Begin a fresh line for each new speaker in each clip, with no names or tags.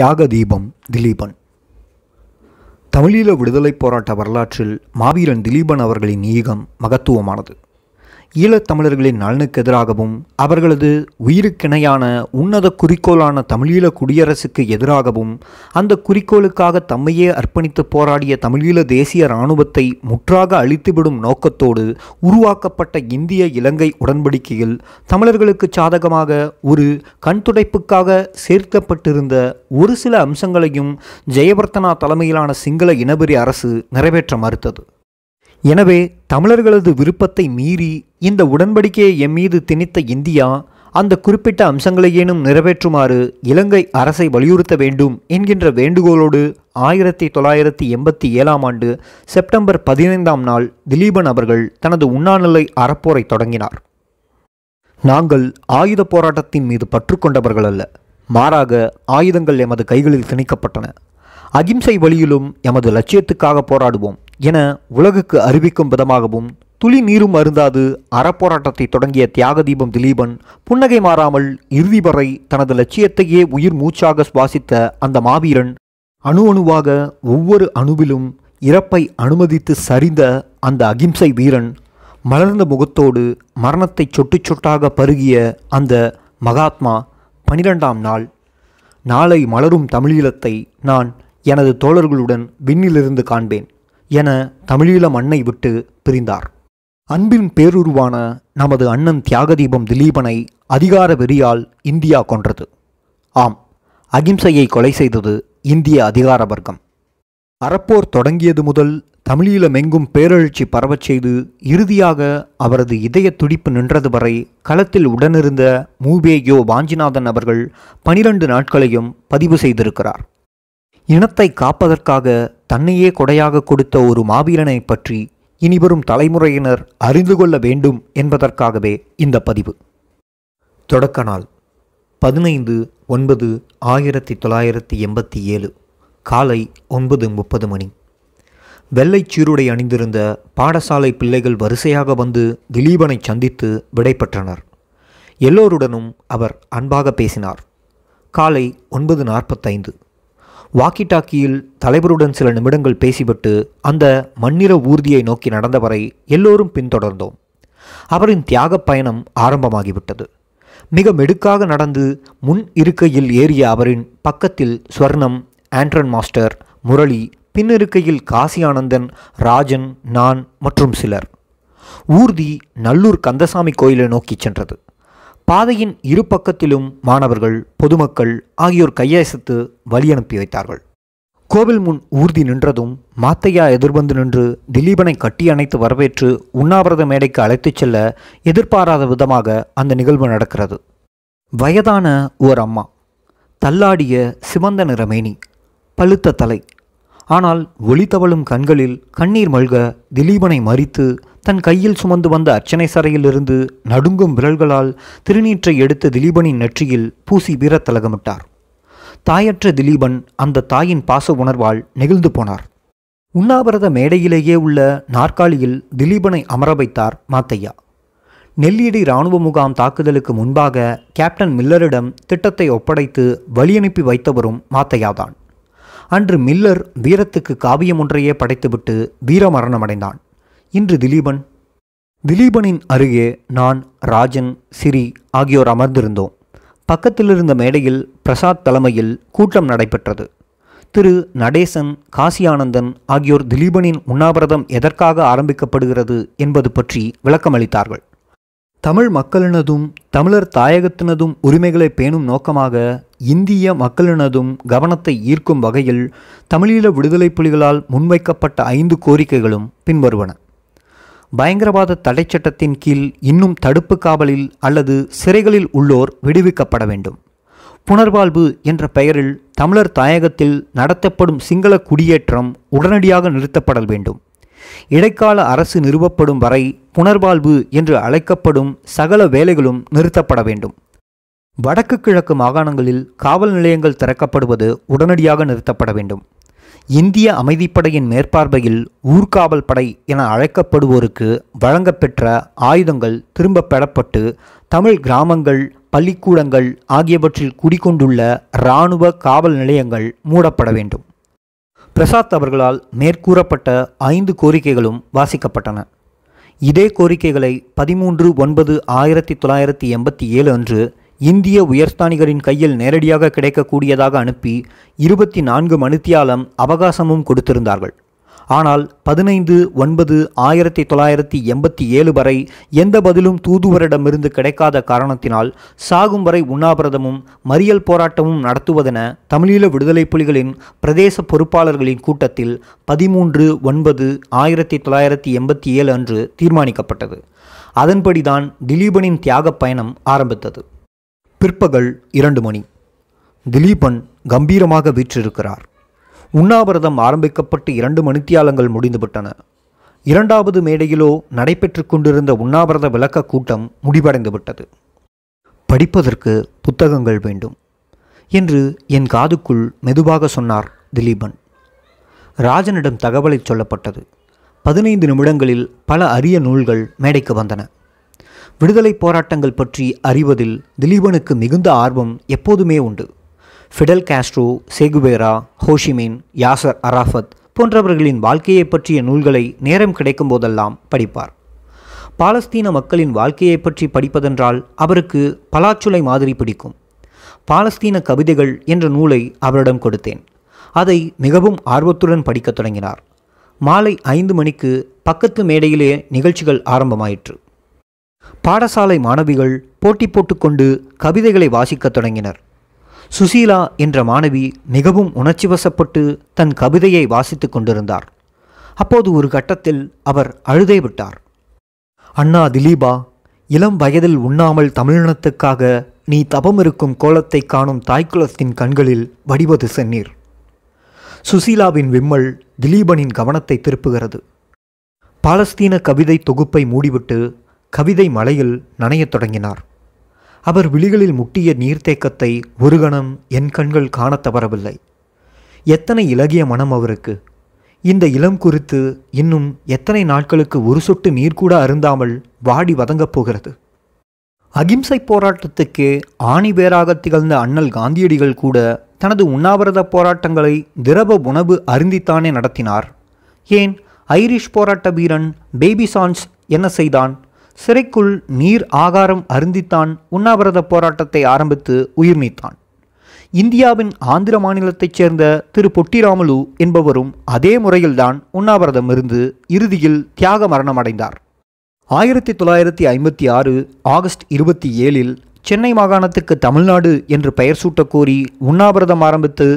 தியாக தீபம் திலீபன் தமிழீழ விடுதலை போராட்ட வரலாற்றில் மாவீரன் திலீபன் அவர்களின் ஈகம் மகத்துவமானது ஈழத்தமிழர்களின் நலனுக்கு எதிராகவும் அவர்களது உயிருக்கிணையான உன்னத குறிக்கோளான தமிழீழ குடியரசுக்கு எதிராகவும் அந்த குறிக்கோளுக்காக தம்மையே அர்ப்பணித்து போராடிய தமிழீழ தேசிய இராணுவத்தை முற்றாக அழித்துவிடும் நோக்கத்தோடு உருவாக்கப்பட்ட இந்திய இலங்கை உடன்படிக்கையில் தமிழர்களுக்கு சாதகமாக ஒரு கண்துடைப்புக்காக சேர்க்கப்பட்டிருந்த ஒரு சில அம்சங்களையும் ஜெயவர்த்தனா தலைமையிலான சிங்கள இனவெறி அரசு நிறைவேற்ற மறுத்தது எனவே தமிழர்களது விருப்பத்தை மீறி இந்த உடன்படிக்கையை மீது திணித்த இந்தியா அந்த குறிப்பிட்ட அம்சங்களையேனும் நிறைவேற்றுமாறு இலங்கை அரசை வலியுறுத்த வேண்டும் என்கின்ற வேண்டுகோளோடு ஆயிரத்தி தொள்ளாயிரத்தி எண்பத்தி ஏழாம் ஆண்டு செப்டம்பர் பதினைந்தாம் நாள் திலீபன் அவர்கள் தனது உண்ணாநிலை அறப்போரை தொடங்கினார் நாங்கள் ஆயுத போராட்டத்தின் மீது பற்றுக்கொண்டவர்கள் அல்ல மாறாக ஆயுதங்கள் எமது கைகளில் திணிக்கப்பட்டன அகிம்சை வழியிலும் எமது லட்சியத்துக்காக போராடுவோம் என உலகுக்கு அறிவிக்கும் விதமாகவும் துளி நீரும் அருந்தாது அறப்போராட்டத்தை தொடங்கிய தியாக தீபம் திலீபன் புன்னகை மாறாமல் இறுதி வரை தனது லட்சியத்தையே உயிர் மூச்சாக சுவாசித்த அந்த மாவீரன் அணு அணுவாக ஒவ்வொரு அணுவிலும் இறப்பை அனுமதித்து சரிந்த அந்த அகிம்சை வீரன் மலர்ந்த முகத்தோடு மரணத்தை சொட்டு சொட்டாக பருகிய அந்த மகாத்மா பனிரெண்டாம் நாள் நாளை மலரும் தமிழீழத்தை நான் எனது தோழர்களுடன் விண்ணிலிருந்து காண்பேன் என தமிழீழ மண்ணை விட்டு பிரிந்தார் அன்பின் பேருருவான நமது அண்ணன் தியாகதீபம் திலீபனை அதிகார வெறியால் இந்தியா கொன்றது ஆம் அகிம்சையை கொலை செய்தது இந்திய அதிகார வர்க்கம் அறப்போர் தொடங்கியது முதல் தமிழீழமெங்கும் பேரெழுச்சி பரவச் செய்து இறுதியாக அவரது இதய துடிப்பு நின்றது வரை களத்தில் உடனிருந்த மூவே வாஞ்சிநாதன் அவர்கள் பனிரெண்டு நாட்களையும் பதிவு செய்திருக்கிறார் இனத்தை காப்பதற்காக தன்னையே கொடையாக கொடுத்த ஒரு மாவீரனை பற்றி இனிவரும் தலைமுறையினர் அறிந்து கொள்ள வேண்டும் என்பதற்காகவே இந்த பதிவு தொடக்க நாள் பதினைந்து ஒன்பது ஆயிரத்தி தொள்ளாயிரத்தி எண்பத்தி ஏழு காலை ஒன்பது முப்பது மணி வெள்ளை சீருடை அணிந்திருந்த பாடசாலை பிள்ளைகள் வரிசையாக வந்து திலீபனை சந்தித்து விடைபெற்றனர் எல்லோருடனும் அவர் அன்பாக பேசினார் காலை ஒன்பது நாற்பத்தைந்து வாக்கி டாக்கியில் தலைவருடன் சில நிமிடங்கள் பேசிவிட்டு அந்த மண்ணிற ஊர்தியை நோக்கி நடந்தவரை எல்லோரும் பின்தொடர்ந்தோம் அவரின் தியாகப் பயணம் ஆரம்பமாகிவிட்டது மிக மெடுக்காக நடந்து முன் இருக்கையில் ஏறிய அவரின் பக்கத்தில் ஸ்வர்ணம் ஆண்ட்ரன் மாஸ்டர் முரளி பின்னிருக்கையில் ஆனந்தன் ராஜன் நான் மற்றும் சிலர் ஊர்தி நல்லூர் கந்தசாமி கோயிலை நோக்கிச் சென்றது பாதையின் இரு பக்கத்திலும் மாணவர்கள் பொதுமக்கள் ஆகியோர் கையசத்து வழி அனுப்பி வைத்தார்கள் கோவில் முன் ஊர்தி நின்றதும் மாத்தையா எதிர்பந்து நின்று திலீபனை கட்டி அணைத்து வரவேற்று உண்ணாவிரத மேடைக்கு அழைத்துச் செல்ல எதிர்பாராத விதமாக அந்த நிகழ்வு நடக்கிறது வயதான ஓர் அம்மா தள்ளாடிய சிவந்த நிறமேனி பழுத்த தலை ஆனால் ஒளித்தவளும் கண்களில் கண்ணீர் மல்க திலீபனை மறித்து தன் கையில் சுமந்து வந்த அர்ச்சனை சரையிலிருந்து நடுங்கும் விரல்களால் திருநீற்றை எடுத்து திலீபனின் நெற்றியில் பூசி வீரத்தலகமிட்டார் தாயற்ற திலீபன் அந்த தாயின் பாச உணர்வால் நெகிழ்ந்து போனார் உண்ணாவிரத மேடையிலேயே உள்ள நாற்காலியில் திலீபனை அமர வைத்தார் மாத்தையா நெல்லியடி இராணுவ முகாம் தாக்குதலுக்கு முன்பாக கேப்டன் மில்லரிடம் திட்டத்தை ஒப்படைத்து வழியனுப்பி வைத்தவரும் மாத்தையாதான் அன்று மில்லர் வீரத்துக்கு காவியம் ஒன்றையே படைத்துவிட்டு வீரமரணமடைந்தான் இன்று திலீபன் திலீபனின் அருகே நான் ராஜன் சிரி ஆகியோர் அமர்ந்திருந்தோம் பக்கத்திலிருந்த மேடையில் பிரசாத் தலைமையில் கூட்டம் நடைபெற்றது திரு நடேசன் காசியானந்தன் ஆகியோர் திலீபனின் உண்ணாவிரதம் எதற்காக ஆரம்பிக்கப்படுகிறது என்பது பற்றி விளக்கமளித்தார்கள் தமிழ் மக்களினதும் தமிழர் தாயகத்தினதும் உரிமைகளை பேணும் நோக்கமாக இந்திய மக்களினதும் கவனத்தை ஈர்க்கும் வகையில் தமிழீழ விடுதலை புலிகளால் முன்வைக்கப்பட்ட ஐந்து கோரிக்கைகளும் பின்வருவன பயங்கரவாத தடைச்சட்டத்தின் கீழ் இன்னும் தடுப்பு காவலில் அல்லது சிறைகளில் உள்ளோர் விடுவிக்கப்பட வேண்டும் புனர்வாழ்வு என்ற பெயரில் தமிழர் தாயகத்தில் நடத்தப்படும் சிங்கள குடியேற்றம் உடனடியாக நிறுத்தப்படல் வேண்டும் இடைக்கால அரசு நிறுவப்படும் வரை புனர்வாழ்வு என்று அழைக்கப்படும் சகல வேலைகளும் நிறுத்தப்பட வேண்டும் வடக்கு கிழக்கு மாகாணங்களில் காவல் நிலையங்கள் திறக்கப்படுவது உடனடியாக நிறுத்தப்பட வேண்டும் இந்திய அமைதிப்படையின் மேற்பார்வையில் ஊர்காவல் படை என அழைக்கப்படுவோருக்கு வழங்கப்பெற்ற ஆயுதங்கள் திரும்ப பெறப்பட்டு தமிழ் கிராமங்கள் பள்ளிக்கூடங்கள் ஆகியவற்றில் குடிகொண்டுள்ள இராணுவ காவல் நிலையங்கள் மூடப்பட வேண்டும் பிரசாத் அவர்களால் மேற்கூறப்பட்ட ஐந்து கோரிக்கைகளும் வாசிக்கப்பட்டன இதே கோரிக்கைகளை பதிமூன்று ஒன்பது ஆயிரத்தி தொள்ளாயிரத்தி எண்பத்தி ஏழு அன்று இந்திய உயர்ஸ்தானிகரின் கையில் நேரடியாக கிடைக்கக்கூடியதாக அனுப்பி இருபத்தி நான்கு மணித்தியாலம் அவகாசமும் கொடுத்திருந்தார்கள் ஆனால் பதினைந்து ஒன்பது ஆயிரத்தி தொள்ளாயிரத்தி எண்பத்தி ஏழு வரை எந்த பதிலும் தூதுவரிடமிருந்து கிடைக்காத காரணத்தினால் சாகும் வரை உண்ணாவிரதமும் மறியல் போராட்டமும் நடத்துவதென தமிழீழ விடுதலை புலிகளின் பிரதேச பொறுப்பாளர்களின் கூட்டத்தில் பதிமூன்று ஒன்பது ஆயிரத்தி தொள்ளாயிரத்தி எண்பத்தி ஏழு அன்று தீர்மானிக்கப்பட்டது அதன்படிதான் திலீபனின் தியாகப் பயணம் ஆரம்பித்தது பிற்பகல் இரண்டு மணி திலீபன் கம்பீரமாக வீற்றிருக்கிறார் உண்ணாவிரதம் ஆரம்பிக்கப்பட்டு இரண்டு மணித்தியாலங்கள் முடிந்துவிட்டன இரண்டாவது மேடையிலோ நடைபெற்று கொண்டிருந்த உண்ணாவிரத விளக்க கூட்டம் முடிவடைந்துவிட்டது படிப்பதற்கு புத்தகங்கள் வேண்டும் என்று என் காதுக்குள் மெதுவாக சொன்னார் திலீபன் ராஜனிடம் தகவலை சொல்லப்பட்டது பதினைந்து நிமிடங்களில் பல அரிய நூல்கள் மேடைக்கு வந்தன விடுதலை போராட்டங்கள் பற்றி அறிவதில் திலீபனுக்கு மிகுந்த ஆர்வம் எப்போதுமே உண்டு Fidel Castro Che Guevara Ho Chi Minh Yasser Arafat போன்றவர்களின் வாழ்க்கையை பற்றிய நூல்களை நேரம் கிடைக்கும் போதெல்லாம் படிப்பார் பாலஸ்தீன மக்களின் வாழ்க்கையை பற்றி படிப்பதென்றால் அவருக்கு பலாச்சுளை மாதிரி பிடிக்கும் பாலஸ்தீன கவிதைகள் என்ற நூலை அவரிடம் கொடுத்தேன் அதை மிகவும் ஆர்வத்துடன் படிக்கத் தொடங்கினார் மாலை ஐந்து மணிக்கு பக்கத்து மேடையிலே நிகழ்ச்சிகள் ஆரம்பமாயிற்று பாடசாலை மாணவிகள் போட்டி போட்டுக்கொண்டு கவிதைகளை வாசிக்கத் தொடங்கினர் சுசீலா என்ற மாணவி மிகவும் உணர்ச்சி வசப்பட்டு தன் கவிதையை வாசித்து கொண்டிருந்தார் அப்போது ஒரு கட்டத்தில் அவர் அழுதே விட்டார் அண்ணா திலீபா இளம் வயதில் உண்ணாமல் தமிழினத்துக்காக நீ தபம் இருக்கும் கோலத்தை காணும் தாய்க்குலத்தின் கண்களில் வடிவது சென்னீர் சுசீலாவின் விம்மல் திலீபனின் கவனத்தை திருப்புகிறது பாலஸ்தீன கவிதை தொகுப்பை மூடிவிட்டு கவிதை மலையில் நனையத் தொடங்கினார் அவர் விழிகளில் முட்டிய நீர்த்தேக்கத்தை ஒரு கணம் என் கண்கள் காணத் தவறவில்லை எத்தனை இலகிய மனம் அவருக்கு இந்த இளம் குறித்து இன்னும் எத்தனை நாட்களுக்கு ஒரு சொட்டு நீர் கூட அருந்தாமல் வாடி வதங்கப் போகிறது அகிம்சை போராட்டத்துக்கு ஆணிவேராக திகழ்ந்த அண்ணல் காந்தியடிகள் கூட தனது உண்ணாவிரத போராட்டங்களை திரவ உணவு அருந்தித்தானே நடத்தினார் ஏன் ஐரிஷ் போராட்ட வீரன் பேபி சான்ஸ் என்ன செய்தான் சிறைக்குள் நீர் ஆகாரம் அருந்தித்தான் உண்ணாவிரத போராட்டத்தை ஆரம்பித்து உயிர் நீத்தான் இந்தியாவின் ஆந்திர மாநிலத்தைச் சேர்ந்த திரு பொட்டிராமுலு என்பவரும் அதே முறையில்தான் உண்ணாவிரதம் இருந்து இறுதியில் தியாக மரணம் அடைந்தார் ஆயிரத்தி தொள்ளாயிரத்தி ஐம்பத்தி ஆறு ஆகஸ்ட் இருபத்தி ஏழில் சென்னை மாகாணத்துக்கு தமிழ்நாடு என்று பெயர் சூட்டக்கோரி உண்ணாவிரதம் ஆரம்பித்து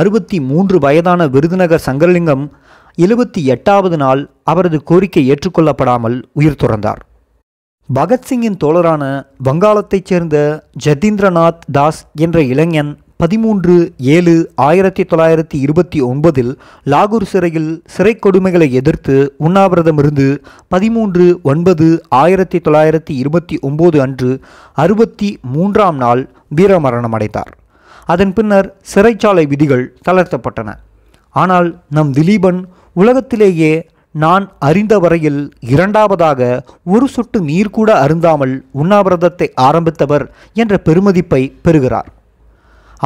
அறுபத்தி மூன்று வயதான விருதுநகர் சங்கரலிங்கம் எழுபத்தி எட்டாவது நாள் அவரது கோரிக்கை ஏற்றுக்கொள்ளப்படாமல் உயிர் துறந்தார் பகத்சிங்கின் தோழரான வங்காளத்தைச் சேர்ந்த ஜதீந்திரநாத் தாஸ் என்ற இளைஞன் பதிமூன்று ஏழு ஆயிரத்தி தொள்ளாயிரத்தி இருபத்தி ஒன்பதில் லாகூர் சிறையில் சிறை கொடுமைகளை எதிர்த்து உண்ணாவிரதமிருந்து பதிமூன்று ஒன்பது ஆயிரத்தி தொள்ளாயிரத்தி இருபத்தி ஒன்பது அன்று அறுபத்தி மூன்றாம் நாள் வீரமரணம் அடைந்தார் அதன் பின்னர் சிறைச்சாலை விதிகள் தளர்த்தப்பட்டன ஆனால் நம் திலீபன் உலகத்திலேயே நான் அறிந்த வரையில் இரண்டாவதாக ஒரு சொட்டு நீர் கூட அருந்தாமல் உண்ணாவிரதத்தை ஆரம்பித்தவர் என்ற பெருமதிப்பை பெறுகிறார்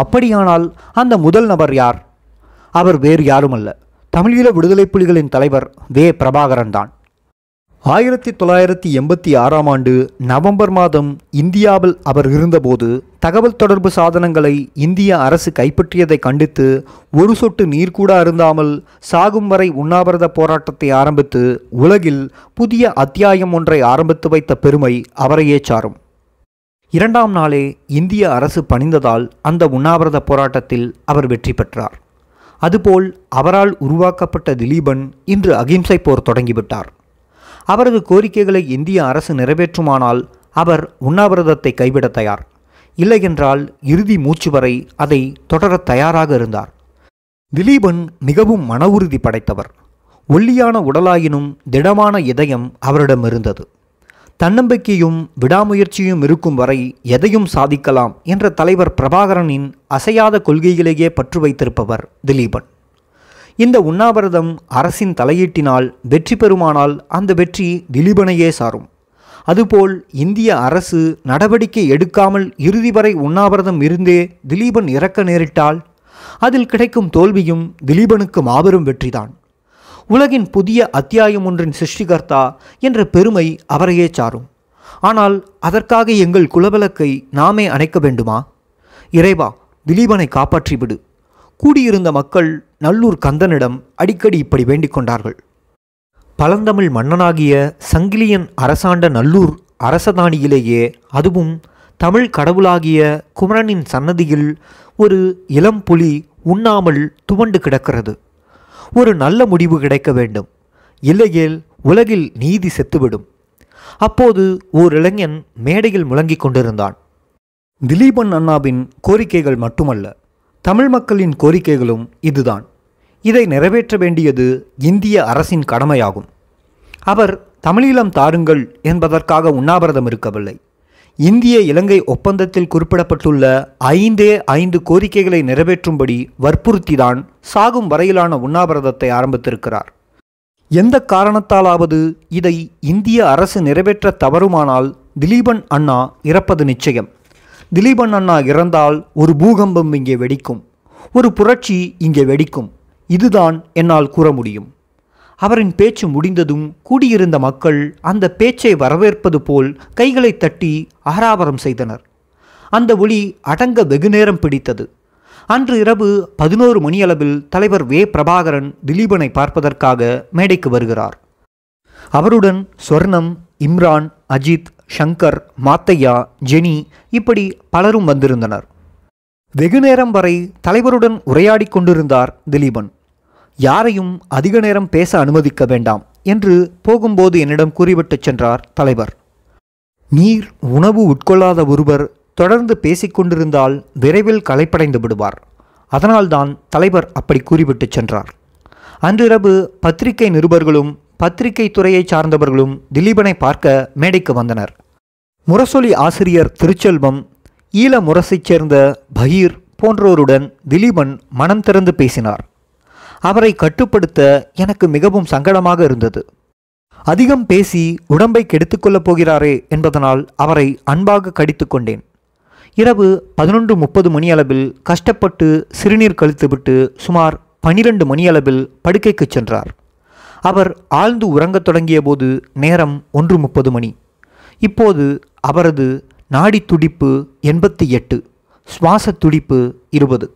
அப்படியானால் அந்த முதல் நபர் யார் அவர் வேறு யாருமல்ல தமிழீழ விடுதலை புலிகளின் தலைவர் வே பிரபாகரன் தான் ஆயிரத்தி தொள்ளாயிரத்தி எண்பத்தி ஆறாம் ஆண்டு நவம்பர் மாதம் இந்தியாவில் அவர் இருந்தபோது தகவல் தொடர்பு சாதனங்களை இந்திய அரசு கைப்பற்றியதை கண்டித்து ஒரு சொட்டு நீர் கூட அருந்தாமல் சாகும் வரை உண்ணாவிரத போராட்டத்தை ஆரம்பித்து உலகில் புதிய அத்தியாயம் ஒன்றை ஆரம்பித்து வைத்த பெருமை அவரையே சாரும் இரண்டாம் நாளே இந்திய அரசு பணிந்ததால் அந்த உண்ணாவிரத போராட்டத்தில் அவர் வெற்றி பெற்றார் அதுபோல் அவரால் உருவாக்கப்பட்ட திலீபன் இன்று அகிம்சை போர் தொடங்கிவிட்டார் அவரது கோரிக்கைகளை இந்திய அரசு நிறைவேற்றுமானால் அவர் உண்ணாவிரதத்தை கைவிட தயார் இல்லையென்றால் இறுதி மூச்சு வரை அதை தொடர தயாராக இருந்தார் திலீபன் மிகவும் மன உறுதி படைத்தவர் ஒல்லியான உடலாயினும் திடமான இதயம் அவரிடம் இருந்தது தன்னம்பிக்கையும் விடாமுயற்சியும் இருக்கும் வரை எதையும் சாதிக்கலாம் என்ற தலைவர் பிரபாகரனின் அசையாத கொள்கையிலேயே பற்று வைத்திருப்பவர் திலீபன் இந்த உண்ணாவிரதம் அரசின் தலையீட்டினால் வெற்றி பெறுமானால் அந்த வெற்றி திலீபனையே சாரும் அதுபோல் இந்திய அரசு நடவடிக்கை எடுக்காமல் இறுதி வரை உண்ணாவிரதம் இருந்தே திலீபன் இறக்க நேரிட்டால் அதில் கிடைக்கும் தோல்வியும் திலீபனுக்கு மாபெரும் வெற்றிதான் உலகின் புதிய அத்தியாயம் ஒன்றின் சிருஷ்டிகர்த்தா என்ற பெருமை அவரையே சாரும் ஆனால் அதற்காக எங்கள் குலவிளக்கை நாமே அணைக்க வேண்டுமா இறைவா திலீபனை காப்பாற்றிவிடு கூடியிருந்த மக்கள் நல்லூர் கந்தனிடம் அடிக்கடி இப்படி வேண்டிக் கொண்டார்கள் பழந்தமிழ் மன்னனாகிய சங்கிலியன் அரசாண்ட நல்லூர் அரசதானியிலேயே அதுவும் தமிழ் கடவுளாகிய குமரனின் சன்னதியில் ஒரு இளம் புலி உண்ணாமல் துவண்டு கிடக்கிறது ஒரு நல்ல முடிவு கிடைக்க வேண்டும் இல்லையேல் உலகில் நீதி செத்துவிடும் அப்போது ஓர் இளைஞன் மேடையில் முழங்கிக் கொண்டிருந்தான் திலீபன் அண்ணாவின் கோரிக்கைகள் மட்டுமல்ல தமிழ் மக்களின் கோரிக்கைகளும் இதுதான் இதை நிறைவேற்ற வேண்டியது இந்திய அரசின் கடமையாகும் அவர் தமிழீழம் தாருங்கள் என்பதற்காக உண்ணாவிரதம் இருக்கவில்லை இந்திய இலங்கை ஒப்பந்தத்தில் குறிப்பிடப்பட்டுள்ள ஐந்தே ஐந்து கோரிக்கைகளை நிறைவேற்றும்படி வற்புறுத்திதான் சாகும் வரையிலான உண்ணாவிரதத்தை ஆரம்பித்திருக்கிறார் எந்த காரணத்தாலாவது இதை இந்திய அரசு நிறைவேற்ற தவறுமானால் திலீபன் அண்ணா இறப்பது நிச்சயம் திலீபன் அண்ணா இறந்தால் ஒரு பூகம்பம் இங்கே வெடிக்கும் ஒரு புரட்சி இங்கே வெடிக்கும் இதுதான் என்னால் கூற முடியும் அவரின் பேச்சு முடிந்ததும் கூடியிருந்த மக்கள் அந்த பேச்சை வரவேற்பது போல் கைகளை தட்டி ஆராபரம் செய்தனர் அந்த ஒளி அடங்க வெகுநேரம் பிடித்தது அன்று இரவு பதினோரு மணியளவில் தலைவர் வே பிரபாகரன் திலீபனை பார்ப்பதற்காக மேடைக்கு வருகிறார் அவருடன் சொர்ணம் இம்ரான் அஜித் ஷங்கர் மாத்தையா ஜெனி இப்படி பலரும் வந்திருந்தனர் வெகு நேரம் வரை தலைவருடன் உரையாடி கொண்டிருந்தார் திலீபன் யாரையும் அதிக நேரம் பேச அனுமதிக்க வேண்டாம் என்று போகும்போது என்னிடம் கூறிவிட்டு சென்றார் தலைவர் நீர் உணவு உட்கொள்ளாத ஒருவர் தொடர்ந்து பேசிக்கொண்டிருந்தால் விரைவில் களைப்படைந்து விடுவார் அதனால்தான் தலைவர் அப்படி கூறிவிட்டு சென்றார் அன்றிரவு பத்திரிகை நிருபர்களும் பத்திரிகை துறையை சார்ந்தவர்களும் திலீபனை பார்க்க மேடைக்கு வந்தனர் முரசொலி ஆசிரியர் திருச்செல்வம் ஈழ முரசைச் சேர்ந்த பகீர் போன்றோருடன் திலீபன் மனம் திறந்து பேசினார் அவரை கட்டுப்படுத்த எனக்கு மிகவும் சங்கடமாக இருந்தது அதிகம் பேசி உடம்பை கெடுத்துக்கொள்ளப் போகிறாரே என்பதனால் அவரை அன்பாக கடித்து கொண்டேன் இரவு பதினொன்று முப்பது மணியளவில் கஷ்டப்பட்டு சிறுநீர் கழித்துவிட்டு சுமார் பனிரெண்டு மணியளவில் படுக்கைக்குச் சென்றார் அவர் ஆழ்ந்து உறங்கத் தொடங்கிய போது நேரம் ஒன்று முப்பது மணி இப்போது அவரது நாடி துடிப்பு எண்பத்தி எட்டு சுவாச துடிப்பு இருபது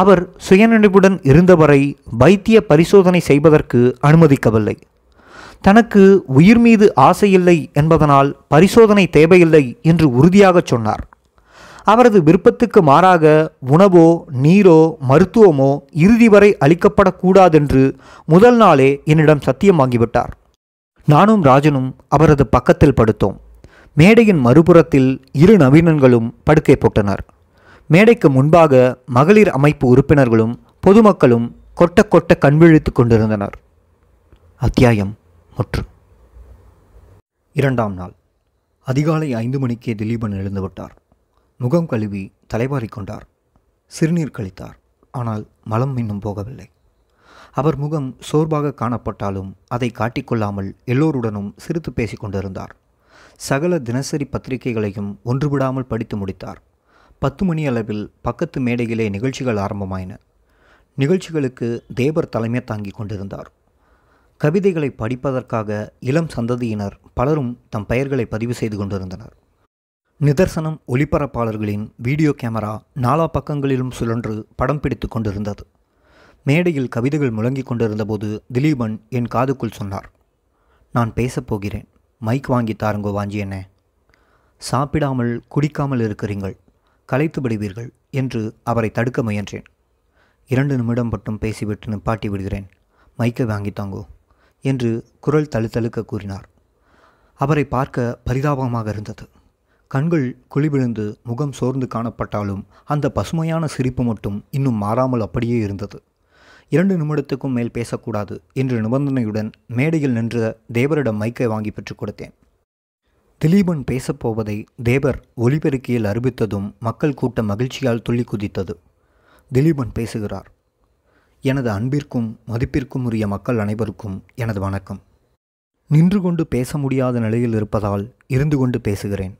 அவர் சுயநினைவுடன் இருந்தவரை வைத்திய பரிசோதனை செய்வதற்கு அனுமதிக்கவில்லை தனக்கு உயிர் மீது ஆசையில்லை என்பதனால் பரிசோதனை தேவையில்லை என்று உறுதியாகச் சொன்னார் அவரது விருப்பத்துக்கு மாறாக உணவோ நீரோ மருத்துவமோ இறுதி வரை அளிக்கப்படக்கூடாதென்று முதல் நாளே என்னிடம் சத்தியம் வாங்கிவிட்டார் நானும் ராஜனும் அவரது பக்கத்தில் படுத்தோம் மேடையின் மறுபுறத்தில் இரு நவீனன்களும் படுக்கை போட்டனர் மேடைக்கு முன்பாக மகளிர் அமைப்பு உறுப்பினர்களும் பொதுமக்களும் கொட்ட கொட்ட கண்விழித்து கொண்டிருந்தனர் அத்தியாயம் முற்று இரண்டாம் நாள் அதிகாலை ஐந்து மணிக்கே திலீபன் எழுந்துவிட்டார் முகம் கழுவி தலைவாரிக்கொண்டார் சிறுநீர் கழித்தார் ஆனால் மலம் இன்னும் போகவில்லை அவர் முகம் சோர்வாக காணப்பட்டாலும் அதை காட்டிக்கொள்ளாமல் எல்லோருடனும் சிரித்து பேசிக்கொண்டிருந்தார் சகல தினசரி பத்திரிகைகளையும் ஒன்றுவிடாமல் படித்து முடித்தார் பத்து மணி அளவில் பக்கத்து மேடையிலே நிகழ்ச்சிகள் ஆரம்பமாயின நிகழ்ச்சிகளுக்கு தேவர் தலைமை தாங்கி கொண்டிருந்தார் கவிதைகளை படிப்பதற்காக இளம் சந்ததியினர் பலரும் தம் பெயர்களை பதிவு செய்து கொண்டிருந்தனர் நிதர்சனம் ஒளிபரப்பாளர்களின் வீடியோ கேமரா நாலா பக்கங்களிலும் சுழன்று படம் பிடித்து கொண்டிருந்தது மேடையில் கவிதைகள் முழங்கிக் கொண்டிருந்தபோது திலீபன் என் காதுக்குள் சொன்னார் நான் பேசப்போகிறேன் மைக் வாங்கி தாருங்கோ வாஞ்சி என்ன சாப்பிடாமல் குடிக்காமல் இருக்கிறீங்கள் களைத்து விடுவீர்கள் என்று அவரை தடுக்க முயன்றேன் இரண்டு நிமிடம் மட்டும் பேசிவிட்டு நிப்பாட்டி விடுகிறேன் மைக்கை வாங்கி தாங்கோ என்று குரல் தழுத்தழுக்க கூறினார் அவரை பார்க்க பரிதாபமாக இருந்தது கண்கள் குழிவிழுந்து முகம் சோர்ந்து காணப்பட்டாலும் அந்த பசுமையான சிரிப்பு மட்டும் இன்னும் மாறாமல் அப்படியே இருந்தது இரண்டு நிமிடத்துக்கும் மேல் பேசக்கூடாது என்ற நிபந்தனையுடன் மேடையில் நின்ற தேவரிடம் மைக்கை வாங்கி பெற்றுக் கொடுத்தேன் திலீபன் பேசப்போவதை தேவர் ஒலிபெருக்கியில் அறிவித்ததும் மக்கள் கூட்ட மகிழ்ச்சியால் துள்ளி குதித்தது திலீபன் பேசுகிறார் எனது அன்பிற்கும் மதிப்பிற்கும் உரிய மக்கள் அனைவருக்கும் எனது வணக்கம் நின்று கொண்டு பேச முடியாத நிலையில் இருப்பதால் இருந்து கொண்டு பேசுகிறேன்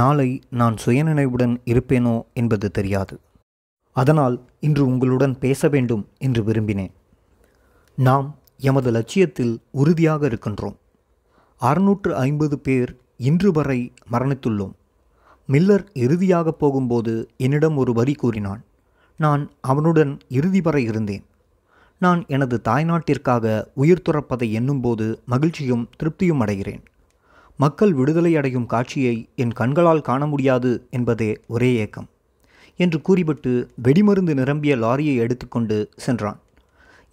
நாளை நான் சுயநினைவுடன் இருப்பேனோ என்பது தெரியாது அதனால் இன்று உங்களுடன் பேச வேண்டும் என்று விரும்பினேன் நாம் எமது லட்சியத்தில் உறுதியாக இருக்கின்றோம் அறுநூற்று ஐம்பது பேர் இன்று வரை மரணித்துள்ளோம் மில்லர் இறுதியாக போகும்போது என்னிடம் ஒரு வரி கூறினான் நான் அவனுடன் இறுதி வரை இருந்தேன் நான் எனது தாய்நாட்டிற்காக உயிர் துறப்பதை எண்ணும்போது மகிழ்ச்சியும் திருப்தியும் அடைகிறேன் மக்கள் விடுதலை அடையும் காட்சியை என் கண்களால் காண முடியாது என்பதே ஒரே ஏக்கம் என்று கூறிபட்டு வெடிமருந்து நிரம்பிய லாரியை எடுத்துக்கொண்டு சென்றான்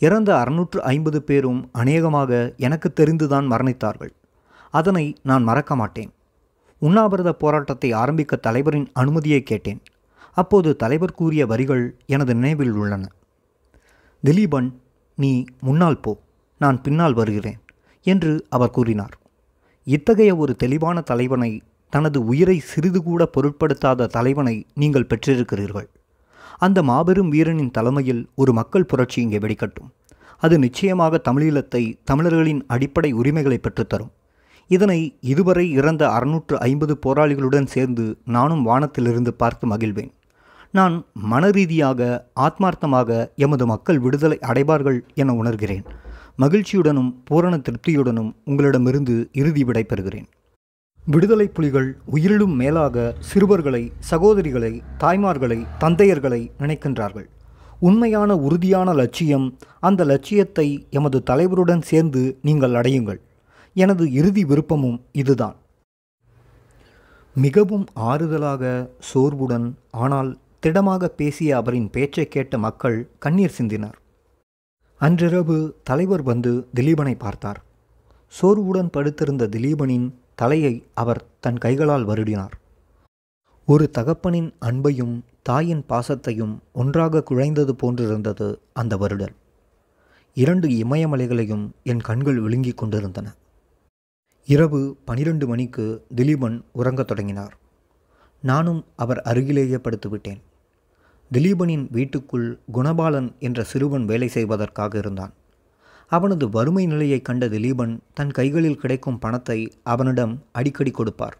இறந்த அறுநூற்று ஐம்பது பேரும் அநேகமாக எனக்கு தெரிந்துதான் மரணித்தார்கள் அதனை நான் மறக்க மாட்டேன் உண்ணாவிரத போராட்டத்தை ஆரம்பிக்க தலைவரின் அனுமதியை கேட்டேன் அப்போது தலைவர் கூறிய வரிகள் எனது நினைவில் உள்ளன திலீபன் நீ முன்னால் போ நான் பின்னால் வருகிறேன் என்று அவர் கூறினார் இத்தகைய ஒரு தெளிவான தலைவனை தனது உயிரை சிறிது கூட பொருட்படுத்தாத தலைவனை நீங்கள் பெற்றிருக்கிறீர்கள் அந்த மாபெரும் வீரனின் தலைமையில் ஒரு மக்கள் புரட்சி இங்கே வெடிக்கட்டும் அது நிச்சயமாக தமிழீழத்தை தமிழர்களின் அடிப்படை உரிமைகளை பெற்றுத்தரும் இதனை இதுவரை இறந்த அறுநூற்று ஐம்பது போராளிகளுடன் சேர்ந்து நானும் வானத்திலிருந்து பார்த்து மகிழ்வேன் நான் மன ரீதியாக ஆத்மார்த்தமாக எமது மக்கள் விடுதலை அடைவார்கள் என உணர்கிறேன் மகிழ்ச்சியுடனும் பூரண திருப்தியுடனும் உங்களிடமிருந்து இறுதி விடை பெறுகிறேன் விடுதலை புலிகள் உயிரிலும் மேலாக சிறுவர்களை சகோதரிகளை தாய்மார்களை தந்தையர்களை நினைக்கின்றார்கள் உண்மையான உறுதியான லட்சியம் அந்த லட்சியத்தை எமது தலைவருடன் சேர்ந்து நீங்கள் அடையுங்கள் எனது இறுதி விருப்பமும் இதுதான் மிகவும் ஆறுதலாக சோர்வுடன் ஆனால் திடமாக பேசிய அவரின் பேச்சை கேட்ட மக்கள் கண்ணீர் சிந்தினர் அன்றிரவு தலைவர் வந்து திலீபனை பார்த்தார் சோர்வுடன் படுத்திருந்த திலீபனின் தலையை அவர் தன் கைகளால் வருடினார் ஒரு தகப்பனின் அன்பையும் தாயின் பாசத்தையும் ஒன்றாக குழைந்தது போன்றிருந்தது அந்த வருடல் இரண்டு இமயமலைகளையும் என் கண்கள் விழுங்கிக் கொண்டிருந்தன இரவு பனிரெண்டு மணிக்கு திலீபன் உறங்கத் தொடங்கினார் நானும் அவர் அருகிலேயே படுத்துவிட்டேன் திலீபனின் வீட்டுக்குள் குணபாலன் என்ற சிறுவன் வேலை செய்வதற்காக இருந்தான் அவனது வறுமை நிலையை கண்ட திலீபன் தன் கைகளில் கிடைக்கும் பணத்தை அவனிடம் அடிக்கடி கொடுப்பார்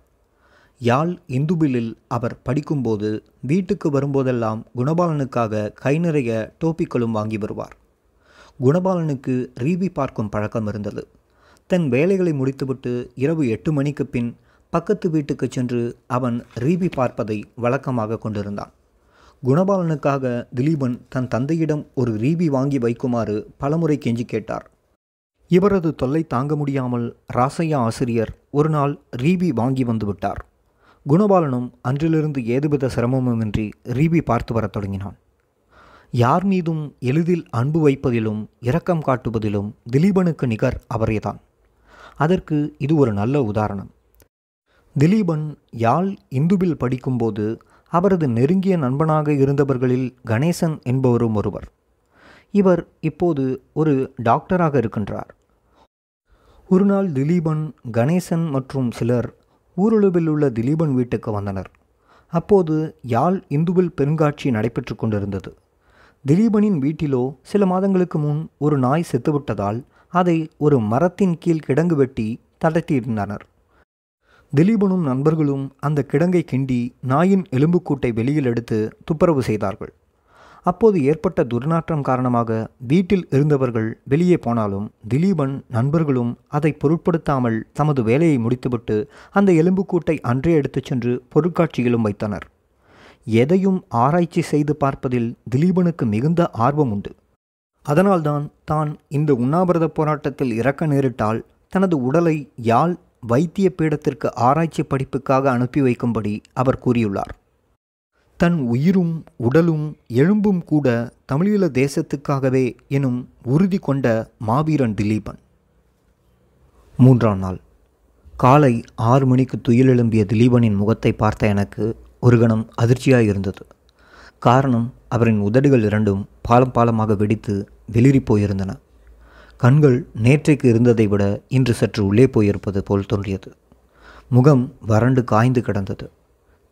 யாழ் இந்துபிலில் அவர் படிக்கும்போது வீட்டுக்கு வரும்போதெல்லாம் குணபாலனுக்காக கை நிறைய டோப்பிக்களும் வாங்கி வருவார் குணபாலனுக்கு ரீவி பார்க்கும் பழக்கம் இருந்தது தன் வேலைகளை முடித்துவிட்டு இரவு எட்டு மணிக்கு பின் பக்கத்து வீட்டுக்கு சென்று அவன் ரீபி பார்ப்பதை வழக்கமாக கொண்டிருந்தான் குணபாலனுக்காக திலீபன் தன் தந்தையிடம் ஒரு ரீபி வாங்கி வைக்குமாறு பலமுறை கெஞ்சி கேட்டார் இவரது தொல்லை தாங்க முடியாமல் ராசையா ஆசிரியர் ஒரு நாள் ரீபி வாங்கி வந்துவிட்டார் குணபாலனும் அன்றிலிருந்து ஏதுவித சிரமமுமின்றி ரீபி பார்த்து வரத் தொடங்கினான் யார் மீதும் எளிதில் அன்பு வைப்பதிலும் இரக்கம் காட்டுவதிலும் திலீபனுக்கு நிகர் அவரேதான் அதற்கு இது ஒரு நல்ல உதாரணம் திலீபன் யாழ் இந்துபில் படிக்கும்போது அவரது நெருங்கிய நண்பனாக இருந்தவர்களில் கணேசன் என்பவரும் ஒருவர் இவர் இப்போது ஒரு டாக்டராக இருக்கின்றார் ஒரு நாள் திலீபன் கணேசன் மற்றும் சிலர் ஊருளவில் உள்ள திலீபன் வீட்டுக்கு வந்தனர் அப்போது யாழ் இந்துவில் பெருங்காட்சி நடைபெற்று கொண்டிருந்தது திலீபனின் வீட்டிலோ சில மாதங்களுக்கு முன் ஒரு நாய் செத்துவிட்டதால் அதை ஒரு மரத்தின் கீழ் கிடங்கு வெட்டி தளர்த்தியிருந்தனர் திலீபனும் நண்பர்களும் அந்த கிடங்கை கிண்டி நாயின் எலும்புக்கூட்டை வெளியில் எடுத்து துப்புரவு செய்தார்கள் அப்போது ஏற்பட்ட துர்நாற்றம் காரணமாக வீட்டில் இருந்தவர்கள் வெளியே போனாலும் திலீபன் நண்பர்களும் அதை பொருட்படுத்தாமல் தமது வேலையை முடித்துவிட்டு அந்த எலும்புக்கூட்டை அன்றே எடுத்துச் சென்று பொருட்காட்சியிலும் வைத்தனர் எதையும் ஆராய்ச்சி செய்து பார்ப்பதில் திலீபனுக்கு மிகுந்த ஆர்வம் உண்டு அதனால்தான் தான் இந்த உண்ணாவிரத போராட்டத்தில் இறக்க நேரிட்டால் தனது உடலை யாழ் வைத்திய பீடத்திற்கு ஆராய்ச்சி படிப்புக்காக அனுப்பி வைக்கும்படி அவர் கூறியுள்ளார் தன் உயிரும் உடலும் எலும்பும் கூட தமிழீழ தேசத்துக்காகவே எனும் உறுதி கொண்ட மாவீரன் திலீபன் மூன்றாம் நாள் காலை ஆறு மணிக்கு துயில் எழும்பிய திலீபனின் முகத்தை பார்த்த எனக்கு ஒரு கணம் அதிர்ச்சியாக இருந்தது காரணம் அவரின் உதடுகள் இரண்டும் பாலம் பாலமாக வெடித்து வெளிரி போயிருந்தன கண்கள் நேற்றைக்கு இருந்ததை விட இன்று சற்று உள்ளே போயிருப்பது போல் தோன்றியது முகம் வறண்டு காய்ந்து கிடந்தது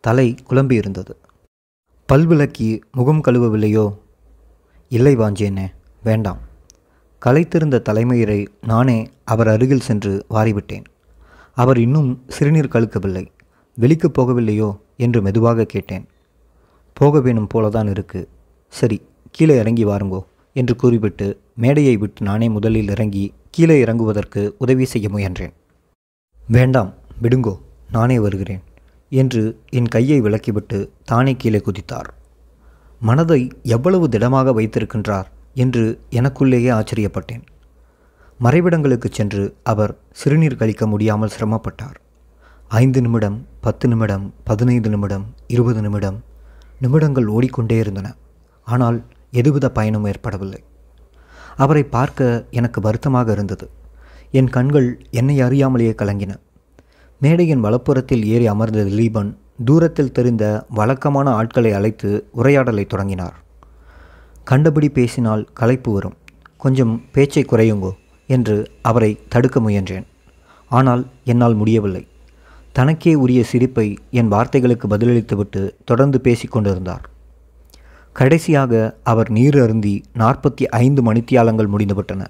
தலை குழம்பியிருந்தது பல்விளக்கி முகம் கழுவவில்லையோ இல்லை வாஞ்சேனே வேண்டாம் கலைத்திருந்த தலைமையரை நானே அவர் அருகில் சென்று வாரிவிட்டேன் அவர் இன்னும் சிறுநீர் கழுக்கவில்லை வெளிக்கு போகவில்லையோ என்று மெதுவாக கேட்டேன் போக வேணும் போலதான் இருக்கு சரி கீழே இறங்கி வாருங்கோ என்று கூறிவிட்டு மேடையை விட்டு நானே முதலில் இறங்கி கீழே இறங்குவதற்கு உதவி செய்ய முயன்றேன் வேண்டாம் விடுங்கோ நானே வருகிறேன் என்று என் கையை விலக்கிவிட்டு தானே கீழே குதித்தார் மனதை எவ்வளவு திடமாக வைத்திருக்கின்றார் என்று எனக்குள்ளேயே ஆச்சரியப்பட்டேன் மறைவிடங்களுக்கு சென்று அவர் சிறுநீர் கழிக்க முடியாமல் சிரமப்பட்டார் ஐந்து நிமிடம் பத்து நிமிடம் பதினைந்து நிமிடம் இருபது நிமிடம் நிமிடங்கள் ஓடிக்கொண்டே இருந்தன ஆனால் எதுவித பயனும் ஏற்படவில்லை அவரை பார்க்க எனக்கு வருத்தமாக இருந்தது என் கண்கள் என்னை அறியாமலேயே கலங்கின மேடையின் வலப்புறத்தில் ஏறி அமர்ந்த திலீபன் தூரத்தில் தெரிந்த வழக்கமான ஆட்களை அழைத்து உரையாடலை தொடங்கினார் கண்டபடி பேசினால் களைப்பு வரும் கொஞ்சம் பேச்சை குறையுங்கோ என்று அவரை தடுக்க முயன்றேன் ஆனால் என்னால் முடியவில்லை தனக்கே உரிய சிரிப்பை என் வார்த்தைகளுக்கு பதிலளித்துவிட்டு தொடர்ந்து பேசிக்கொண்டிருந்தார் கடைசியாக அவர் நீர் அருந்தி நாற்பத்தி ஐந்து மணித்தியாலங்கள் முடிந்துவிட்டன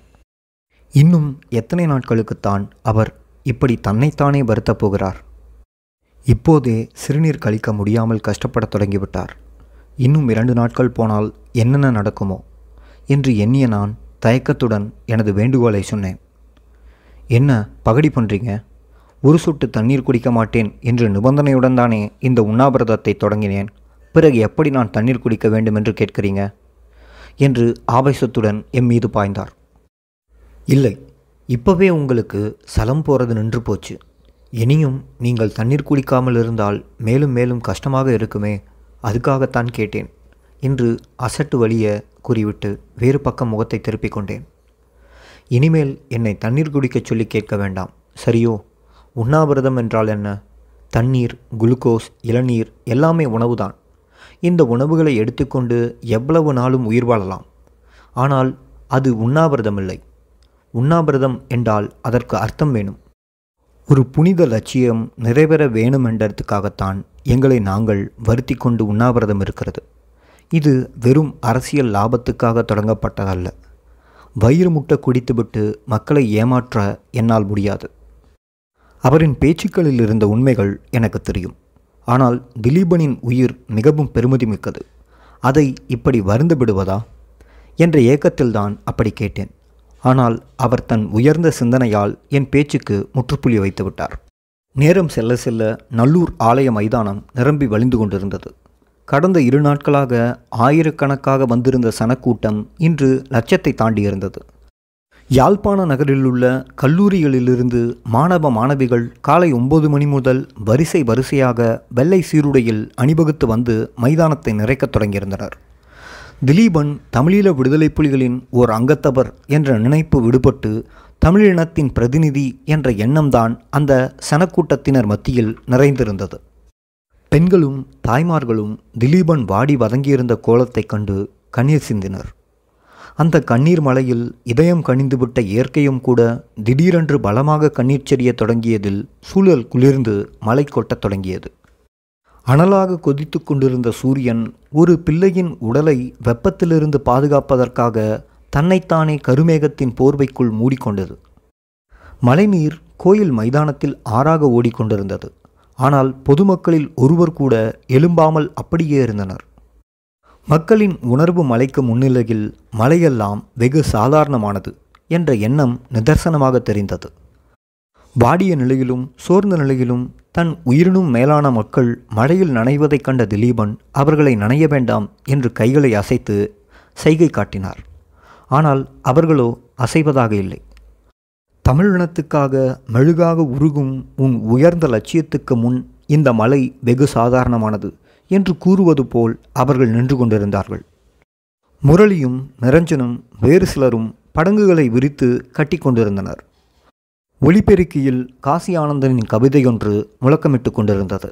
இன்னும் எத்தனை நாட்களுக்குத்தான் அவர் இப்படி தன்னைத்தானே வருத்தப் போகிறார் இப்போதே சிறுநீர் கழிக்க முடியாமல் கஷ்டப்படத் தொடங்கிவிட்டார் இன்னும் இரண்டு நாட்கள் போனால் என்னென்ன நடக்குமோ என்று எண்ணிய நான் தயக்கத்துடன் எனது வேண்டுகோளை சொன்னேன் என்ன பகடி பண்ணுறீங்க ஒரு சொட்டு தண்ணீர் குடிக்க மாட்டேன் என்று நிபந்தனையுடன் தானே இந்த உண்ணாவிரதத்தை தொடங்கினேன் பிறகு எப்படி நான் தண்ணீர் குடிக்க வேண்டும் என்று கேட்கிறீங்க என்று ஆவேசத்துடன் எம் மீது பாய்ந்தார் இல்லை இப்போவே உங்களுக்கு சலம் போகிறது நின்று போச்சு இனியும் நீங்கள் தண்ணீர் குடிக்காமல் இருந்தால் மேலும் மேலும் கஷ்டமாக இருக்குமே அதுக்காகத்தான் கேட்டேன் என்று அசட்டு வழிய கூறிவிட்டு வேறு பக்கம் முகத்தை திருப்பிக் கொண்டேன் இனிமேல் என்னை தண்ணீர் குடிக்கச் சொல்லி கேட்க வேண்டாம் சரியோ உண்ணாவிரதம் என்றால் என்ன தண்ணீர் குளுக்கோஸ் இளநீர் எல்லாமே உணவுதான் இந்த உணவுகளை எடுத்துக்கொண்டு எவ்வளவு நாளும் உயிர் வாழலாம் ஆனால் அது உண்ணாவிரதம் இல்லை உண்ணாவிரதம் என்றால் அதற்கு அர்த்தம் வேணும் ஒரு புனித லட்சியம் நிறைவேற வேணும் என்றதுக்காகத்தான் எங்களை நாங்கள் வருத்தி கொண்டு உண்ணாவிரதம் இருக்கிறது இது வெறும் அரசியல் லாபத்துக்காக தொடங்கப்பட்டதல்ல வயிறு முட்டை குடித்துவிட்டு மக்களை ஏமாற்ற என்னால் முடியாது அவரின் பேச்சுக்களில் இருந்த உண்மைகள் எனக்கு தெரியும் ஆனால் திலீபனின் உயிர் மிகவும் பெருமதி மிக்கது அதை இப்படி வருந்து விடுவதா என்ற ஏக்கத்தில்தான் அப்படி கேட்டேன் ஆனால் அவர் தன் உயர்ந்த சிந்தனையால் என் பேச்சுக்கு முற்றுப்புள்ளி வைத்துவிட்டார் நேரம் செல்ல செல்ல நல்லூர் ஆலய மைதானம் நிரம்பி வழிந்து கொண்டிருந்தது கடந்த இரு நாட்களாக ஆயிரக்கணக்காக வந்திருந்த சனக்கூட்டம் இன்று லட்சத்தை தாண்டியிருந்தது யாழ்ப்பாண நகரில் உள்ள கல்லூரிகளிலிருந்து மாணவ மாணவிகள் காலை ஒன்பது மணி முதல் வரிசை வரிசையாக வெள்ளை சீருடையில் அணிவகுத்து வந்து மைதானத்தை நிறைக்கத் தொடங்கியிருந்தனர் திலீபன் தமிழீழ விடுதலை புலிகளின் ஓர் அங்கத்தவர் என்ற நினைப்பு விடுபட்டு தமிழினத்தின் பிரதிநிதி என்ற எண்ணம்தான் அந்த சனக்கூட்டத்தினர் மத்தியில் நிறைந்திருந்தது பெண்களும் தாய்மார்களும் திலீபன் வாடி வதங்கியிருந்த கோலத்தைக் கண்டு கண்ணீர் சிந்தினர் அந்த கண்ணீர் மலையில் இதயம் கனிந்துவிட்ட இயற்கையும் கூட திடீரென்று பலமாக கண்ணீர் செறிய தொடங்கியதில் சூழல் குளிர்ந்து மலை கொட்டத் தொடங்கியது அனலாக கொதித்து கொண்டிருந்த சூரியன் ஒரு பிள்ளையின் உடலை வெப்பத்திலிருந்து பாதுகாப்பதற்காக தன்னைத்தானே கருமேகத்தின் போர்வைக்குள் மூடிக்கொண்டது மழைநீர் கோயில் மைதானத்தில் ஆறாக ஓடிக்கொண்டிருந்தது ஆனால் பொதுமக்களில் ஒருவர் கூட எழும்பாமல் அப்படியே இருந்தனர் மக்களின் உணர்வு மலைக்கு முன்னிலையில் மலையெல்லாம் வெகு சாதாரணமானது என்ற எண்ணம் நிதர்சனமாக தெரிந்தது வாடிய நிலையிலும் சோர்ந்த நிலையிலும் தன் உயிரினும் மேலான மக்கள் மழையில் நனைவதைக் கண்ட திலீபன் அவர்களை நனைய வேண்டாம் என்று கைகளை அசைத்து செய்கை காட்டினார் ஆனால் அவர்களோ அசைவதாக இல்லை தமிழினத்துக்காக மெழுகாக உருகும் உன் உயர்ந்த லட்சியத்துக்கு முன் இந்த மலை வெகு சாதாரணமானது என்று கூறுவது போல் அவர்கள் நின்று கொண்டிருந்தார்கள் முரளியும் நிரஞ்சனும் வேறு சிலரும் படங்குகளை விரித்து கட்டி கொண்டிருந்தனர் ஒளிப்பெருக்கியில் காசி ஆனந்தனின் கவிதையொன்று முழக்கமிட்டு கொண்டிருந்தது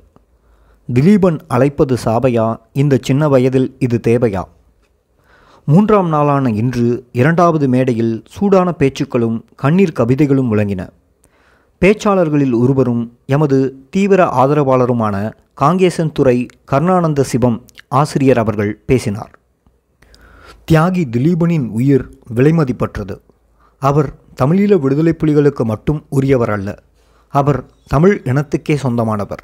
திலீபன் அழைப்பது சாபையா இந்த சின்ன வயதில் இது தேவையா மூன்றாம் நாளான இன்று இரண்டாவது மேடையில் சூடான பேச்சுக்களும் கண்ணீர் கவிதைகளும் முழங்கின பேச்சாளர்களில் ஒருவரும் எமது தீவிர ஆதரவாளருமான காங்கேசன் துறை கருணானந்த சிவம் ஆசிரியர் அவர்கள் பேசினார் தியாகி திலீபனின் உயிர் விலைமதிப்பற்றது அவர் தமிழீழ விடுதலை புலிகளுக்கு மட்டும் உரியவர் அல்ல அவர் தமிழ் இனத்துக்கே சொந்தமானவர்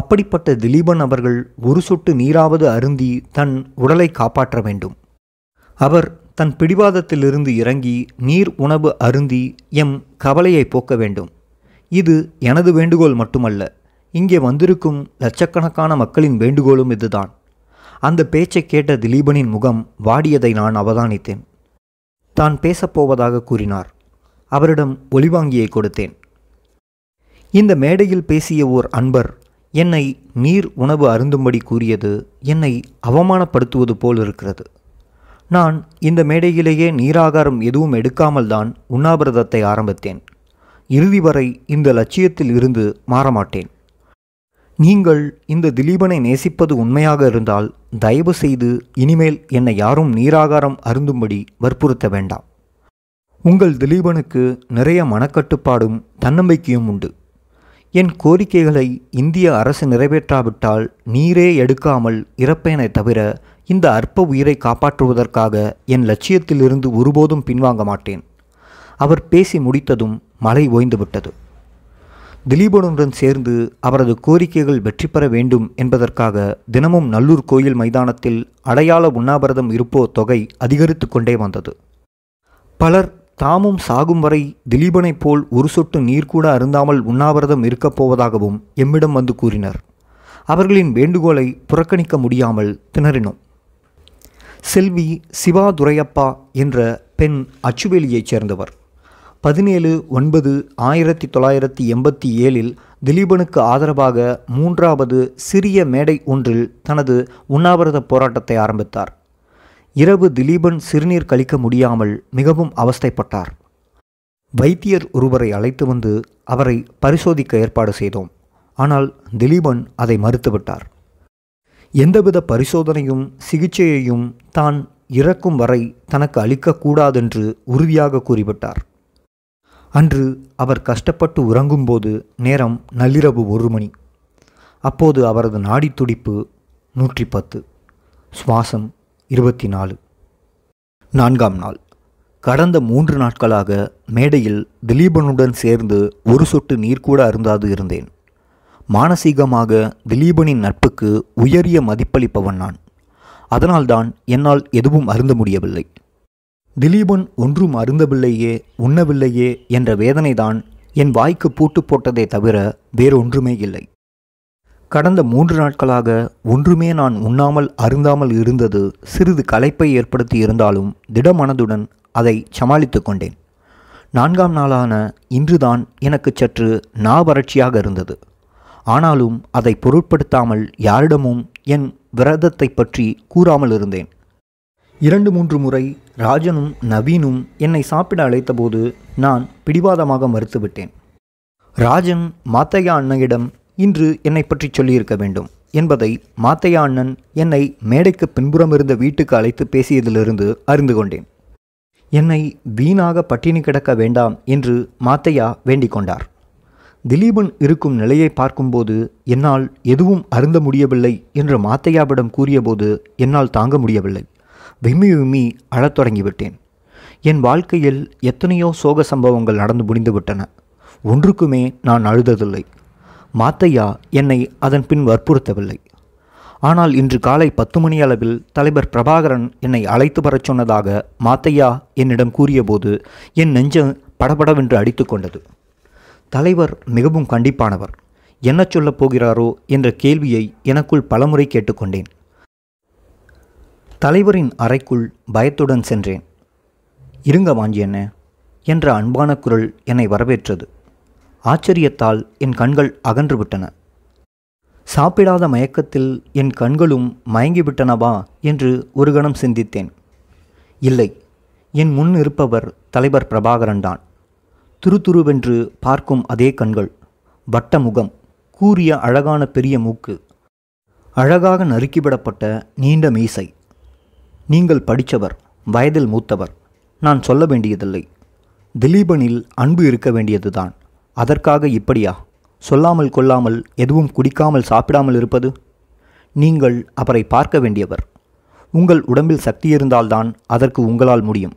அப்படிப்பட்ட திலீபன் அவர்கள் ஒரு சொட்டு நீராவது அருந்தி தன் உடலை காப்பாற்ற வேண்டும் அவர் தன் பிடிவாதத்திலிருந்து இறங்கி நீர் உணவு அருந்தி எம் கவலையை போக்க வேண்டும் இது எனது வேண்டுகோள் மட்டுமல்ல இங்கே வந்திருக்கும் லட்சக்கணக்கான மக்களின் வேண்டுகோளும் இதுதான் அந்த பேச்சை கேட்ட திலீபனின் முகம் வாடியதை நான் அவதானித்தேன் தான் பேசப்போவதாக கூறினார் அவரிடம் ஒளிவாங்கியை கொடுத்தேன் இந்த மேடையில் பேசிய ஓர் அன்பர் என்னை நீர் உணவு அருந்தும்படி கூறியது என்னை அவமானப்படுத்துவது போல் இருக்கிறது நான் இந்த மேடையிலேயே நீராகாரம் எதுவும் எடுக்காமல் தான் உண்ணாவிரதத்தை ஆரம்பித்தேன் இறுதி வரை இந்த லட்சியத்தில் இருந்து மாறமாட்டேன் நீங்கள் இந்த திலீபனை நேசிப்பது உண்மையாக இருந்தால் தயவு செய்து இனிமேல் என்னை யாரும் நீராகாரம் அருந்தும்படி வற்புறுத்த வேண்டாம் உங்கள் திலீபனுக்கு நிறைய மனக்கட்டுப்பாடும் தன்னம்பிக்கையும் உண்டு என் கோரிக்கைகளை இந்திய அரசு நிறைவேற்றாவிட்டால் நீரே எடுக்காமல் இறப்பேனை தவிர இந்த அற்ப உயிரை காப்பாற்றுவதற்காக என் லட்சியத்திலிருந்து ஒருபோதும் பின்வாங்க மாட்டேன் அவர் பேசி முடித்ததும் மழை ஓய்ந்துவிட்டது திலீபனுடன் சேர்ந்து அவரது கோரிக்கைகள் வெற்றி பெற வேண்டும் என்பதற்காக தினமும் நல்லூர் கோயில் மைதானத்தில் அடையாள உண்ணாவிரதம் இருப்போர் தொகை அதிகரித்து கொண்டே வந்தது பலர் தாமும் சாகும் வரை திலீபனைப் போல் ஒரு சொட்டு நீர் கூட அருந்தாமல் உண்ணாவிரதம் இருக்கப் போவதாகவும் எம்மிடம் வந்து கூறினர் அவர்களின் வேண்டுகோளை புறக்கணிக்க முடியாமல் திணறினோம் செல்வி சிவா துரையப்பா என்ற பெண் அச்சுவேலியைச் சேர்ந்தவர் பதினேழு ஒன்பது ஆயிரத்தி தொள்ளாயிரத்தி எண்பத்தி ஏழில் திலீபனுக்கு ஆதரவாக மூன்றாவது சிறிய மேடை ஒன்றில் தனது உண்ணாவிரத போராட்டத்தை ஆரம்பித்தார் இரவு திலீபன் சிறுநீர் கழிக்க முடியாமல் மிகவும் அவஸ்தைப்பட்டார் வைத்தியர் ஒருவரை அழைத்து வந்து அவரை பரிசோதிக்க ஏற்பாடு செய்தோம் ஆனால் திலீபன் அதை மறுத்துவிட்டார் எந்தவித பரிசோதனையும் சிகிச்சையையும் தான் இறக்கும் வரை தனக்கு அளிக்கக்கூடாதென்று உறுதியாக கூறிவிட்டார் அன்று அவர் கஷ்டப்பட்டு உறங்கும்போது நேரம் நள்ளிரவு ஒரு மணி அப்போது அவரது நாடி துடிப்பு நூற்றி பத்து சுவாசம் இருபத்தி நாலு நான்காம் நாள் கடந்த மூன்று நாட்களாக மேடையில் திலீபனுடன் சேர்ந்து ஒரு சொட்டு நீர் கூட அருந்தாது இருந்தேன் மானசீகமாக திலீபனின் நட்புக்கு உயரிய மதிப்பளிப்பவன் நான் அதனால்தான் என்னால் எதுவும் அருந்த முடியவில்லை திலீபன் ஒன்றும் அருந்தவில்லையே உண்ணவில்லையே என்ற வேதனைதான் என் வாய்க்கு பூட்டு போட்டதே தவிர வேறொன்றுமே இல்லை கடந்த மூன்று நாட்களாக ஒன்றுமே நான் உண்ணாமல் அருந்தாமல் இருந்தது சிறிது களைப்பை ஏற்படுத்தி இருந்தாலும் திடமனதுடன் அதை சமாளித்து கொண்டேன் நான்காம் நாளான இன்றுதான் எனக்கு சற்று நாவறட்சியாக இருந்தது ஆனாலும் அதை பொருட்படுத்தாமல் யாரிடமும் என் விரதத்தை பற்றி கூறாமல் இருந்தேன் இரண்டு மூன்று முறை ராஜனும் நவீனும் என்னை சாப்பிட அழைத்தபோது நான் பிடிவாதமாக மறுத்துவிட்டேன் ராஜன் மாத்தையா அண்ணனிடம் இன்று என்னை பற்றி சொல்லியிருக்க வேண்டும் என்பதை மாத்தையா அண்ணன் என்னை மேடைக்கு பின்புறம் இருந்த வீட்டுக்கு அழைத்து பேசியதிலிருந்து அறிந்து கொண்டேன் என்னை வீணாக பட்டினி கிடக்க வேண்டாம் என்று மாத்தையா வேண்டிக் கொண்டார் திலீபன் இருக்கும் நிலையை பார்க்கும்போது என்னால் எதுவும் அருந்த முடியவில்லை என்று மாத்தையாவிடம் கூறியபோது என்னால் தாங்க முடியவில்லை விம்மி விம்மி அழத் தொடங்கிவிட்டேன் என் வாழ்க்கையில் எத்தனையோ சோக சம்பவங்கள் நடந்து முடிந்துவிட்டன ஒன்றுக்குமே நான் அழுததில்லை மாத்தையா என்னை அதன் பின் வற்புறுத்தவில்லை ஆனால் இன்று காலை பத்து மணி அளவில் தலைவர் பிரபாகரன் என்னை அழைத்து வரச் சொன்னதாக மாத்தையா என்னிடம் கூறியபோது என் நெஞ்சம் படபடவென்று அடித்து கொண்டது தலைவர் மிகவும் கண்டிப்பானவர் என்ன சொல்லப் போகிறாரோ என்ற கேள்வியை எனக்குள் பலமுறை கேட்டுக்கொண்டேன் தலைவரின் அறைக்குள் பயத்துடன் சென்றேன் இருங்க வாஞ்சியன என்ற அன்பான குரல் என்னை வரவேற்றது ஆச்சரியத்தால் என் கண்கள் அகன்றுவிட்டன சாப்பிடாத மயக்கத்தில் என் கண்களும் மயங்கிவிட்டனவா என்று ஒரு கணம் சிந்தித்தேன் இல்லை என் முன் இருப்பவர் தலைவர் பிரபாகரன் தான் துருதுருவென்று பார்க்கும் அதே கண்கள் வட்ட முகம் கூறிய அழகான பெரிய மூக்கு அழகாக நறுக்கிவிடப்பட்ட நீண்ட மீசை நீங்கள் படித்தவர் வயதில் மூத்தவர் நான் சொல்ல வேண்டியதில்லை திலீபனில் அன்பு இருக்க வேண்டியதுதான் அதற்காக இப்படியா சொல்லாமல் கொள்ளாமல் எதுவும் குடிக்காமல் சாப்பிடாமல் இருப்பது நீங்கள் அவரை பார்க்க வேண்டியவர் உங்கள் உடம்பில் சக்தி இருந்தால்தான் அதற்கு உங்களால் முடியும்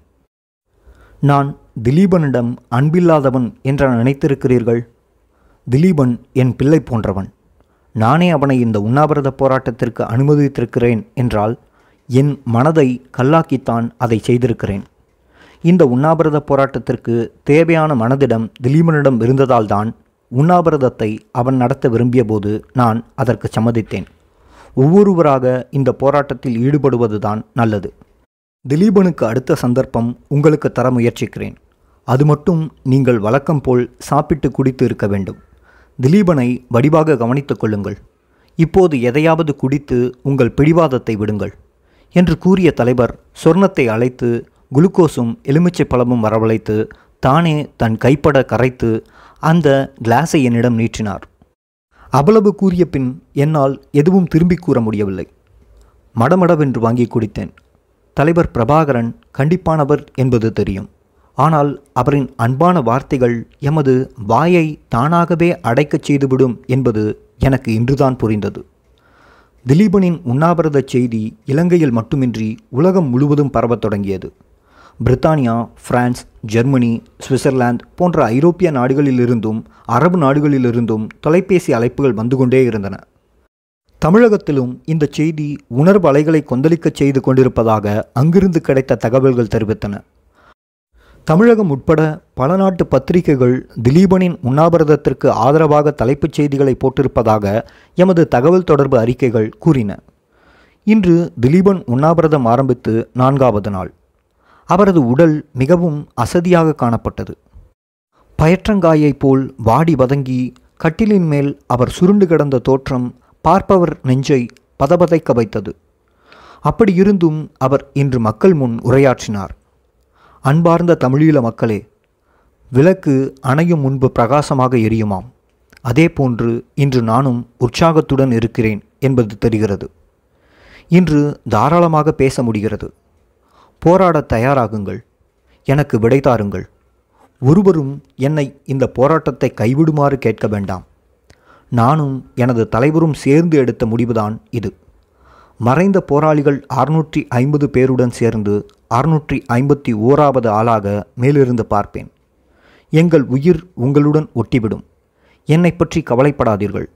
நான் திலீபனிடம் அன்பில்லாதவன் என்று நினைத்திருக்கிறீர்கள் திலீபன் என் பிள்ளை போன்றவன் நானே அவனை இந்த உண்ணாவிரத போராட்டத்திற்கு அனுமதித்திருக்கிறேன் என்றால் என் மனதை கல்லாக்கித்தான் அதை செய்திருக்கிறேன் இந்த உண்ணாபிரத போராட்டத்திற்கு தேவையான மனதிடம் திலீபனிடம் இருந்ததால்தான் உண்ணாபிரதத்தை அவன் நடத்த விரும்பியபோது நான் அதற்கு சம்மதித்தேன் ஒவ்வொருவராக இந்த போராட்டத்தில் ஈடுபடுவதுதான் நல்லது திலீபனுக்கு அடுத்த சந்தர்ப்பம் உங்களுக்கு தர முயற்சிக்கிறேன் அது மட்டும் நீங்கள் வழக்கம் போல் சாப்பிட்டு குடித்து இருக்க வேண்டும் திலீபனை வடிவாக கவனித்துக் கொள்ளுங்கள் இப்போது எதையாவது குடித்து உங்கள் பிடிவாதத்தை விடுங்கள் என்று கூறிய தலைவர் சொர்ணத்தை அழைத்து குளுக்கோஸும் எலுமிச்சை பழமும் வரவழைத்து தானே தன் கைப்பட கரைத்து அந்த கிளாஸை என்னிடம் நீற்றினார் அவ்வளவு கூறிய பின் என்னால் எதுவும் திரும்பி கூற முடியவில்லை மடமடவென்று வாங்கி குடித்தேன் தலைவர் பிரபாகரன் கண்டிப்பானவர் என்பது தெரியும் ஆனால் அவரின் அன்பான வார்த்தைகள் எமது வாயை தானாகவே அடைக்கச் செய்துவிடும் என்பது எனக்கு இன்றுதான் புரிந்தது திலீபனின் உண்ணாவிரத செய்தி இலங்கையில் மட்டுமின்றி உலகம் முழுவதும் பரவத் தொடங்கியது பிரித்தானியா பிரான்ஸ் ஜெர்மனி சுவிட்சர்லாந்து போன்ற ஐரோப்பிய நாடுகளிலிருந்தும் அரபு நாடுகளிலிருந்தும் தொலைபேசி அழைப்புகள் வந்து கொண்டே இருந்தன தமிழகத்திலும் இந்த செய்தி உணர்வு அலைகளை கொந்தளிக்கச் செய்து கொண்டிருப்பதாக அங்கிருந்து கிடைத்த தகவல்கள் தெரிவித்தன தமிழகம் உட்பட பல நாட்டு பத்திரிகைகள் திலீபனின் உண்ணாவிரதத்திற்கு ஆதரவாக தலைப்புச் செய்திகளை போட்டிருப்பதாக எமது தகவல் தொடர்பு அறிக்கைகள் கூறின இன்று திலீபன் உண்ணாவிரதம் ஆரம்பித்து நான்காவது நாள் அவரது உடல் மிகவும் அசதியாக காணப்பட்டது பயற்றங்காயைப் போல் வாடி வதங்கி கட்டிலின் மேல் அவர் சுருண்டு கிடந்த தோற்றம் பார்ப்பவர் நெஞ்சை பதபதைக்க வைத்தது அப்படியிருந்தும் அவர் இன்று மக்கள் முன் உரையாற்றினார் அன்பார்ந்த தமிழீழ மக்களே விளக்கு அணையும் முன்பு பிரகாசமாக எரியுமாம் அதே போன்று இன்று நானும் உற்சாகத்துடன் இருக்கிறேன் என்பது தெரிகிறது இன்று தாராளமாக பேச முடிகிறது போராட தயாராகுங்கள் எனக்கு விடைதாருங்கள் ஒருவரும் என்னை இந்த போராட்டத்தை கைவிடுமாறு கேட்க வேண்டாம் நானும் எனது தலைவரும் சேர்ந்து எடுத்த முடிவுதான் இது மறைந்த போராளிகள் அறுநூற்றி ஐம்பது பேருடன் சேர்ந்து அறுநூற்றி ஐம்பத்தி ஓராவது ஆளாக மேலிருந்து பார்ப்பேன் எங்கள் உயிர் உங்களுடன் ஒட்டிவிடும் என்னை பற்றி கவலைப்படாதீர்கள்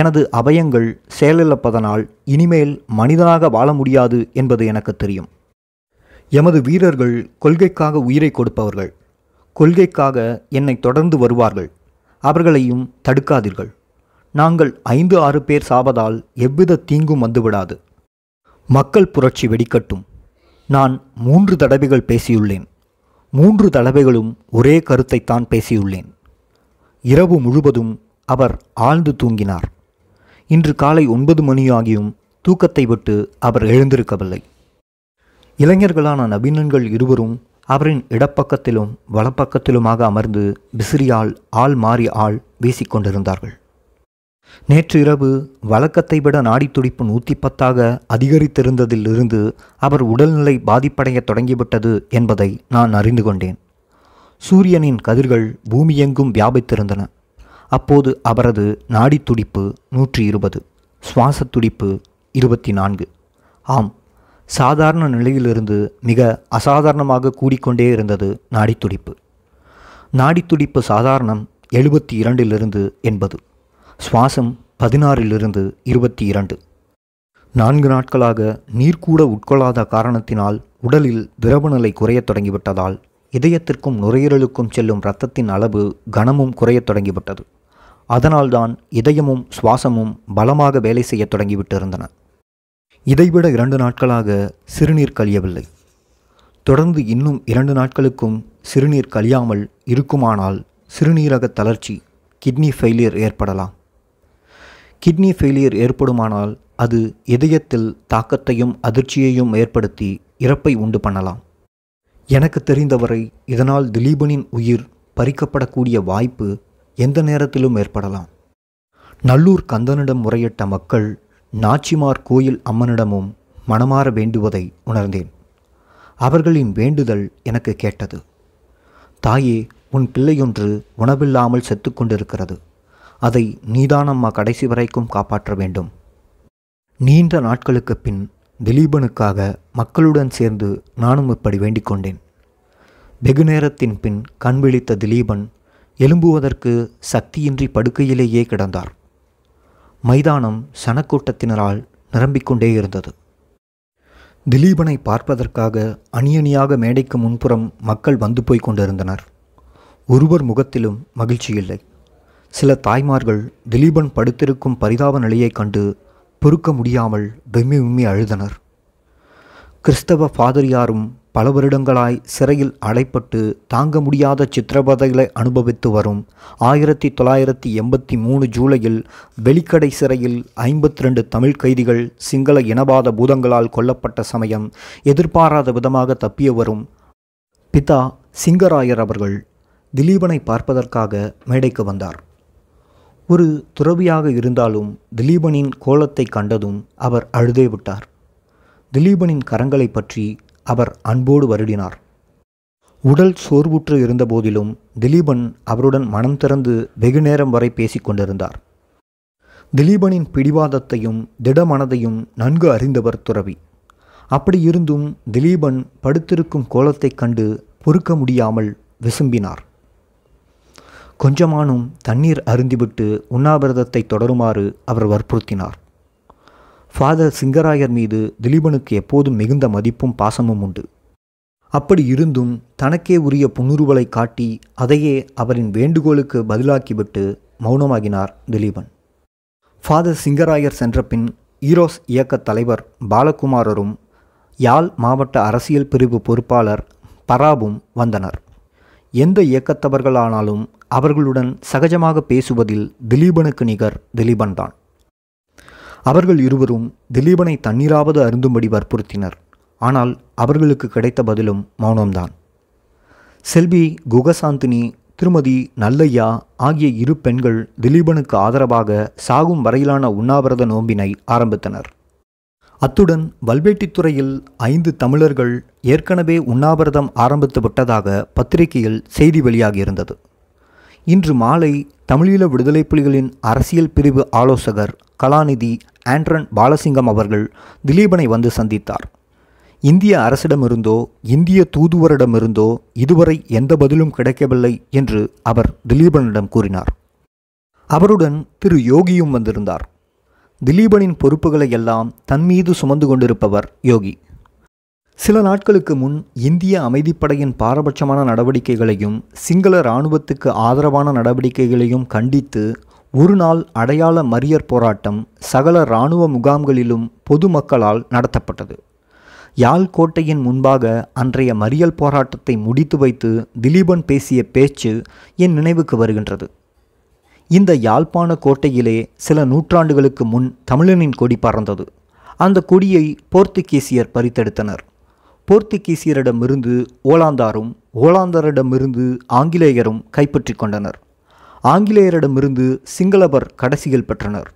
எனது அபயங்கள் செயலிழப்பதனால் இனிமேல் மனிதனாக வாழ முடியாது என்பது எனக்கு தெரியும் எமது வீரர்கள் கொள்கைக்காக உயிரை கொடுப்பவர்கள் கொள்கைக்காக என்னை தொடர்ந்து வருவார்கள் அவர்களையும் தடுக்காதீர்கள் நாங்கள் ஐந்து ஆறு பேர் சாவதால் எவ்வித தீங்கும் வந்துவிடாது மக்கள் புரட்சி வெடிக்கட்டும் நான் மூன்று தடவைகள் பேசியுள்ளேன் மூன்று தடவைகளும் ஒரே கருத்தைத்தான் பேசியுள்ளேன் இரவு முழுவதும் அவர் ஆழ்ந்து தூங்கினார் இன்று காலை ஒன்பது மணியாகியும் தூக்கத்தை விட்டு அவர் எழுந்திருக்கவில்லை இளைஞர்களான நவீனன்கள் இருவரும் அவரின் இடப்பக்கத்திலும் வலப்பக்கத்திலுமாக அமர்ந்து விசிறியால் ஆள் மாறி ஆள் வீசிக்கொண்டிருந்தார்கள் நேற்று இரவு வழக்கத்தை விட நாடித்துடிப்பு நூற்றி பத்தாக அதிகரித்திருந்ததிலிருந்து அவர் உடல்நிலை பாதிப்படைய தொடங்கிவிட்டது என்பதை நான் அறிந்து கொண்டேன் சூரியனின் கதிர்கள் பூமியெங்கும் வியாபித்திருந்தன அப்போது அவரது நாடித்துடிப்பு நூற்றி இருபது சுவாச துடிப்பு இருபத்தி நான்கு ஆம் சாதாரண நிலையிலிருந்து மிக அசாதாரணமாக கூடிக்கொண்டே இருந்தது நாடித்துடிப்பு நாடித்துடிப்பு சாதாரணம் எழுபத்தி இரண்டிலிருந்து என்பது சுவாசம் பதினாறிலிருந்து இருபத்தி இரண்டு நான்கு நாட்களாக நீர்க்கூட உட்கொள்ளாத காரணத்தினால் உடலில் திரவநிலை குறையத் தொடங்கிவிட்டதால் இதயத்திற்கும் நுரையீரலுக்கும் செல்லும் இரத்தத்தின் அளவு கனமும் குறையத் தொடங்கிவிட்டது அதனால்தான் இதயமும் சுவாசமும் பலமாக வேலை செய்ய தொடங்கிவிட்டிருந்தன இதைவிட இரண்டு நாட்களாக சிறுநீர் கழியவில்லை தொடர்ந்து இன்னும் இரண்டு நாட்களுக்கும் சிறுநீர் கழியாமல் இருக்குமானால் சிறுநீரக தளர்ச்சி கிட்னி ஃபெயிலியர் ஏற்படலாம் கிட்னி ஃபெயிலியர் ஏற்படுமானால் அது இதயத்தில் தாக்கத்தையும் அதிர்ச்சியையும் ஏற்படுத்தி இறப்பை உண்டு பண்ணலாம் எனக்கு தெரிந்தவரை இதனால் திலீபனின் உயிர் பறிக்கப்படக்கூடிய வாய்ப்பு எந்த நேரத்திலும் ஏற்படலாம் நல்லூர் கந்தனிடம் முறையிட்ட மக்கள் நாச்சிமார் கோயில் அம்மனிடமும் மனமாற வேண்டுவதை உணர்ந்தேன் அவர்களின் வேண்டுதல் எனக்கு கேட்டது தாயே உன் பிள்ளையொன்று உணவில்லாமல் செத்துக்கொண்டிருக்கிறது அதை நீதானம்மா கடைசி வரைக்கும் காப்பாற்ற வேண்டும் நீண்ட நாட்களுக்கு பின் திலீபனுக்காக மக்களுடன் சேர்ந்து நானும் இப்படி வேண்டிக் கொண்டேன் வெகு நேரத்தின் பின் கண் விழித்த திலீபன் எழும்புவதற்கு சக்தியின்றி படுக்கையிலேயே கிடந்தார் மைதானம் சனக்கூட்டத்தினரால் நிரம்பிக்கொண்டே இருந்தது திலீபனை பார்ப்பதற்காக அணியணியாக மேடைக்கு முன்புறம் மக்கள் வந்து போய்க் கொண்டிருந்தனர் ஒருவர் முகத்திலும் மகிழ்ச்சி இல்லை சில தாய்மார்கள் திலீபன் படுத்திருக்கும் பரிதாப நிலையைக் கண்டு பொறுக்க முடியாமல் வெம்மி விம்மி அழுதனர் கிறிஸ்தவ ஃபாதரியாரும் பல வருடங்களாய் சிறையில் அடைப்பட்டு தாங்க முடியாத சித்திரபதைகளை அனுபவித்து வரும் ஆயிரத்தி தொள்ளாயிரத்தி எண்பத்தி மூணு ஜூலையில் வெளிக்கடை சிறையில் ஐம்பத்தி ரெண்டு தமிழ் கைதிகள் சிங்கள இனவாத பூதங்களால் கொல்லப்பட்ட சமயம் எதிர்பாராத விதமாக தப்பிய வரும் பிதா சிங்கராயர் அவர்கள் திலீபனை பார்ப்பதற்காக மேடைக்கு வந்தார் ஒரு துறவியாக இருந்தாலும் திலீபனின் கோலத்தை கண்டதும் அவர் அழுதே விட்டார் திலீபனின் கரங்களை பற்றி அவர் அன்போடு வருடினார் உடல் சோர்வுற்று இருந்தபோதிலும் திலீபன் அவருடன் மனம் திறந்து வெகு நேரம் வரை பேசிக்கொண்டிருந்தார் திலீபனின் பிடிவாதத்தையும் திடமனதையும் நன்கு அறிந்தவர் துறவி அப்படியிருந்தும் திலீபன் படுத்திருக்கும் கோலத்தைக் கண்டு பொறுக்க முடியாமல் விசும்பினார் கொஞ்சமானும் தண்ணீர் அருந்திவிட்டு உண்ணாவிரதத்தை தொடருமாறு அவர் வற்புறுத்தினார் ஃபாதர் சிங்கராயர் மீது திலீபனுக்கு எப்போதும் மிகுந்த மதிப்பும் பாசமும் உண்டு அப்படி இருந்தும் தனக்கே உரிய புன்னுருவலை காட்டி அதையே அவரின் வேண்டுகோளுக்கு பதிலாக்கிவிட்டு மௌனமாகினார் திலீபன் ஃபாதர் சிங்கராயர் சென்றபின் ஈரோஸ் இயக்க தலைவர் பாலகுமாரரும் யாழ் மாவட்ட அரசியல் பிரிவு பொறுப்பாளர் பராபும் வந்தனர் எந்த இயக்கத்தவர்களானாலும் அவர்களுடன் சகஜமாக பேசுவதில் திலீபனுக்கு நிகர் திலீபன்தான் தான் அவர்கள் இருவரும் திலீபனை தண்ணீராவது அருந்தும்படி வற்புறுத்தினர் ஆனால் அவர்களுக்கு கிடைத்த பதிலும் மௌனம்தான் செல்வி குகசாந்தினி திருமதி நல்லையா ஆகிய இரு பெண்கள் திலீபனுக்கு ஆதரவாக சாகும் வரையிலான உண்ணாவிரத நோம்பினை ஆரம்பித்தனர் அத்துடன் வல்வேட்டித்துறையில் ஐந்து தமிழர்கள் ஏற்கனவே உண்ணாவிரதம் ஆரம்பித்து விட்டதாக பத்திரிகையில் செய்தி வெளியாகியிருந்தது இன்று மாலை தமிழீழ விடுதலை புலிகளின் அரசியல் பிரிவு ஆலோசகர் கலாநிதி ஆண்ட்ரன் பாலசிங்கம் அவர்கள் திலீபனை வந்து சந்தித்தார் இந்திய அரசிடமிருந்தோ இந்திய தூதுவரிடமிருந்தோ இதுவரை எந்த பதிலும் கிடைக்கவில்லை என்று அவர் திலீபனிடம் கூறினார் அவருடன் திரு யோகியும் வந்திருந்தார் திலீபனின் பொறுப்புகளை எல்லாம் தன் மீது சுமந்து கொண்டிருப்பவர் யோகி சில நாட்களுக்கு முன் இந்திய அமைதிப்படையின் பாரபட்சமான நடவடிக்கைகளையும் சிங்கள இராணுவத்துக்கு ஆதரவான நடவடிக்கைகளையும் கண்டித்து ஒரு நாள் அடையாள மறியற் போராட்டம் சகல இராணுவ முகாம்களிலும் பொதுமக்களால் நடத்தப்பட்டது யாழ் கோட்டையின் முன்பாக அன்றைய மறியல் போராட்டத்தை முடித்து வைத்து திலீபன் பேசிய பேச்சு என் நினைவுக்கு வருகின்றது இந்த யாழ்ப்பாண கோட்டையிலே சில நூற்றாண்டுகளுக்கு முன் தமிழனின் கொடி பறந்தது அந்த கொடியை போர்த்துகீசியர் பறித்தெடுத்தனர் போர்த்துகீசியரிடமிருந்து ஓலாந்தாரும் ஓலாந்தரிடமிருந்து ஆங்கிலேயரும் கைப்பற்றி கொண்டனர் ஆங்கிலேயரிடமிருந்து சிங்களவர் கடைசியில் பெற்றனர்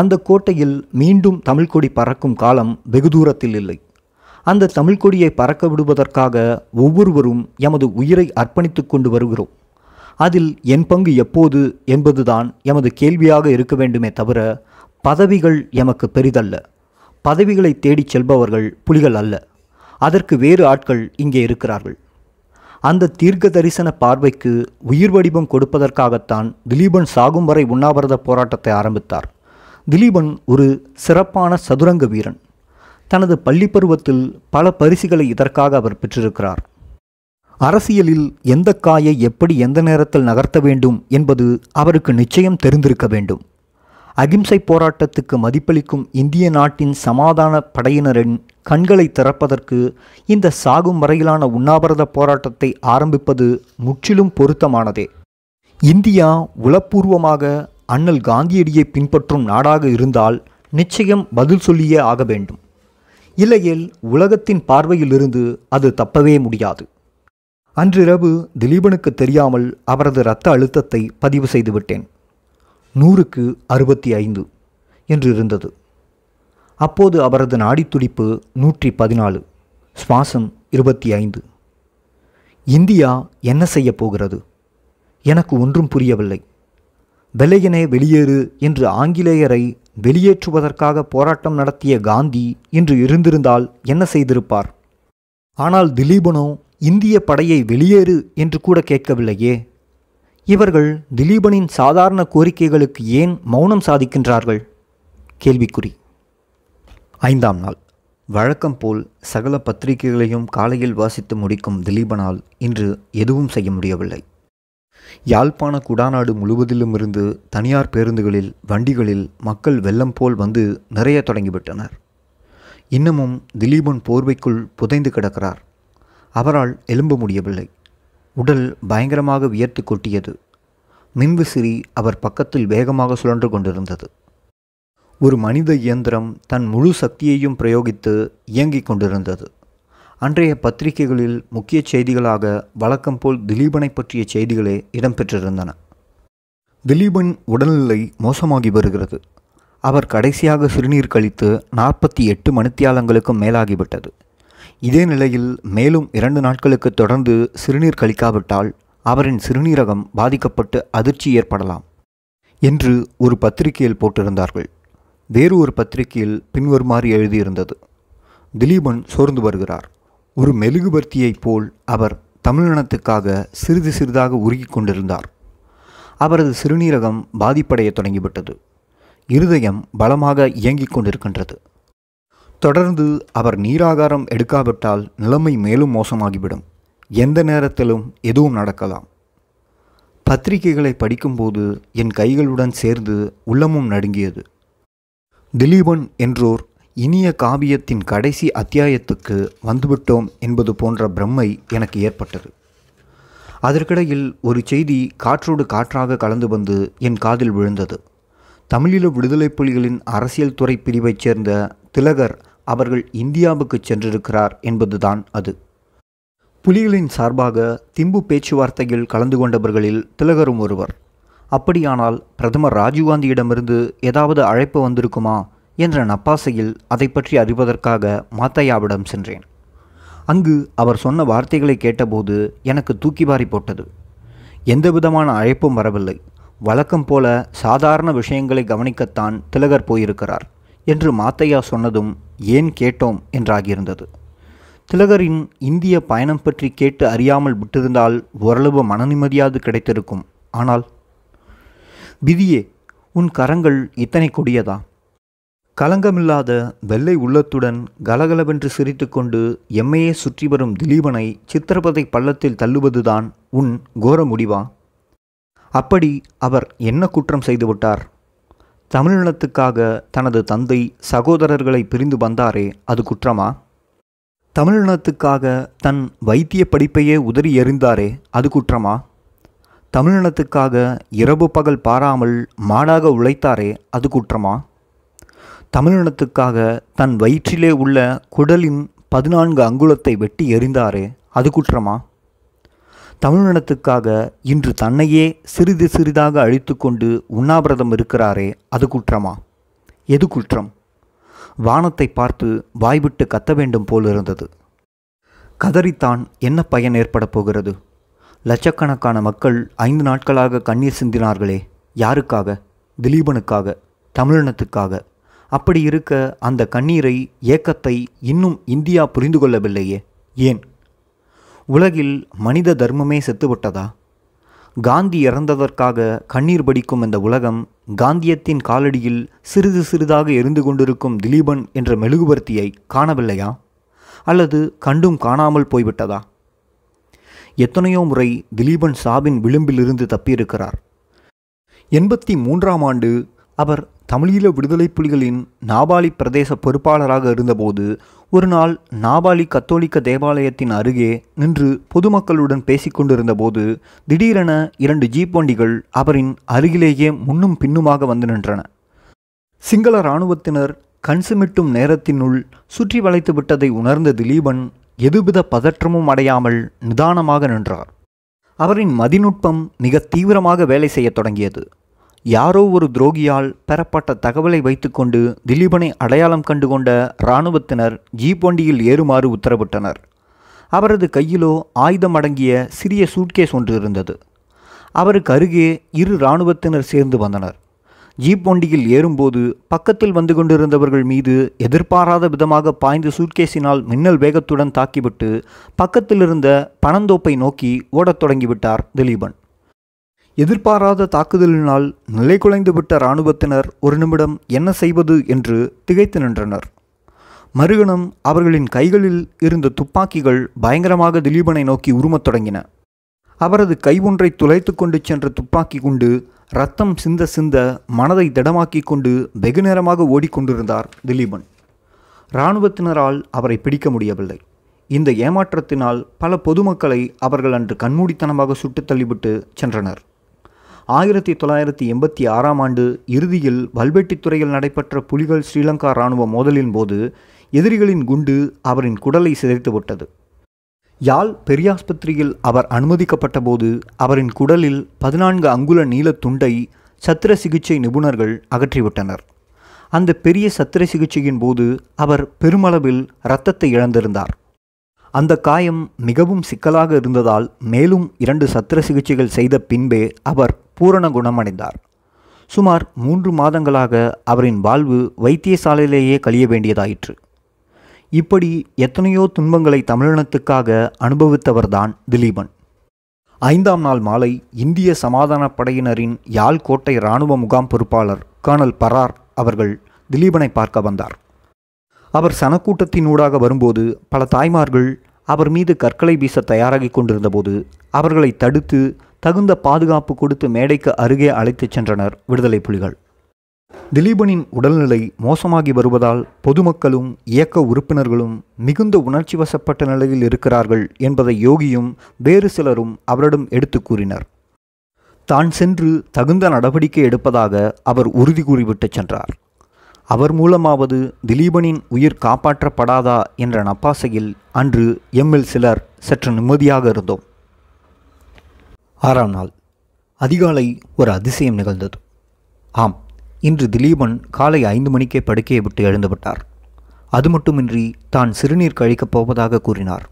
அந்த கோட்டையில் மீண்டும் தமிழ்கொடி பறக்கும் காலம் வெகு தூரத்தில் இல்லை அந்த தமிழ்கொடியை பறக்க விடுவதற்காக ஒவ்வொருவரும் எமது உயிரை அர்ப்பணித்துக் கொண்டு வருகிறோம் அதில் என் பங்கு எப்போது என்பதுதான் எமது கேள்வியாக இருக்க வேண்டுமே தவிர பதவிகள் எமக்கு பெரிதல்ல பதவிகளை தேடிச் செல்பவர்கள் புலிகள் அல்ல அதற்கு வேறு ஆட்கள் இங்கே இருக்கிறார்கள் அந்த தீர்க்க தரிசன பார்வைக்கு உயிர் வடிவம் கொடுப்பதற்காகத்தான் திலீபன் சாகும் வரை உண்ணாவிரத போராட்டத்தை ஆரம்பித்தார் திலீபன் ஒரு சிறப்பான சதுரங்க வீரன் தனது பள்ளி பருவத்தில் பல பரிசுகளை இதற்காக அவர் பெற்றிருக்கிறார் அரசியலில் எந்த காயை எப்படி எந்த நேரத்தில் நகர்த்த வேண்டும் என்பது அவருக்கு நிச்சயம் தெரிந்திருக்க வேண்டும் அகிம்சை போராட்டத்துக்கு மதிப்பளிக்கும் இந்திய நாட்டின் சமாதான படையினரின் கண்களை திறப்பதற்கு இந்த சாகும் வரையிலான உண்ணாவிரத போராட்டத்தை ஆரம்பிப்பது முற்றிலும் பொருத்தமானதே இந்தியா உளப்பூர்வமாக அண்ணல் காந்தியடியை பின்பற்றும் நாடாக இருந்தால் நிச்சயம் பதில் சொல்லியே ஆக வேண்டும் இல்லையில் உலகத்தின் பார்வையிலிருந்து அது தப்பவே முடியாது அன்றிரவு திலீபனுக்கு தெரியாமல் அவரது இரத்த அழுத்தத்தை பதிவு செய்துவிட்டேன் நூறுக்கு அறுபத்தி ஐந்து என்று இருந்தது அப்போது அவரது நாடித்துடிப்பு நூற்றி பதினாலு சுவாசம் இருபத்தி ஐந்து இந்தியா என்ன செய்யப் போகிறது எனக்கு ஒன்றும் புரியவில்லை வெள்ளையனே வெளியேறு என்று ஆங்கிலேயரை வெளியேற்றுவதற்காக போராட்டம் நடத்திய காந்தி இன்று இருந்திருந்தால் என்ன செய்திருப்பார் ஆனால் திலீபனோ இந்திய படையை வெளியேறு என்று கூட கேட்கவில்லையே இவர்கள் திலீபனின் சாதாரண கோரிக்கைகளுக்கு ஏன் மௌனம் சாதிக்கின்றார்கள் கேள்விக்குறி ஐந்தாம் நாள் வழக்கம் போல் சகல பத்திரிகைகளையும் காலையில் வாசித்து முடிக்கும் திலீபனால் இன்று எதுவும் செய்ய முடியவில்லை யாழ்ப்பாண குடாநாடு முழுவதிலும் இருந்து தனியார் பேருந்துகளில் வண்டிகளில் மக்கள் வெள்ளம் போல் வந்து நிறைய தொடங்கிவிட்டனர் இன்னமும் திலீபன் போர்வைக்குள் புதைந்து கிடக்கிறார் அவரால் எழும்ப முடியவில்லை உடல் பயங்கரமாக வியர்த்து கொட்டியது மின்விசிறி அவர் பக்கத்தில் வேகமாக சுழன்று கொண்டிருந்தது ஒரு மனித இயந்திரம் தன் முழு சக்தியையும் பிரயோகித்து இயங்கிக் கொண்டிருந்தது அன்றைய பத்திரிகைகளில் முக்கிய செய்திகளாக வழக்கம் போல் திலீபனை பற்றிய செய்திகளே இடம்பெற்றிருந்தன திலீபன் உடல்நிலை மோசமாகி வருகிறது அவர் கடைசியாக சிறுநீர் கழித்து நாற்பத்தி எட்டு மணித்தியாலங்களுக்கும் மேலாகிவிட்டது இதே நிலையில் மேலும் இரண்டு நாட்களுக்கு தொடர்ந்து சிறுநீர் கழிக்காவிட்டால் அவரின் சிறுநீரகம் பாதிக்கப்பட்டு அதிர்ச்சி ஏற்படலாம் என்று ஒரு பத்திரிகையில் போட்டிருந்தார்கள் வேறு ஒரு பத்திரிகையில் பின்வருமாறு எழுதியிருந்தது திலீபன் சோர்ந்து வருகிறார் ஒரு மெழுகுபர்த்தியைப் போல் அவர் தமிழினத்துக்காக சிறிது சிறிதாக உருகி கொண்டிருந்தார் அவரது சிறுநீரகம் பாதிப்படைய தொடங்கிவிட்டது இருதயம் பலமாக இயங்கிக் கொண்டிருக்கின்றது தொடர்ந்து அவர் நீராகாரம் எடுக்காவிட்டால் நிலைமை மேலும் மோசமாகிவிடும் எந்த நேரத்திலும் எதுவும் நடக்கலாம் பத்திரிகைகளை படிக்கும்போது என் கைகளுடன் சேர்ந்து உள்ளமும் நடுங்கியது திலீபன் என்றோர் இனிய காவியத்தின் கடைசி அத்தியாயத்துக்கு வந்துவிட்டோம் என்பது போன்ற பிரம்மை எனக்கு ஏற்பட்டது அதற்கிடையில் ஒரு செய்தி காற்றோடு காற்றாக கலந்து வந்து என் காதில் விழுந்தது தமிழீழ விடுதலை புலிகளின் அரசியல் துறை பிரிவைச் சேர்ந்த திலகர் அவர்கள் இந்தியாவுக்கு சென்றிருக்கிறார் என்பதுதான் அது புலிகளின் சார்பாக திம்பு பேச்சுவார்த்தையில் கலந்து கொண்டவர்களில் திலகரும் ஒருவர் அப்படியானால் பிரதமர் ராஜீவ்காந்தியிடமிருந்து ஏதாவது அழைப்பு வந்திருக்குமா என்ற நப்பாசையில் அதை பற்றி அறிவதற்காக மாத்தையாவிடம் சென்றேன் அங்கு அவர் சொன்ன வார்த்தைகளை கேட்டபோது எனக்கு தூக்கி போட்டது எந்த விதமான அழைப்பும் வரவில்லை வழக்கம் போல சாதாரண விஷயங்களை கவனிக்கத்தான் திலகர் போயிருக்கிறார் என்று மாத்தையா சொன்னதும் ஏன் கேட்டோம் என்றாகியிருந்தது திலகரின் இந்திய பயணம் பற்றி கேட்டு அறியாமல் விட்டிருந்தால் ஓரளவு மனநிம்மதியாது கிடைத்திருக்கும் ஆனால் விதியே உன் கரங்கள் இத்தனை கொடியதா கலங்கமில்லாத வெள்ளை உள்ளத்துடன் கலகலவென்று சிரித்துக்கொண்டு எம்மையே சுற்றி வரும் திலீபனை சித்திரபதை பள்ளத்தில் தள்ளுவதுதான் உன் கோர முடிவா அப்படி அவர் என்ன குற்றம் செய்துவிட்டார் தமிழினத்துக்காக தனது தந்தை சகோதரர்களை பிரிந்து வந்தாரே அது குற்றமா தமிழினத்துக்காக தன் வைத்திய படிப்பையே உதறி எறிந்தாரே அது குற்றமா தமிழினத்துக்காக இரவு பகல் பாராமல் மாடாக உழைத்தாரே அது குற்றமா தமிழினத்துக்காக தன் வயிற்றிலே உள்ள குடலின் பதினான்கு அங்குலத்தை வெட்டி எறிந்தாரே அது குற்றமா தமிழினத்துக்காக இன்று தன்னையே சிறிது சிறிதாக அழித்து கொண்டு உண்ணாவிரதம் இருக்கிறாரே அது குற்றமா எது குற்றம் வானத்தை பார்த்து வாய்விட்டு கத்த வேண்டும் போல் இருந்தது கதறித்தான் என்ன பயன் ஏற்பட போகிறது லட்சக்கணக்கான மக்கள் ஐந்து நாட்களாக கண்ணீர் சிந்தினார்களே யாருக்காக திலீபனுக்காக தமிழினத்துக்காக அப்படி இருக்க அந்த கண்ணீரை ஏக்கத்தை இன்னும் இந்தியா புரிந்து கொள்ளவில்லையே ஏன் உலகில் மனித தர்மமே செத்துவிட்டதா காந்தி இறந்ததற்காக கண்ணீர் படிக்கும் இந்த உலகம் காந்தியத்தின் காலடியில் சிறிது சிறிதாக எரிந்து கொண்டிருக்கும் திலீபன் என்ற மெழுகுபர்த்தியை காணவில்லையா அல்லது கண்டும் காணாமல் போய்விட்டதா எத்தனையோ முறை திலீபன் சாபின் விளிம்பிலிருந்து தப்பியிருக்கிறார் எண்பத்தி மூன்றாம் ஆண்டு அவர் தமிழீழ விடுதலை புலிகளின் நாபாலி பிரதேச பொறுப்பாளராக இருந்தபோது ஒரு நாள் நாபாலி கத்தோலிக்க தேவாலயத்தின் அருகே நின்று பொதுமக்களுடன் பேசிக்கொண்டிருந்த போது திடீரென இரண்டு ஜீப் வண்டிகள் அவரின் அருகிலேயே முன்னும் பின்னுமாக வந்து நின்றன சிங்கள இராணுவத்தினர் கண்சுமிட்டும் நேரத்தினுள் சுற்றி வளைத்து விட்டதை உணர்ந்த திலீபன் எதுவித பதற்றமும் அடையாமல் நிதானமாக நின்றார் அவரின் மதிநுட்பம் மிக தீவிரமாக வேலை செய்யத் தொடங்கியது யாரோ ஒரு துரோகியால் பெறப்பட்ட தகவலை வைத்துக்கொண்டு திலீபனை அடையாளம் கண்டுகொண்ட இராணுவத்தினர் ஜீப் வண்டியில் ஏறுமாறு உத்தரவிட்டனர் அவரது கையிலோ ஆயுதம் அடங்கிய சிறிய சூட்கேஸ் ஒன்று இருந்தது அவருக்கு அருகே இரு இராணுவத்தினர் சேர்ந்து வந்தனர் ஜீப் வண்டியில் ஏறும்போது பக்கத்தில் வந்து கொண்டிருந்தவர்கள் மீது எதிர்பாராத விதமாக பாய்ந்து சூட்கேஸினால் மின்னல் வேகத்துடன் தாக்கிவிட்டு பக்கத்திலிருந்த பணந்தோப்பை பனந்தோப்பை நோக்கி ஓடத் தொடங்கிவிட்டார் திலீபன் எதிர்பாராத தாக்குதலினால் நிலை குலைந்துவிட்ட இராணுவத்தினர் ஒரு நிமிடம் என்ன செய்வது என்று திகைத்து நின்றனர் மறுகணம் அவர்களின் கைகளில் இருந்த துப்பாக்கிகள் பயங்கரமாக திலீபனை நோக்கி உருமத் தொடங்கின அவரது கை ஒன்றை துளைத்து கொண்டு சென்ற துப்பாக்கி குண்டு ரத்தம் சிந்த சிந்த மனதை திடமாக்கி கொண்டு வெகு நேரமாக ஓடிக்கொண்டிருந்தார் திலீபன் இராணுவத்தினரால் அவரை பிடிக்க முடியவில்லை இந்த ஏமாற்றத்தினால் பல பொதுமக்களை அவர்கள் அன்று கண்மூடித்தனமாக சுட்டுத் தள்ளிவிட்டு சென்றனர் ஆயிரத்தி தொள்ளாயிரத்தி எண்பத்தி ஆறாம் ஆண்டு இறுதியில் வல்வெட்டித்துறையில் நடைபெற்ற புலிகள் ஸ்ரீலங்கா இராணுவ மோதலின் போது எதிரிகளின் குண்டு அவரின் குடலை சிதைத்துவிட்டது யாழ் பெரியாஸ்பத்திரியில் அவர் அனுமதிக்கப்பட்ட போது அவரின் குடலில் பதினான்கு அங்குல நீல துண்டை சத்திர சிகிச்சை நிபுணர்கள் அகற்றிவிட்டனர் அந்த பெரிய சத்திர சிகிச்சையின் போது அவர் பெருமளவில் இரத்தத்தை இழந்திருந்தார் அந்த காயம் மிகவும் சிக்கலாக இருந்ததால் மேலும் இரண்டு சத்திர சிகிச்சைகள் செய்த பின்பே அவர் பூரண குணமடைந்தார் சுமார் மூன்று மாதங்களாக அவரின் வாழ்வு வைத்தியசாலையிலேயே கழிய வேண்டியதாயிற்று இப்படி எத்தனையோ துன்பங்களை தமிழினத்துக்காக அனுபவித்தவர்தான் திலீபன் ஐந்தாம் நாள் மாலை இந்திய சமாதான படையினரின் யாழ் கோட்டை இராணுவ முகாம் பொறுப்பாளர் கர்னல் பரார் அவர்கள் திலீபனை பார்க்க வந்தார் அவர் சனக்கூட்டத்தினூடாக வரும்போது பல தாய்மார்கள் அவர் மீது கற்களை வீச தயாராகி கொண்டிருந்தபோது அவர்களை தடுத்து தகுந்த பாதுகாப்பு கொடுத்து மேடைக்கு அருகே அழைத்துச் சென்றனர் விடுதலை புலிகள் திலீபனின் உடல்நிலை மோசமாகி வருவதால் பொதுமக்களும் இயக்க உறுப்பினர்களும் மிகுந்த உணர்ச்சி வசப்பட்ட நிலையில் இருக்கிறார்கள் என்பதை யோகியும் வேறு சிலரும் அவரிடம் எடுத்து கூறினர் தான் சென்று தகுந்த நடவடிக்கை எடுப்பதாக அவர் உறுதி கூறிவிட்டு சென்றார் அவர் மூலமாவது திலீபனின் உயிர் காப்பாற்றப்படாதா என்ற நப்பாசையில் அன்று எம்மில் சிலர் சற்று நிம்மதியாக இருந்தோம் ஆறாம் நாள் அதிகாலை ஒரு அதிசயம் நிகழ்ந்தது ஆம் இன்று திலீபன் காலை ஐந்து மணிக்கே படுக்கையை விட்டு எழுந்துவிட்டார் அது மட்டுமின்றி தான் சிறுநீர் கழிக்கப் போவதாக கூறினார்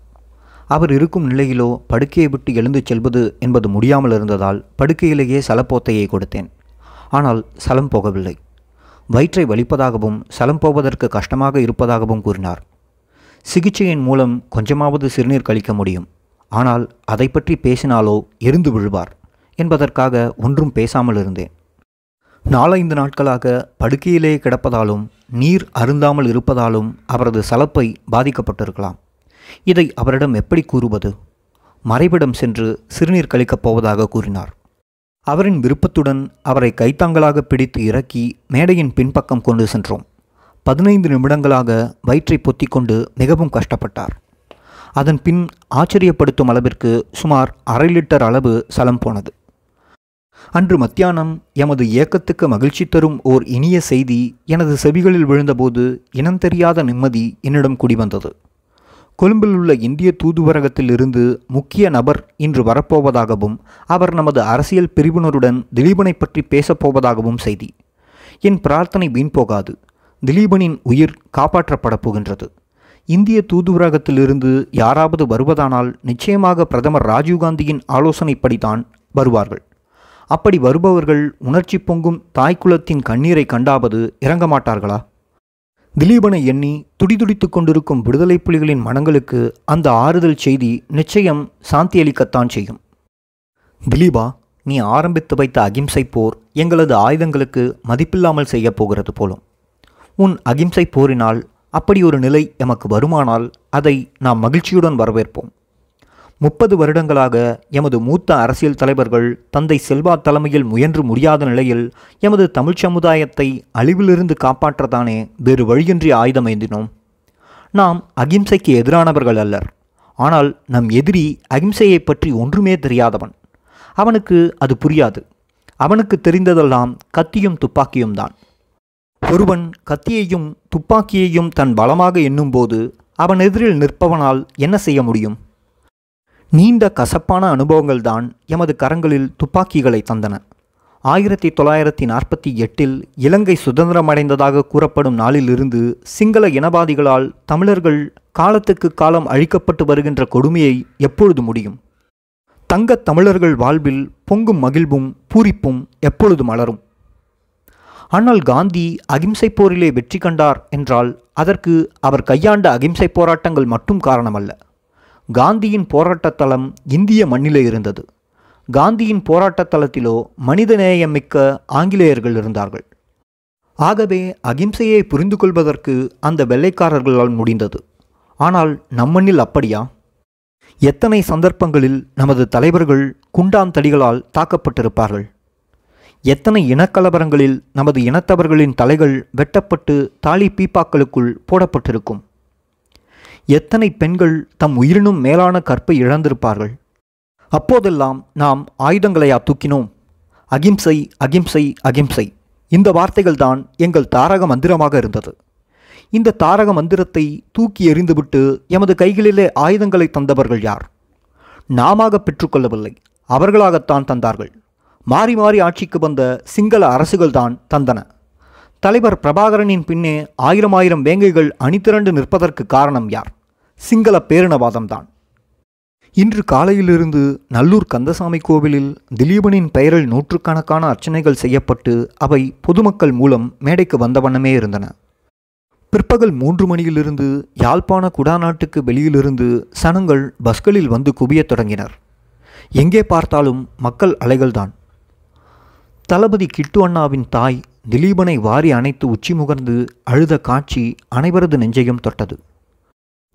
அவர் இருக்கும் நிலையிலோ படுக்கையை விட்டு எழுந்து செல்வது என்பது முடியாமல் இருந்ததால் படுக்கையிலேயே சலப்போத்தையை கொடுத்தேன் ஆனால் சலம் போகவில்லை வயிற்றை வலிப்பதாகவும் சலம் போவதற்கு கஷ்டமாக இருப்பதாகவும் கூறினார் சிகிச்சையின் மூலம் கொஞ்சமாவது சிறுநீர் கழிக்க முடியும் ஆனால் அதை பற்றி பேசினாலோ எரிந்து விழுவார் என்பதற்காக ஒன்றும் பேசாமல் இருந்தேன் நாலந்து நாட்களாக படுக்கையிலே கிடப்பதாலும் நீர் அருந்தாமல் இருப்பதாலும் அவரது சலப்பை பாதிக்கப்பட்டிருக்கலாம் இதை அவரிடம் எப்படி கூறுவது மறைவிடம் சென்று சிறுநீர் கழிக்கப் போவதாக கூறினார் அவரின் விருப்பத்துடன் அவரை கைத்தாங்களாக பிடித்து இறக்கி மேடையின் பின்பக்கம் கொண்டு சென்றோம் பதினைந்து நிமிடங்களாக வயிற்றை பொத்திக்கொண்டு மிகவும் கஷ்டப்பட்டார் அதன் பின் ஆச்சரியப்படுத்தும் அளவிற்கு சுமார் அரை லிட்டர் அளவு சலம் போனது அன்று மத்தியானம் எமது இயக்கத்துக்கு மகிழ்ச்சி தரும் ஓர் இனிய செய்தி எனது செவிகளில் விழுந்தபோது இனம் தெரியாத நிம்மதி என்னிடம் குடிவந்தது கொழும்பில் உள்ள இந்திய தூதுவரகத்தில் இருந்து முக்கிய நபர் இன்று வரப்போவதாகவும் அவர் நமது அரசியல் பிரிவினருடன் திலீபனை பற்றி பேசப்போவதாகவும் செய்தி என் பிரார்த்தனை வீண் போகாது திலீபனின் உயிர் காப்பாற்றப்படப் போகின்றது இந்திய தூதுவரகத்திலிருந்து யாராவது வருவதானால் நிச்சயமாக பிரதமர் ராஜீவ்காந்தியின் ஆலோசனைப்படிதான் வருவார்கள் அப்படி வருபவர்கள் உணர்ச்சி பொங்கும் தாய்க்குலத்தின் கண்ணீரை கண்டாவது இறங்க மாட்டார்களா திலீபனை எண்ணி துடிதுடித்து கொண்டிருக்கும் விடுதலை புலிகளின் மனங்களுக்கு அந்த ஆறுதல் செய்தி நிச்சயம் சாந்தியளிக்கத்தான் செய்யும் திலீபா நீ ஆரம்பித்து வைத்த அகிம்சை போர் எங்களது ஆயுதங்களுக்கு மதிப்பில்லாமல் செய்யப் போகிறது போலும் உன் அகிம்சை போரினால் அப்படி ஒரு நிலை எமக்கு வருமானால் அதை நாம் மகிழ்ச்சியுடன் வரவேற்போம் முப்பது வருடங்களாக எமது மூத்த அரசியல் தலைவர்கள் தந்தை செல்வா தலைமையில் முயன்று முடியாத நிலையில் எமது தமிழ் சமுதாயத்தை அழிவிலிருந்து காப்பாற்றத்தானே வேறு வழியின்றி ஆயுதம் ஏந்தினோம் நாம் அகிம்சைக்கு எதிரானவர்கள் அல்லர் ஆனால் நம் எதிரி அகிம்சையை பற்றி ஒன்றுமே தெரியாதவன் அவனுக்கு அது புரியாது அவனுக்கு தெரிந்ததெல்லாம் கத்தியும் துப்பாக்கியும் தான் ஒருவன் கத்தியையும் துப்பாக்கியையும் தன் பலமாக எண்ணும்போது அவன் எதிரில் நிற்பவனால் என்ன செய்ய முடியும் நீண்ட கசப்பான அனுபவங்கள்தான் எமது கரங்களில் துப்பாக்கிகளை தந்தன ஆயிரத்தி தொள்ளாயிரத்தி நாற்பத்தி எட்டில் இலங்கை சுதந்திரமடைந்ததாக கூறப்படும் நாளிலிருந்து சிங்கள இனவாதிகளால் தமிழர்கள் காலத்துக்கு காலம் அழிக்கப்பட்டு வருகின்ற கொடுமையை எப்பொழுது முடியும் தங்கத் தமிழர்கள் வாழ்வில் பொங்கும் மகிழ்வும் பூரிப்பும் எப்பொழுது மலரும் ஆனால் காந்தி அகிம்சை போரிலே வெற்றி கண்டார் என்றால் அதற்கு அவர் கையாண்ட அகிம்சை போராட்டங்கள் மட்டும் காரணமல்ல காந்தியின் தளம் இந்திய மண்ணிலே இருந்தது காந்தியின் மனிதநேயம் மிக்க ஆங்கிலேயர்கள் இருந்தார்கள் ஆகவே அகிம்சையை புரிந்து கொள்வதற்கு அந்த வெள்ளைக்காரர்களால் முடிந்தது ஆனால் நம்மண்ணில் அப்படியா எத்தனை சந்தர்ப்பங்களில் நமது தலைவர்கள் குண்டாந்தடிகளால் தாக்கப்பட்டிருப்பார்கள் எத்தனை இனக்கலவரங்களில் நமது இனத்தவர்களின் தலைகள் வெட்டப்பட்டு தாலி பீப்பாக்களுக்குள் போடப்பட்டிருக்கும் எத்தனை பெண்கள் தம் உயிரினும் மேலான கற்பை இழந்திருப்பார்கள் அப்போதெல்லாம் நாம் ஆயுதங்களையா தூக்கினோம் அகிம்சை அகிம்சை அகிம்சை இந்த வார்த்தைகள்தான் எங்கள் தாரக மந்திரமாக இருந்தது இந்த தாரக மந்திரத்தை தூக்கி எறிந்துவிட்டு எமது கைகளிலே ஆயுதங்களை தந்தவர்கள் யார் நாமாக பெற்றுக்கொள்ளவில்லை அவர்களாகத்தான் தந்தார்கள் மாறி மாறி ஆட்சிக்கு வந்த சிங்கள அரசுகள் தான் தந்தன தலைவர் பிரபாகரனின் பின்னே ஆயிரம் ஆயிரம் வேங்கைகள் அணிதிரண்டு நிற்பதற்கு காரணம் யார் சிங்கள பேரினவாதம்தான் இன்று காலையிலிருந்து நல்லூர் கந்தசாமி கோவிலில் திலீபனின் பெயரில் நூற்றுக்கணக்கான அர்ச்சனைகள் செய்யப்பட்டு அவை பொதுமக்கள் மூலம் மேடைக்கு வந்த வண்ணமே இருந்தன பிற்பகல் மூன்று மணியிலிருந்து யாழ்ப்பாண குடாநாட்டுக்கு வெளியிலிருந்து சனங்கள் பஸ்களில் வந்து குவியத் தொடங்கினர் எங்கே பார்த்தாலும் மக்கள் அலைகள்தான் தளபதி கிட்டு அண்ணாவின் தாய் திலீபனை வாரி அணைத்து உச்சி முகர்ந்து அழுத காட்சி அனைவரது நெஞ்சையும் தொட்டது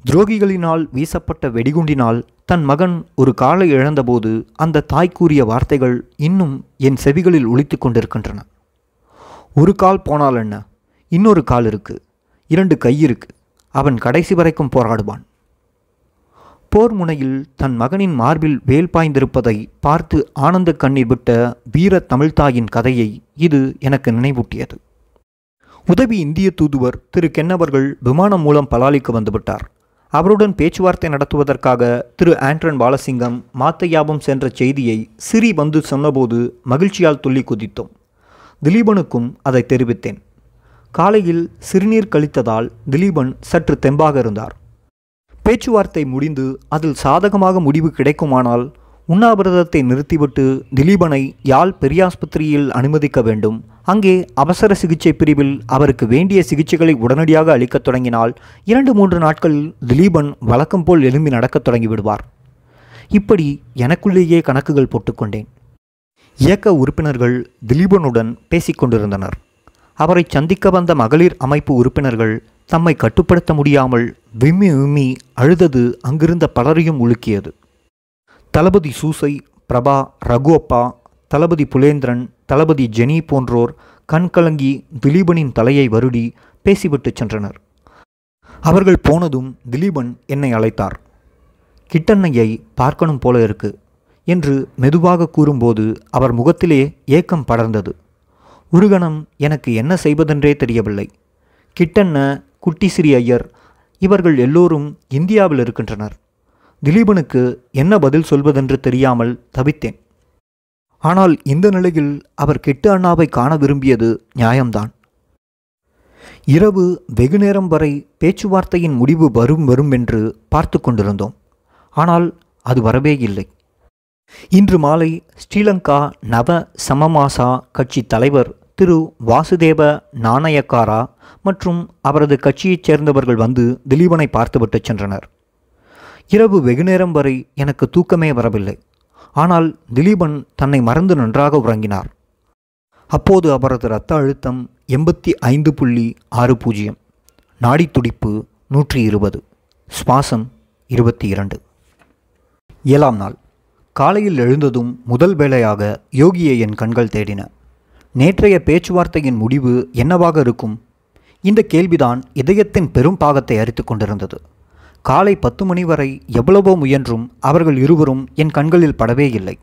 துரோகிகளினால் வீசப்பட்ட வெடிகுண்டினால் தன் மகன் ஒரு காலை இழந்தபோது அந்த தாய் கூறிய வார்த்தைகள் இன்னும் என் செவிகளில் ஒழித்து கொண்டிருக்கின்றன ஒரு கால் போனால் என்ன இன்னொரு கால் இருக்கு இரண்டு கை இருக்கு அவன் கடைசி வரைக்கும் போராடுவான் போர் முனையில் தன் மகனின் மார்பில் வேல் பாய்ந்திருப்பதை பார்த்து ஆனந்த கண்ணீர் விட்ட வீர தமிழ்தாயின் கதையை இது எனக்கு நினைவூட்டியது உதவி இந்திய தூதுவர் திரு கென்னவர்கள் விமானம் மூலம் பலாலிக்கு வந்துவிட்டார் அவருடன் பேச்சுவார்த்தை நடத்துவதற்காக திரு ஆண்ட்ரன் பாலசிங்கம் மாத்தையாபம் சென்ற செய்தியை சிறி வந்து சொன்னபோது மகிழ்ச்சியால் துள்ளி குதித்தோம் திலீபனுக்கும் அதை தெரிவித்தேன் காலையில் சிறுநீர் கழித்ததால் திலீபன் சற்று தெம்பாக இருந்தார் பேச்சுவார்த்தை முடிந்து அதில் சாதகமாக முடிவு கிடைக்குமானால் உண்ணாவிரதத்தை நிறுத்திவிட்டு திலீபனை யாழ் பெரியாஸ்பத்திரியில் அனுமதிக்க வேண்டும் அங்கே அவசர சிகிச்சை பிரிவில் அவருக்கு வேண்டிய சிகிச்சைகளை உடனடியாக அளிக்கத் தொடங்கினால் இரண்டு மூன்று நாட்களில் திலீபன் வழக்கம் போல் எழும்பி நடக்கத் தொடங்கிவிடுவார் இப்படி எனக்குள்ளேயே கணக்குகள் போட்டுக்கொண்டேன் இயக்க உறுப்பினர்கள் திலீபனுடன் பேசிக்கொண்டிருந்தனர் அவரை சந்திக்க வந்த மகளிர் அமைப்பு உறுப்பினர்கள் தம்மை கட்டுப்படுத்த முடியாமல் விம்மி விம்மி அழுதது அங்கிருந்த பலரையும் உலுக்கியது தளபதி சூசை பிரபா அப்பா தளபதி புலேந்திரன் தளபதி ஜெனி போன்றோர் கண்கலங்கி திலீபனின் தலையை வருடி பேசிவிட்டு சென்றனர் அவர்கள் போனதும் திலீபன் என்னை அழைத்தார் கிட்டண்ணையை பார்க்கணும் போல இருக்கு என்று மெதுவாக கூறும்போது அவர் முகத்திலே ஏக்கம் படர்ந்தது உருகணம் எனக்கு என்ன செய்வதென்றே தெரியவில்லை கிட்டண்ண குட்டிசிறி ஐயர் இவர்கள் எல்லோரும் இந்தியாவில் இருக்கின்றனர் திலீபனுக்கு என்ன பதில் சொல்வதென்று தெரியாமல் தவித்தேன் ஆனால் இந்த நிலையில் அவர் கெட்டு அண்ணாவை காண விரும்பியது நியாயம்தான் இரவு வெகுநேரம் வரை பேச்சுவார்த்தையின் முடிவு வரும் வரும் என்று பார்த்து கொண்டிருந்தோம் ஆனால் அது வரவே இல்லை இன்று மாலை ஸ்ரீலங்கா நவ சமமாசா கட்சி தலைவர் திரு வாசுதேவ நாணயக்காரா மற்றும் அவரது கட்சியைச் சேர்ந்தவர்கள் வந்து திலீபனை பார்த்துவிட்டு சென்றனர் இரவு வெகுநேரம் வரை எனக்கு தூக்கமே வரவில்லை ஆனால் திலீபன் தன்னை மறந்து நன்றாக உறங்கினார் அப்போது அவரது இரத்த அழுத்தம் எண்பத்தி ஐந்து புள்ளி ஆறு பூஜ்ஜியம் நாடி துடிப்பு நூற்றி இருபது சுவாசம் இருபத்தி இரண்டு ஏழாம் நாள் காலையில் எழுந்ததும் முதல் வேளையாக யோகியை என் கண்கள் தேடின நேற்றைய பேச்சுவார்த்தையின் முடிவு என்னவாக இருக்கும் இந்த கேள்விதான் இதயத்தின் பெரும் பாகத்தை அரித்து கொண்டிருந்தது காலை பத்து மணி வரை எவ்வளவோ முயன்றும் அவர்கள் இருவரும் என் கண்களில் படவே இல்லை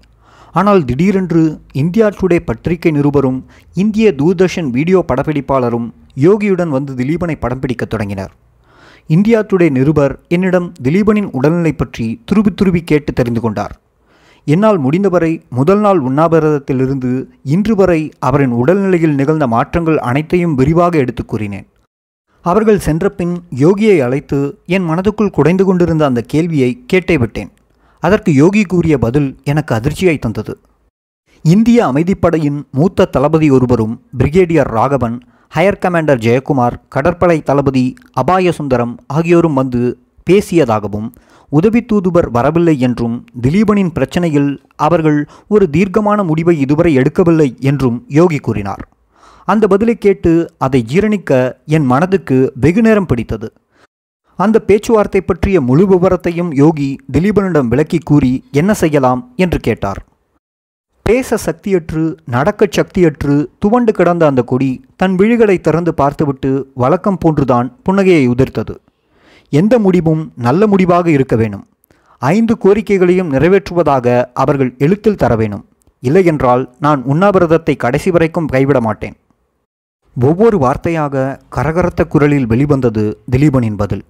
ஆனால் திடீரென்று இந்தியா டுடே பத்திரிகை நிருபரும் இந்திய தூர்தர்ஷன் வீடியோ படப்பிடிப்பாளரும் யோகியுடன் வந்து திலீபனை படம் பிடிக்க தொடங்கினார் இந்தியா டுடே நிருபர் என்னிடம் திலீபனின் உடல்நிலை பற்றி துருபி துருபி கேட்டு தெரிந்து கொண்டார் என்னால் முடிந்தவரை முதல் நாள் உண்ணாவிரதத்திலிருந்து இன்று வரை அவரின் உடல்நிலையில் நிகழ்ந்த மாற்றங்கள் அனைத்தையும் விரிவாக எடுத்துக் கூறினேன் அவர்கள் சென்றபின் யோகியை அழைத்து என் மனதுக்குள் குடைந்து கொண்டிருந்த அந்த கேள்வியை கேட்டே விட்டேன் அதற்கு யோகி கூறிய பதில் எனக்கு அதிர்ச்சியாய் தந்தது இந்திய அமைதிப்படையின் மூத்த தளபதி ஒருவரும் brigadier Raghavan higher commander Jayakumar கடற்படை தளபதி அபாய சுந்தரம் ஆகியோரும் வந்து பேசியதாகவும் உதவி தூதுவர் வரவில்லை என்றும் திலீபனின் பிரச்சனையில் அவர்கள் ஒரு தீர்க்கமான முடிவை இதுவரை எடுக்கவில்லை என்றும் யோகி கூறினார் அந்த பதிலை கேட்டு அதை ஜீரணிக்க என் மனதுக்கு வெகு நேரம் பிடித்தது அந்த பேச்சுவார்த்தை பற்றிய முழு விவரத்தையும் யோகி திலீபனிடம் விளக்கி கூறி என்ன செய்யலாம் என்று கேட்டார் பேச சக்தியற்று நடக்க சக்தியற்று துவண்டு கிடந்த அந்த கொடி தன் விழிகளை திறந்து பார்த்துவிட்டு வழக்கம் போன்றுதான் புன்னகையை உதிர்த்தது எந்த முடிவும் நல்ல முடிவாக இருக்க வேணும் ஐந்து கோரிக்கைகளையும் நிறைவேற்றுவதாக அவர்கள் எழுத்தில் தர வேணும் இல்லையென்றால் நான் உண்ணாவிரதத்தை கடைசி வரைக்கும் கைவிட மாட்டேன் ஒவ்வொரு வார்த்தையாக கரகரத்த குரலில் வெளிவந்தது திலீபனின் பதில்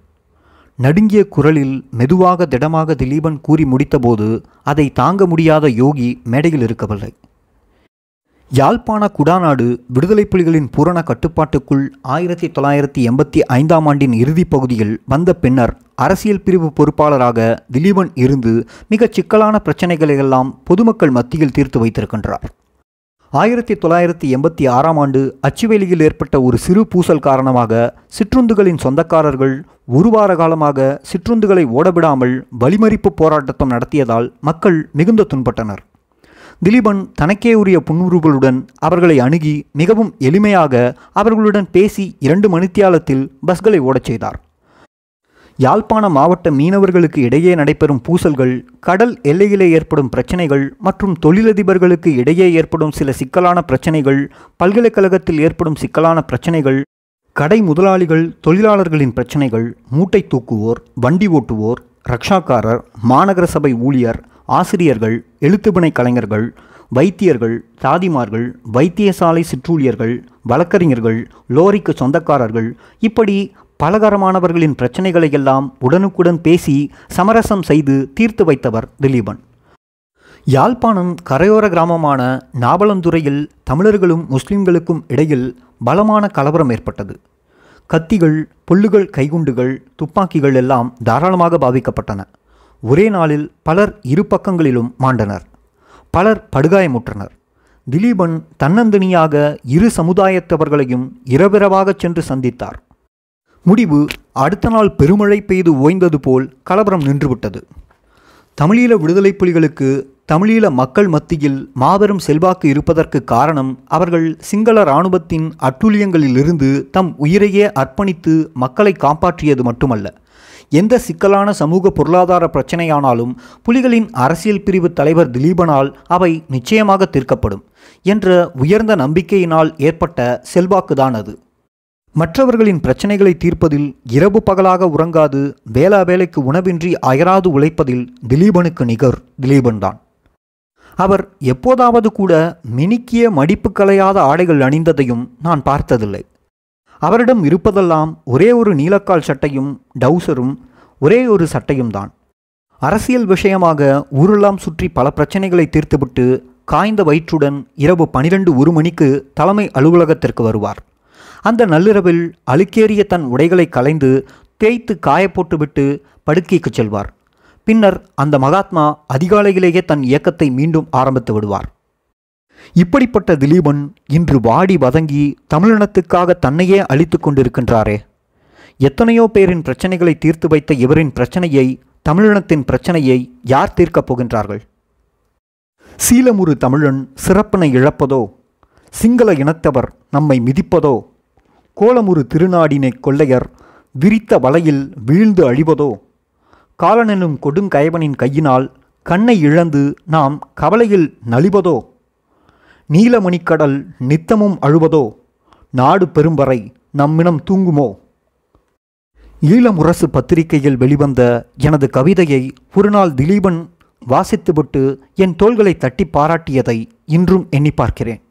நடுங்கிய குரலில் மெதுவாக திடமாக திலீபன் கூறி முடித்தபோது அதை தாங்க முடியாத யோகி மேடையில் இருக்கவில்லை யாழ்ப்பாண குடாநாடு விடுதலை புலிகளின் பூரண கட்டுப்பாட்டுக்குள் ஆயிரத்தி தொள்ளாயிரத்தி எண்பத்தி ஐந்தாம் ஆண்டின் இறுதிப் பகுதியில் வந்த பின்னர் அரசியல் பிரிவு பொறுப்பாளராக திலீபன் இருந்து மிகச் சிக்கலான பிரச்சனைகளையெல்லாம் பொதுமக்கள் மத்தியில் தீர்த்து வைத்திருக்கின்றார் ஆயிரத்தி தொள்ளாயிரத்தி எண்பத்தி ஆறாம் ஆண்டு அச்சுவேலியில் ஏற்பட்ட ஒரு சிறு பூசல் காரணமாக சிற்றுந்துகளின் சொந்தக்காரர்கள் ஒரு வார காலமாக சிற்றுந்துகளை ஓடவிடாமல் வழிமறிப்பு போராட்டத்தம் நடத்தியதால் மக்கள் மிகுந்த துன்பட்டனர் திலீபன் தனக்கே உரிய புன்முறுகளுடன் அவர்களை அணுகி மிகவும் எளிமையாக அவர்களுடன் பேசி இரண்டு மணித்தியாலத்தில் பஸ்களை ஓடச் செய்தார் யாழ்ப்பாண மாவட்ட மீனவர்களுக்கு இடையே நடைபெறும் பூசல்கள் கடல் எல்லையிலே ஏற்படும் பிரச்சனைகள் மற்றும் தொழிலதிபர்களுக்கு இடையே ஏற்படும் சில சிக்கலான பிரச்சனைகள் பல்கலைக்கழகத்தில் ஏற்படும் சிக்கலான பிரச்சனைகள் கடை முதலாளிகள் தொழிலாளர்களின் பிரச்சனைகள் மூட்டை தூக்குவோர் வண்டி ஓட்டுவோர் ரக்ஷாக்காரர் மாநகர சபை ஊழியர் ஆசிரியர்கள் எழுத்துப்பிணை கலைஞர்கள் வைத்தியர்கள் சாதிமார்கள் வைத்தியசாலை சிற்றூழியர்கள் வழக்கறிஞர்கள் லோரிக்கு சொந்தக்காரர்கள் இப்படி பலகரமானவர்களின் பிரச்சனைகளை எல்லாம் உடனுக்குடன் பேசி சமரசம் செய்து தீர்த்து வைத்தவர் திலீபன் யாழ்ப்பாணம் கரையோர கிராமமான நாவலந்துறையில் தமிழர்களும் முஸ்லிம்களுக்கும் இடையில் பலமான கலவரம் ஏற்பட்டது கத்திகள் புல்லுகள் கைகுண்டுகள் துப்பாக்கிகள் எல்லாம் தாராளமாக பாவிக்கப்பட்டன ஒரே நாளில் பலர் இரு பக்கங்களிலும் மாண்டனர் பலர் படுகாயமுற்றனர் திலீபன் தன்னந்தனியாக இரு சமுதாயத்தவர்களையும் இரவிரவாகச் சென்று சந்தித்தார் முடிவு அடுத்த நாள் பெருமழை பெய்து ஓய்ந்தது போல் கலவரம் நின்றுவிட்டது தமிழீழ விடுதலை புலிகளுக்கு தமிழீழ மக்கள் மத்தியில் மாபெரும் செல்வாக்கு இருப்பதற்கு காரணம் அவர்கள் சிங்கள இராணுவத்தின் அட்டுழியங்களிலிருந்து தம் உயிரையே அர்ப்பணித்து மக்களை காப்பாற்றியது மட்டுமல்ல எந்த சிக்கலான சமூக பொருளாதார பிரச்சனையானாலும் புலிகளின் அரசியல் பிரிவு தலைவர் திலீபனால் அவை நிச்சயமாக தீர்க்கப்படும் என்ற உயர்ந்த நம்பிக்கையினால் ஏற்பட்ட செல்வாக்குதான் அது மற்றவர்களின் பிரச்சனைகளை தீர்ப்பதில் இரவு பகலாக உறங்காது வேளா வேலைக்கு உணவின்றி அயராது உழைப்பதில் திலீபனுக்கு நிகர் திலீபன்தான் அவர் எப்போதாவது கூட மினுக்கிய மடிப்பு கலையாத ஆடைகள் அணிந்ததையும் நான் பார்த்ததில்லை அவரிடம் இருப்பதெல்லாம் ஒரே ஒரு நீலக்கால் சட்டையும் டவுசரும் ஒரே ஒரு சட்டையும் தான் அரசியல் விஷயமாக ஊரெல்லாம் சுற்றி பல பிரச்சனைகளை தீர்த்துவிட்டு காய்ந்த வயிற்றுடன் இரவு பனிரெண்டு ஒரு மணிக்கு தலைமை அலுவலகத்திற்கு வருவார் அந்த நள்ளிரவில் அழுக்கேறிய தன் உடைகளை கலைந்து தேய்த்து காயப்போட்டுவிட்டு படுக்கைக்கு செல்வார் பின்னர் அந்த மகாத்மா அதிகாலையிலேயே தன் இயக்கத்தை மீண்டும் ஆரம்பித்து விடுவார் இப்படிப்பட்ட திலீபன் இன்று வாடி வதங்கி தமிழினத்துக்காக தன்னையே அழித்து கொண்டிருக்கின்றாரே எத்தனையோ பேரின் பிரச்சனைகளை தீர்த்து வைத்த இவரின் பிரச்சனையை தமிழினத்தின் பிரச்சனையை யார் தீர்க்கப் போகின்றார்கள் சீலமுறு தமிழன் சிறப்பினை இழப்பதோ சிங்கள இனத்தவர் நம்மை மிதிப்பதோ கோலமுறு திருநாடினை கொள்ளையர் விரித்த வலையில் வீழ்ந்து அழிவதோ காலனெனும் கொடுங்கயவனின் கையினால் கண்ணை இழந்து நாம் கவலையில் நலிவதோ நீலமணிக்கடல் நித்தமும் அழுவதோ நாடு பெரும்பறை நம்மினம் தூங்குமோ ஈழமுரசு பத்திரிகையில் வெளிவந்த எனது கவிதையை ஒருநாள் திலீபன் வாசித்துவிட்டு என் தோள்களை தட்டி பாராட்டியதை இன்றும் எண்ணி பார்க்கிறேன்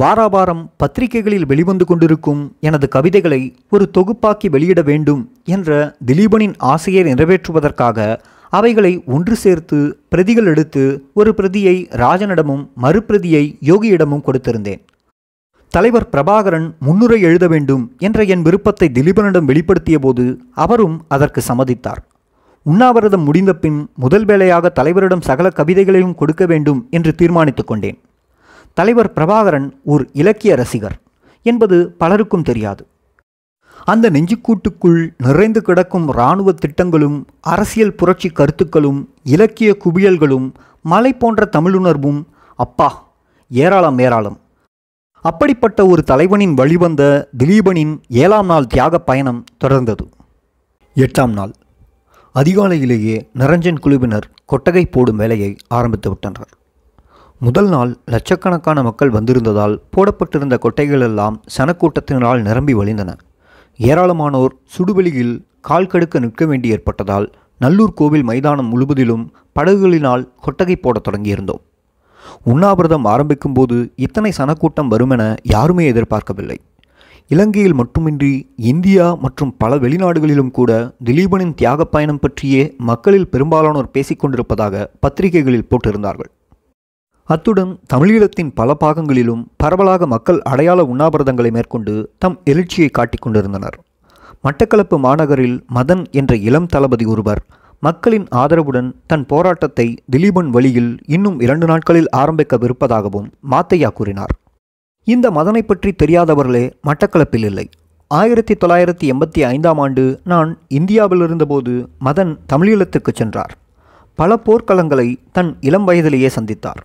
வாராவாரம் பத்திரிகைகளில் வெளிவந்து கொண்டிருக்கும் எனது கவிதைகளை ஒரு தொகுப்பாக்கி வெளியிட வேண்டும் என்ற திலீபனின் ஆசையை நிறைவேற்றுவதற்காக அவைகளை ஒன்று சேர்த்து பிரதிகள் எடுத்து ஒரு பிரதியை ராஜனிடமும் மறுபிரதியை யோகியிடமும் கொடுத்திருந்தேன் தலைவர் பிரபாகரன் முன்னுரை எழுத வேண்டும் என்ற என் விருப்பத்தை திலீபனிடம் வெளிப்படுத்திய போது அவரும் அதற்கு சம்மதித்தார் உண்ணாவிரதம் முடிந்த பின் முதல் வேளையாக தலைவரிடம் சகல கவிதைகளையும் கொடுக்க வேண்டும் என்று தீர்மானித்துக் கொண்டேன் தலைவர் பிரபாகரன் ஓர் இலக்கிய ரசிகர் என்பது பலருக்கும் தெரியாது அந்த நெஞ்சுக்கூட்டுக்குள் நிறைந்து கிடக்கும் இராணுவ திட்டங்களும் அரசியல் புரட்சி கருத்துக்களும் இலக்கிய குவியல்களும் மலை போன்ற தமிழுணர்வும் அப்பா ஏராளம் ஏராளம் அப்படிப்பட்ட ஒரு தலைவனின் வழிவந்த திலீபனின் ஏழாம் நாள் தியாக பயணம் தொடர்ந்தது எட்டாம் நாள் அதிகாலையிலேயே நிரஞ்சன் குழுவினர் கொட்டகை போடும் வேலையை ஆரம்பித்து விட்டனர் முதல் நாள் லட்சக்கணக்கான மக்கள் வந்திருந்ததால் போடப்பட்டிருந்த கொட்டைகளெல்லாம் சனக்கூட்டத்தினால் நிரம்பி வழிந்தன ஏராளமானோர் சுடுவெளியில் கால் கடுக்க நிற்க வேண்டி ஏற்பட்டதால் நல்லூர் கோவில் மைதானம் முழுவதிலும் படகுகளினால் கொட்டகை போட தொடங்கியிருந்தோம் உண்ணாவிரதம் ஆரம்பிக்கும் போது இத்தனை சனக்கூட்டம் வருமென யாருமே எதிர்பார்க்கவில்லை இலங்கையில் மட்டுமின்றி இந்தியா மற்றும் பல வெளிநாடுகளிலும் கூட திலீபனின் தியாகப் பயணம் பற்றியே மக்களில் பெரும்பாலானோர் பேசிக்கொண்டிருப்பதாக பத்திரிகைகளில் போட்டிருந்தார்கள் அத்துடன் தமிழீழத்தின் பல பாகங்களிலும் பரவலாக மக்கள் அடையாள உண்ணாவிரதங்களை மேற்கொண்டு தம் எழுச்சியை காட்டிக் கொண்டிருந்தனர் மட்டக்களப்பு மாநகரில் மதன் என்ற இளம் தளபதி ஒருவர் மக்களின் ஆதரவுடன் தன் போராட்டத்தை திலீபன் வழியில் இன்னும் இரண்டு நாட்களில் ஆரம்பிக்கவிருப்பதாகவும் மாத்தையா கூறினார் இந்த மதனை பற்றி தெரியாதவர்களே மட்டக்களப்பில் இல்லை ஆயிரத்தி தொள்ளாயிரத்தி எண்பத்தி ஐந்தாம் ஆண்டு நான் இந்தியாவில் இருந்தபோது மதன் தமிழீழத்துக்கு சென்றார் பல போர்க்களங்களை தன் இளம் வயதிலேயே சந்தித்தார்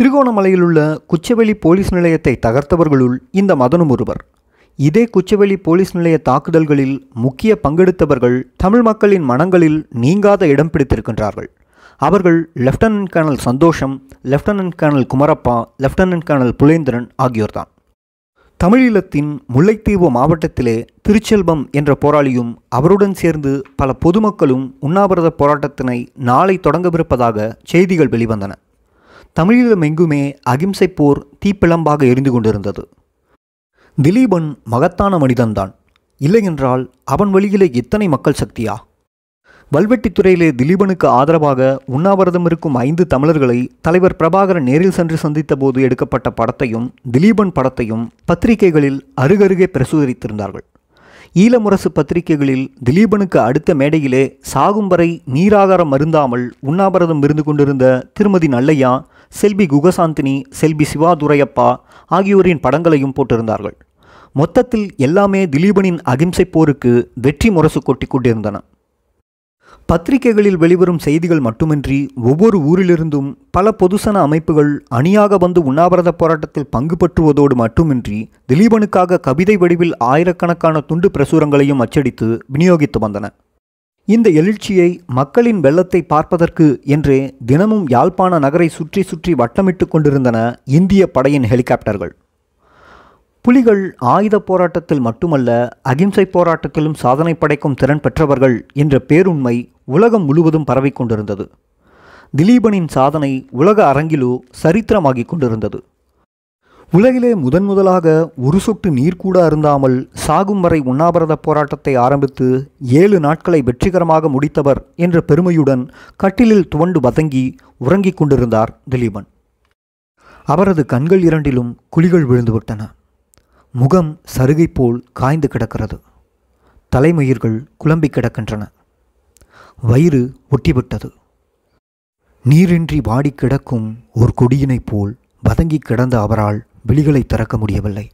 திருகோணமலையில் உள்ள குச்சவெளி போலீஸ் நிலையத்தை தகர்த்தவர்களுள் இந்த மதனும் ஒருவர் இதே குச்சவெளி போலீஸ் நிலைய தாக்குதல்களில் முக்கிய பங்கெடுத்தவர்கள் தமிழ் மக்களின் மனங்களில் நீங்காத இடம் பிடித்திருக்கின்றார்கள் அவர்கள் lieutenant colonel Santhosham lieutenant colonel Kumarappa lieutenant colonel Pulendran ஆகியோர்தான் தமிழீழத்தின் முல்லைத்தீவு மாவட்டத்திலே திருச்செல்வம் என்ற போராளியும் அவருடன் சேர்ந்து பல பொதுமக்களும் உண்ணாவிரத போராட்டத்தினை நாளை தொடங்கவிருப்பதாக செய்திகள் வெளிவந்தன தமிழீழமெங்குமே அகிம்சை போர் தீப்பிளம்பாக எரிந்து கொண்டிருந்தது திலீபன் மகத்தான மனிதன்தான் இல்லையென்றால் அவன் வழியிலே எத்தனை மக்கள் சக்தியா வல்வெட்டித்துறையிலே திலீபனுக்கு ஆதரவாக உண்ணாவிரதம் இருக்கும் ஐந்து தமிழர்களை தலைவர் பிரபாகரன் நேரில் சென்று சந்தித்த போது எடுக்கப்பட்ட படத்தையும் திலீபன் படத்தையும் பத்திரிகைகளில் அருகருகே பிரசுரித்திருந்தார்கள் ஈழமுரசு பத்திரிகைகளில் திலீபனுக்கு அடுத்த மேடையிலே சாகும் வரை நீராகாரம் அருந்தாமல் உண்ணாவிரதம் இருந்து கொண்டிருந்த திருமதி நல்லையா செல்வி குகசாந்தினி செல்வி சிவாதுரையப்பா ஆகியோரின் படங்களையும் போட்டிருந்தார்கள் மொத்தத்தில் எல்லாமே திலீபனின் அகிம்சை போருக்கு வெற்றி முரசு கொட்டி கொண்டிருந்தன பத்திரிகைகளில் வெளிவரும் செய்திகள் மட்டுமின்றி ஒவ்வொரு ஊரிலிருந்தும் பல பொதுசன அமைப்புகள் அணியாக வந்து உண்ணாவிரத போராட்டத்தில் பங்கு பற்றுவதோடு மட்டுமின்றி திலீபனுக்காக கவிதை வடிவில் ஆயிரக்கணக்கான துண்டு பிரசுரங்களையும் அச்சடித்து விநியோகித்து வந்தன இந்த எழுச்சியை மக்களின் வெள்ளத்தை பார்ப்பதற்கு என்றே தினமும் யாழ்ப்பாண நகரை சுற்றி சுற்றி வட்டமிட்டு கொண்டிருந்தன இந்திய படையின் ஹெலிகாப்டர்கள் புலிகள் ஆயுத போராட்டத்தில் மட்டுமல்ல அகிம்சை போராட்டத்திலும் சாதனை படைக்கும் திறன் பெற்றவர்கள் என்ற பேருண்மை உலகம் முழுவதும் பரவிக்கொண்டிருந்தது திலீபனின் சாதனை உலக அரங்கிலோ சரித்திரமாகிக் கொண்டிருந்தது உலகிலே முதன் முதலாக ஒரு சொட்டு நீர் கூட அருந்தாமல் சாகும் வரை உண்ணாவிரத போராட்டத்தை ஆரம்பித்து ஏழு நாட்களை வெற்றிகரமாக முடித்தவர் என்ற பெருமையுடன் கட்டிலில் துவண்டு வதங்கி உறங்கிக் கொண்டிருந்தார் திலீபன் அவரது கண்கள் இரண்டிலும் குழிகள் விழுந்துவிட்டன முகம் சருகை போல் காய்ந்து கிடக்கிறது தலைமயிர்கள் குழம்பி கிடக்கின்றன வயிறு ஒட்டிவிட்டது நீரின்றி வாடி கிடக்கும் ஒரு கொடியினைப் போல் வதங்கி கிடந்த அவரால் விழிகளை திறக்க முடியவில்லை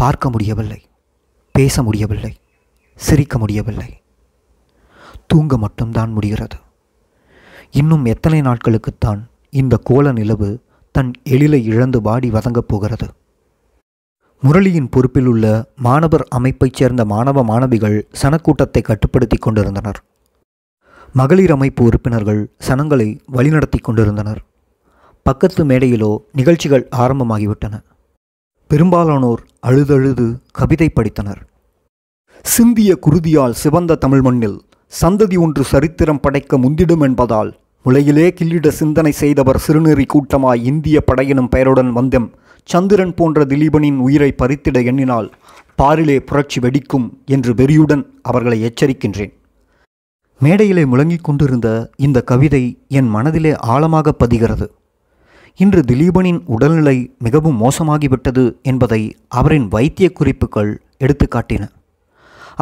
பார்க்க முடியவில்லை பேச முடியவில்லை சிரிக்க முடியவில்லை தூங்க மட்டும்தான் முடிகிறது இன்னும் எத்தனை நாட்களுக்குத்தான் இந்த கோல நிலவு தன் எழிலை இழந்து வாடி வதங்கப் போகிறது முரளியின் பொறுப்பில் உள்ள மாணவர் அமைப்பைச் சேர்ந்த மாணவ மாணவிகள் சனக்கூட்டத்தை கட்டுப்படுத்தி கொண்டிருந்தனர் மகளிர் அமைப்பு உறுப்பினர்கள் சனங்களை வழிநடத்தி கொண்டிருந்தனர் பக்கத்து மேடையிலோ நிகழ்ச்சிகள் ஆரம்பமாகிவிட்டன பெரும்பாலானோர் அழுதழுது கவிதை படித்தனர் சிந்திய குருதியால் சிவந்த தமிழ் மண்ணில் சந்ததி ஒன்று சரித்திரம் படைக்க முந்திடும் என்பதால் உலகிலே கில்லிட சிந்தனை செய்தவர் சிறுநெறி கூட்டமாய் இந்திய படையினும் பெயருடன் வந்தம் சந்திரன் போன்ற திலீபனின் உயிரை பறித்திட எண்ணினால் பாரிலே புரட்சி வெடிக்கும் என்று வெறியுடன் அவர்களை எச்சரிக்கின்றேன் மேடையிலே முழங்கிக் கொண்டிருந்த இந்த கவிதை என் மனதிலே ஆழமாக பதிகிறது இன்று திலீபனின் உடல்நிலை மிகவும் மோசமாகிவிட்டது என்பதை அவரின் வைத்திய குறிப்புகள் எடுத்து காட்டின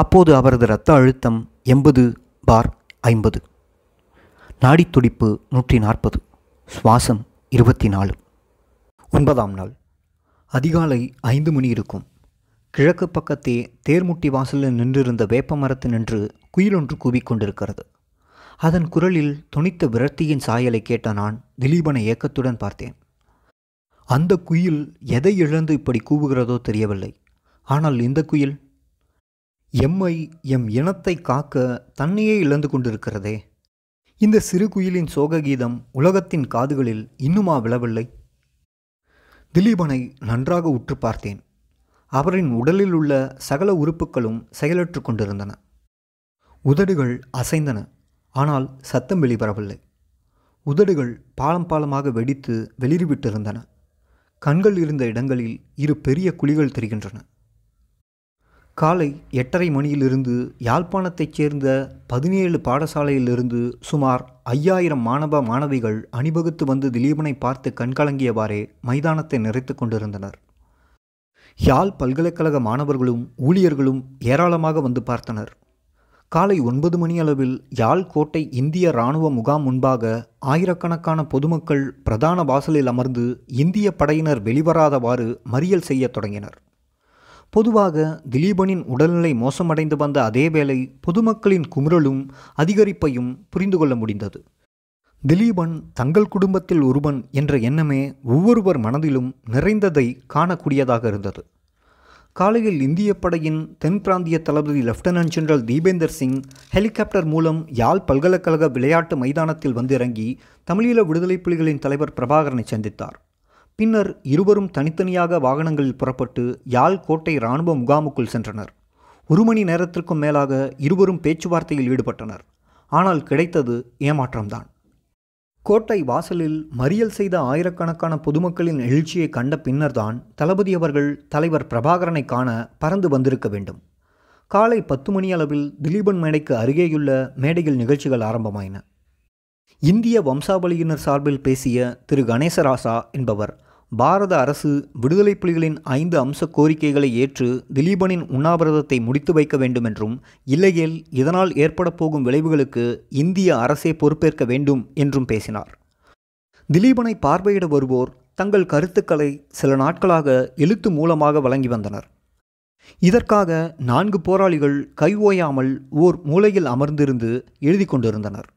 அப்போது அவரது இரத்த அழுத்தம் எண்பது பார் ஐம்பது நாடித்துடிப்பு நூற்றி நாற்பது சுவாசம் இருபத்தி நாலு ஒன்பதாம் நாள் அதிகாலை ஐந்து மணி இருக்கும் கிழக்கு பக்கத்தே தேர்முட்டி வாசலில் நின்றிருந்த வேப்ப நின்று குயிலொன்று கூவிக்கொண்டிருக்கிறது அதன் குரலில் துணித்த விரக்தியின் சாயலை கேட்ட நான் திலீபனை ஏக்கத்துடன் பார்த்தேன் அந்த குயில் எதை இழந்து இப்படி கூவுகிறதோ தெரியவில்லை ஆனால் இந்த குயில் எம்மை எம் இனத்தை காக்க தன்னையே இழந்து கொண்டிருக்கிறதே இந்த சிறு குயிலின் சோக கீதம் உலகத்தின் காதுகளில் இன்னுமா விழவில்லை திலீபனை நன்றாக உற்று பார்த்தேன் அவரின் உடலில் உள்ள சகல உறுப்புகளும் செயலற்று கொண்டிருந்தன உதடுகள் அசைந்தன ஆனால் சத்தம் வெளிவரவில்லை உதடுகள் பாலம் பாலமாக வெடித்து வெளிரிவிட்டிருந்தன கண்கள் இருந்த இடங்களில் இரு பெரிய குழிகள் தெரிகின்றன காலை எட்டரை மணியிலிருந்து யாழ்ப்பாணத்தைச் சேர்ந்த பதினேழு பாடசாலையிலிருந்து சுமார் ஐயாயிரம் மாணவ மாணவிகள் அணிவகுத்து வந்து திலீபனை பார்த்து கண்கலங்கியவாறே மைதானத்தை நிறைத்து கொண்டிருந்தனர் யாழ் பல்கலைக்கழக மாணவர்களும் ஊழியர்களும் ஏராளமாக வந்து பார்த்தனர் காலை ஒன்பது மணி அளவில் யாழ் கோட்டை இந்திய இராணுவ முகாம் முன்பாக ஆயிரக்கணக்கான பொதுமக்கள் பிரதான வாசலில் அமர்ந்து இந்திய படையினர் வெளிவராதவாறு மறியல் செய்யத் தொடங்கினர் பொதுவாக திலீபனின் உடல்நிலை மோசமடைந்து வந்த அதேவேளை பொதுமக்களின் குமுறலும் அதிகரிப்பையும் புரிந்து கொள்ள முடிந்தது திலீபன் தங்கள் குடும்பத்தில் ஒருவன் என்ற எண்ணமே ஒவ்வொருவர் மனதிலும் நிறைந்ததை காணக்கூடியதாக இருந்தது காலையில் இந்திய படையின் தென் பிராந்திய தளபதி lieutenant general Depinder Singh helicopter மூலம் யாழ் பல்கலைக்கழக விளையாட்டு மைதானத்தில் வந்திறங்கி தமிழீழ விடுதலை புலிகளின் தலைவர் பிரபாகரனை சந்தித்தார் பின்னர் இருவரும் தனித்தனியாக வாகனங்களில் புறப்பட்டு யாழ் கோட்டை இராணுவ முகாமுக்குள் சென்றனர் ஒரு மணி நேரத்திற்கும் மேலாக இருவரும் பேச்சுவார்த்தையில் ஈடுபட்டனர் ஆனால் கிடைத்தது ஏமாற்றம்தான் கோட்டை வாசலில் மறியல் செய்த ஆயிரக்கணக்கான பொதுமக்களின் எழுச்சியை கண்ட பின்னர்தான் தளபதி அவர்கள் தலைவர் பிரபாகரனை காண பறந்து வந்திருக்க வேண்டும் காலை பத்து மணி அளவில் திலீபன் மேடைக்கு அருகேயுள்ள மேடையில் நிகழ்ச்சிகள் ஆரம்பமாயின இந்திய வம்சாவளியினர் சார்பில் பேசிய திரு கணேசராசா என்பவர் பாரத அரசு விடுதலை புலிகளின் ஐந்து அம்ச கோரிக்கைகளை ஏற்று திலீபனின் உண்ணாவிரதத்தை முடித்து வைக்க வேண்டும் என்றும் இல்லையேல் இதனால் ஏற்பட போகும் விளைவுகளுக்கு இந்திய அரசே பொறுப்பேற்க வேண்டும் என்றும் பேசினார் திலீபனை பார்வையிட வருவோர் தங்கள் கருத்துக்களை சில நாட்களாக எழுத்து மூலமாக வழங்கி வந்தனர் இதற்காக நான்கு போராளிகள் கைவோயாமல் ஓர் மூலையில் அமர்ந்திருந்து எழுதி கொண்டிருந்தனர்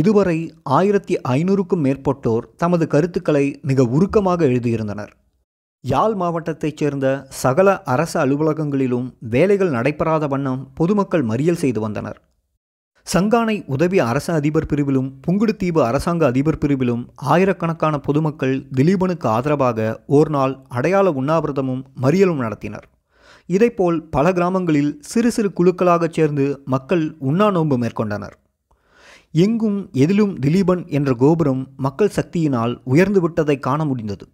இதுவரை ஆயிரத்தி ஐநூறுக்கும் மேற்பட்டோர் தமது கருத்துக்களை மிக உருக்கமாக எழுதியிருந்தனர் யாழ் மாவட்டத்தைச் சேர்ந்த சகல அரச அலுவலகங்களிலும் வேலைகள் நடைபெறாத வண்ணம் பொதுமக்கள் மறியல் செய்து வந்தனர் சங்கானை உதவி அரச அதிபர் பிரிவிலும் புங்குடுதீவு அரசாங்க அதிபர் பிரிவிலும் ஆயிரக்கணக்கான பொதுமக்கள் திலீபனுக்கு ஆதரவாக ஓர் நாள் அடையாள உண்ணாவிரதமும் மறியலும் நடத்தினர் இதைப்போல் பல கிராமங்களில் சிறு சிறு குழுக்களாகச் சேர்ந்து மக்கள் உண்ணா நோன்பு மேற்கொண்டனர் எங்கும் எதிலும் திலீபன் என்ற கோபுரம் மக்கள் சக்தியினால் உயர்ந்துவிட்டதை காண முடிந்தது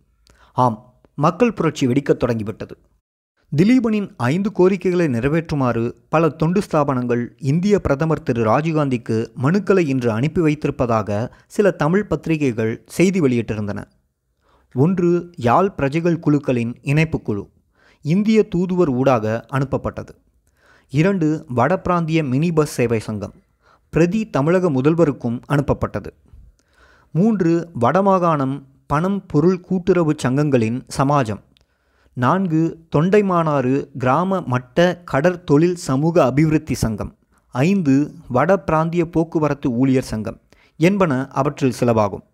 ஆம் மக்கள் புரட்சி வெடிக்கத் தொடங்கிவிட்டது திலீபனின் ஐந்து கோரிக்கைகளை நிறைவேற்றுமாறு பல தொண்டு ஸ்தாபனங்கள் இந்திய பிரதமர் திரு ராஜீவ்காந்திக்கு மனுக்களை இன்று அனுப்பி வைத்திருப்பதாக சில தமிழ் பத்திரிகைகள் செய்தி வெளியிட்டிருந்தன ஒன்று யாழ் பிரஜைகள் குழுக்களின் இணைப்பு குழு இந்திய தூதுவர் ஊடாக அனுப்பப்பட்டது இரண்டு வட பிராந்திய மினி பஸ் சேவை சங்கம் பிரதி தமிழக முதல்வருக்கும் அனுப்பப்பட்டது மூன்று வடமாகாணம் பணம் பொருள் கூட்டுறவு சங்கங்களின் சமாஜம் நான்கு தொண்டைமானாறு கிராம மட்ட கடற்தொழில் சமூக அபிவிருத்தி சங்கம் ஐந்து வட பிராந்திய போக்குவரத்து ஊழியர் சங்கம் என்பன அவற்றில் சிலவாகும்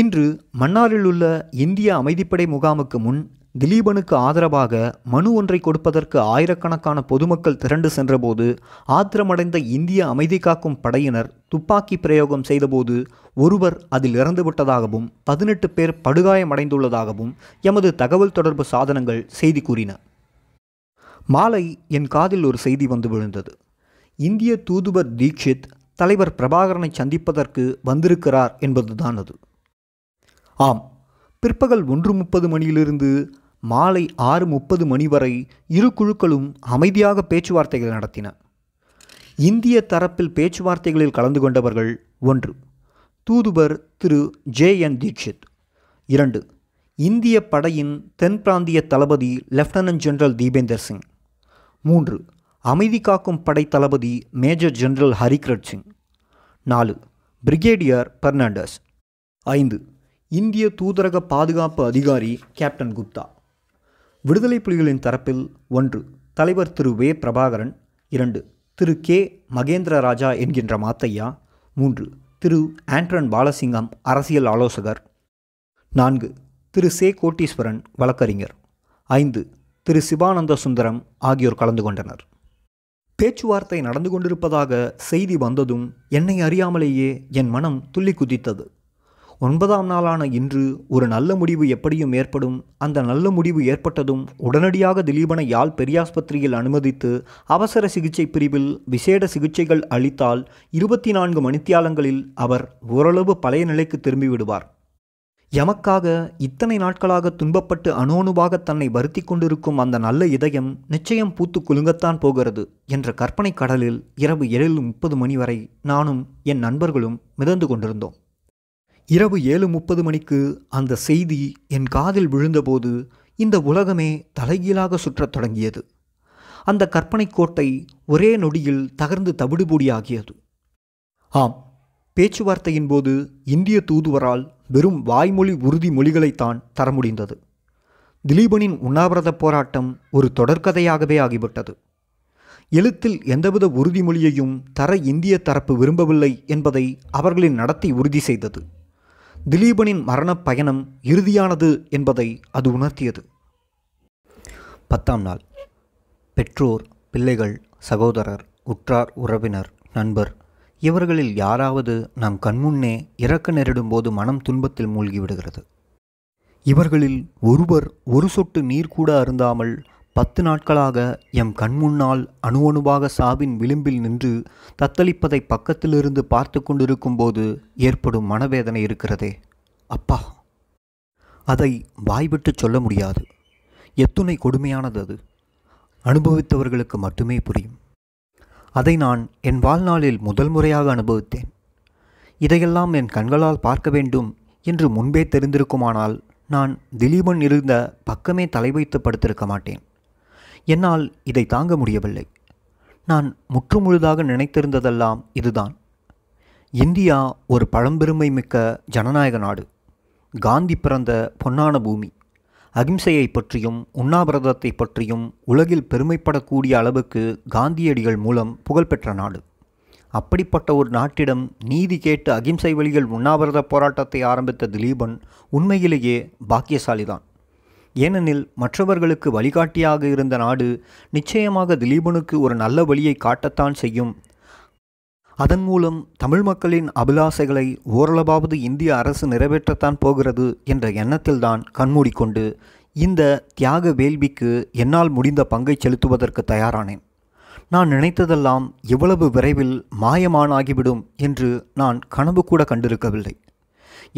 இன்று மன்னாரில் உள்ள இந்திய அமைதிப்படை முகாமுக்கு முன் திலீபனுக்கு ஆதரவாக மனு ஒன்றை கொடுப்பதற்கு ஆயிரக்கணக்கான பொதுமக்கள் திரண்டு சென்றபோது ஆத்திரமடைந்த இந்திய அமைதி காக்கும் படையினர் துப்பாக்கி பிரயோகம் செய்தபோது ஒருவர் அதில் இறந்துவிட்டதாகவும் பதினெட்டு பேர் படுகாயமடைந்துள்ளதாகவும் எமது தகவல் தொடர்பு சாதனங்கள் செய்தி கூறின மாலை என் காதில் ஒரு செய்தி வந்து விழுந்தது இந்திய தூதுவர் தீக்ஷித் தலைவர் பிரபாகரனை சந்திப்பதற்கு வந்திருக்கிறார் என்பதுதான் அது ஆம் பிற்பகல் ஒன்று முப்பது மணியிலிருந்து மாலை ஆறு முப்பது மணி வரை இரு குழுக்களும் அமைதியாக பேச்சுவார்த்தைகள் நடத்தின இந்திய தரப்பில் பேச்சுவார்த்தைகளில் கலந்து கொண்டவர்கள் ஒன்று தூதுபர் திரு ஜே என் தீட்சித் இரண்டு இந்திய படையின் தென் பிராந்திய தளபதி லெப்டினன்ட் ஜெனரல் தீபேந்தர் சிங் மூன்று அமைதி காக்கும் படை தளபதி மேஜர் ஜெனரல் ஹரிக்ரட் சிங் நாலு பிரிகேடியர் பெர்னாண்டஸ் ஐந்து இந்திய தூதரக பாதுகாப்பு அதிகாரி கேப்டன் குப்தா விடுதலை புலிகளின் தரப்பில் ஒன்று தலைவர் திரு வே பிரபாகரன் இரண்டு திரு கே மகேந்திர ராஜா என்கின்ற மாத்தையா மூன்று திரு ஆண்ட்ரன் பாலசிங்கம் அரசியல் ஆலோசகர் நான்கு திரு சே கோட்டீஸ்வரன் வழக்கறிஞர் ஐந்து திரு சிவானந்த சுந்தரம் ஆகியோர் கலந்து கொண்டனர் பேச்சுவார்த்தை நடந்து கொண்டிருப்பதாக செய்தி வந்ததும் என்னை அறியாமலேயே என் மனம் துள்ளி குதித்தது ஒன்பதாம் நாளான இன்று ஒரு நல்ல முடிவு எப்படியும் ஏற்படும் அந்த நல்ல முடிவு ஏற்பட்டதும் உடனடியாக திலீபனை யாழ் பெரியாஸ்பத்திரியில் அனுமதித்து அவசர சிகிச்சை பிரிவில் விசேட சிகிச்சைகள் அளித்தால் இருபத்தி நான்கு மணித்தியாலங்களில் அவர் ஓரளவு பழைய நிலைக்கு திரும்பிவிடுவார் எமக்காக இத்தனை நாட்களாக துன்பப்பட்டு அணுவாக தன்னை வருத்தி கொண்டிருக்கும் அந்த நல்ல இதயம் நிச்சயம் பூத்து குலுங்கத்தான் போகிறது என்ற கற்பனை கடலில் இரவு ஏழு முப்பது மணி வரை நானும் என் நண்பர்களும் மிதந்து கொண்டிருந்தோம் இரவு ஏழு முப்பது மணிக்கு அந்த செய்தி என் காதில் விழுந்தபோது இந்த உலகமே தலைகீழாக சுற்றத் தொடங்கியது அந்த கற்பனை கோட்டை ஒரே நொடியில் தகர்ந்து தவிடுபூடியாகியது ஆம் பேச்சுவார்த்தையின் போது இந்திய தூதுவரால் வெறும் வாய்மொழி உறுதி மொழிகளைத்தான் தர முடிந்தது திலீபனின் உண்ணாவிரத போராட்டம் ஒரு தொடர்கதையாகவே ஆகிவிட்டது எழுத்தில் எந்தவித உறுதிமொழியையும் தர இந்திய தரப்பு விரும்பவில்லை என்பதை அவர்களின் நடத்தை உறுதி செய்தது திலீபனின் மரணப் பயணம் இறுதியானது என்பதை அது உணர்த்தியது பத்தாம் நாள் பெற்றோர் பிள்ளைகள் சகோதரர் உற்றார் உறவினர் நண்பர் இவர்களில் யாராவது நம் கண்முன்னே இறக்க நேரிடும்போது மனம் துன்பத்தில் மூழ்கிவிடுகிறது இவர்களில் ஒருவர் ஒரு சொட்டு நீர் கூட அருந்தாமல் பத்து நாட்களாக எம் கண்முன்னால் அணு அணுவாக சாவின் விளிம்பில் நின்று தத்தளிப்பதை பக்கத்திலிருந்து பார்த்து கொண்டிருக்கும் போது ஏற்படும் மனவேதனை இருக்கிறதே அப்பா அதை வாய்விட்டு சொல்ல முடியாது எத்துணை கொடுமையானது அது அனுபவித்தவர்களுக்கு மட்டுமே புரியும் அதை நான் என் வாழ்நாளில் முதல் முறையாக அனுபவித்தேன் இதையெல்லாம் என் கண்களால் பார்க்க வேண்டும் என்று முன்பே தெரிந்திருக்குமானால் நான் திலீபன் இருந்த பக்கமே தலை வைத்து படுத்திருக்க மாட்டேன் என்னால் இதை தாங்க முடியவில்லை நான் முற்றுமுழுதாக நினைத்திருந்ததெல்லாம் இதுதான் இந்தியா ஒரு பழம்பெருமை மிக்க ஜனநாயக நாடு காந்தி பிறந்த பொன்னான பூமி அகிம்சையை பற்றியும் உண்ணாவிரதத்தை பற்றியும் உலகில் பெருமைப்படக்கூடிய அளவுக்கு காந்தியடிகள் மூலம் புகழ்பெற்ற நாடு அப்படிப்பட்ட ஒரு நாட்டிடம் நீதி கேட்டு அகிம்சை வழிகள் உண்ணாவிரத போராட்டத்தை ஆரம்பித்த திலீபன் உண்மையிலேயே பாக்கியசாலிதான் ஏனெனில் மற்றவர்களுக்கு வழிகாட்டியாக இருந்த நாடு நிச்சயமாக திலீபனுக்கு ஒரு நல்ல வழியை காட்டத்தான் செய்யும் அதன் மூலம் தமிழ் மக்களின் அபிலாசைகளை ஓரளவாவது இந்திய அரசு நிறைவேற்றத்தான் போகிறது என்ற எண்ணத்தில்தான் கண்மூடிக்கொண்டு இந்த தியாக வேள்விக்கு என்னால் முடிந்த பங்கை செலுத்துவதற்கு தயாரானேன் நான் நினைத்ததெல்லாம் எவ்வளவு விரைவில் மாயமானாகிவிடும் என்று நான் கனவு கூட கண்டிருக்கவில்லை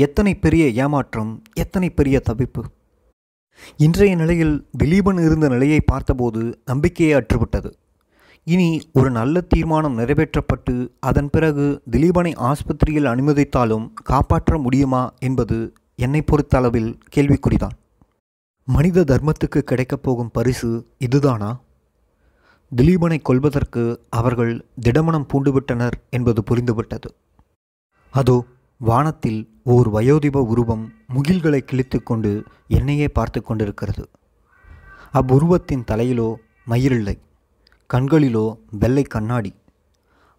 எத்தனை பெரிய ஏமாற்றம் எத்தனை பெரிய தவிப்பு இன்றைய நிலையில் திலீபன் இருந்த நிலையை பார்த்தபோது நம்பிக்கையே அற்றுவிட்டது இனி ஒரு நல்ல தீர்மானம் நிறைவேற்றப்பட்டு அதன் பிறகு திலீபனை ஆஸ்பத்திரியில் அனுமதித்தாலும் காப்பாற்ற முடியுமா என்பது என்னை பொறுத்த அளவில் கேள்விக்குறிதான் மனித தர்மத்துக்கு கிடைக்கப் போகும் பரிசு இதுதானா திலீபனை கொல்வதற்கு அவர்கள் திடமனம் பூண்டுவிட்டனர் என்பது புரிந்துவிட்டது அதோ வானத்தில் ஓர் வயோதிப உருவம் முகில்களை கிழித்து கொண்டு என்னையே பார்த்து கொண்டிருக்கிறது அவ்வுருவத்தின் தலையிலோ மயிரில்லை கண்களிலோ வெள்ளை கண்ணாடி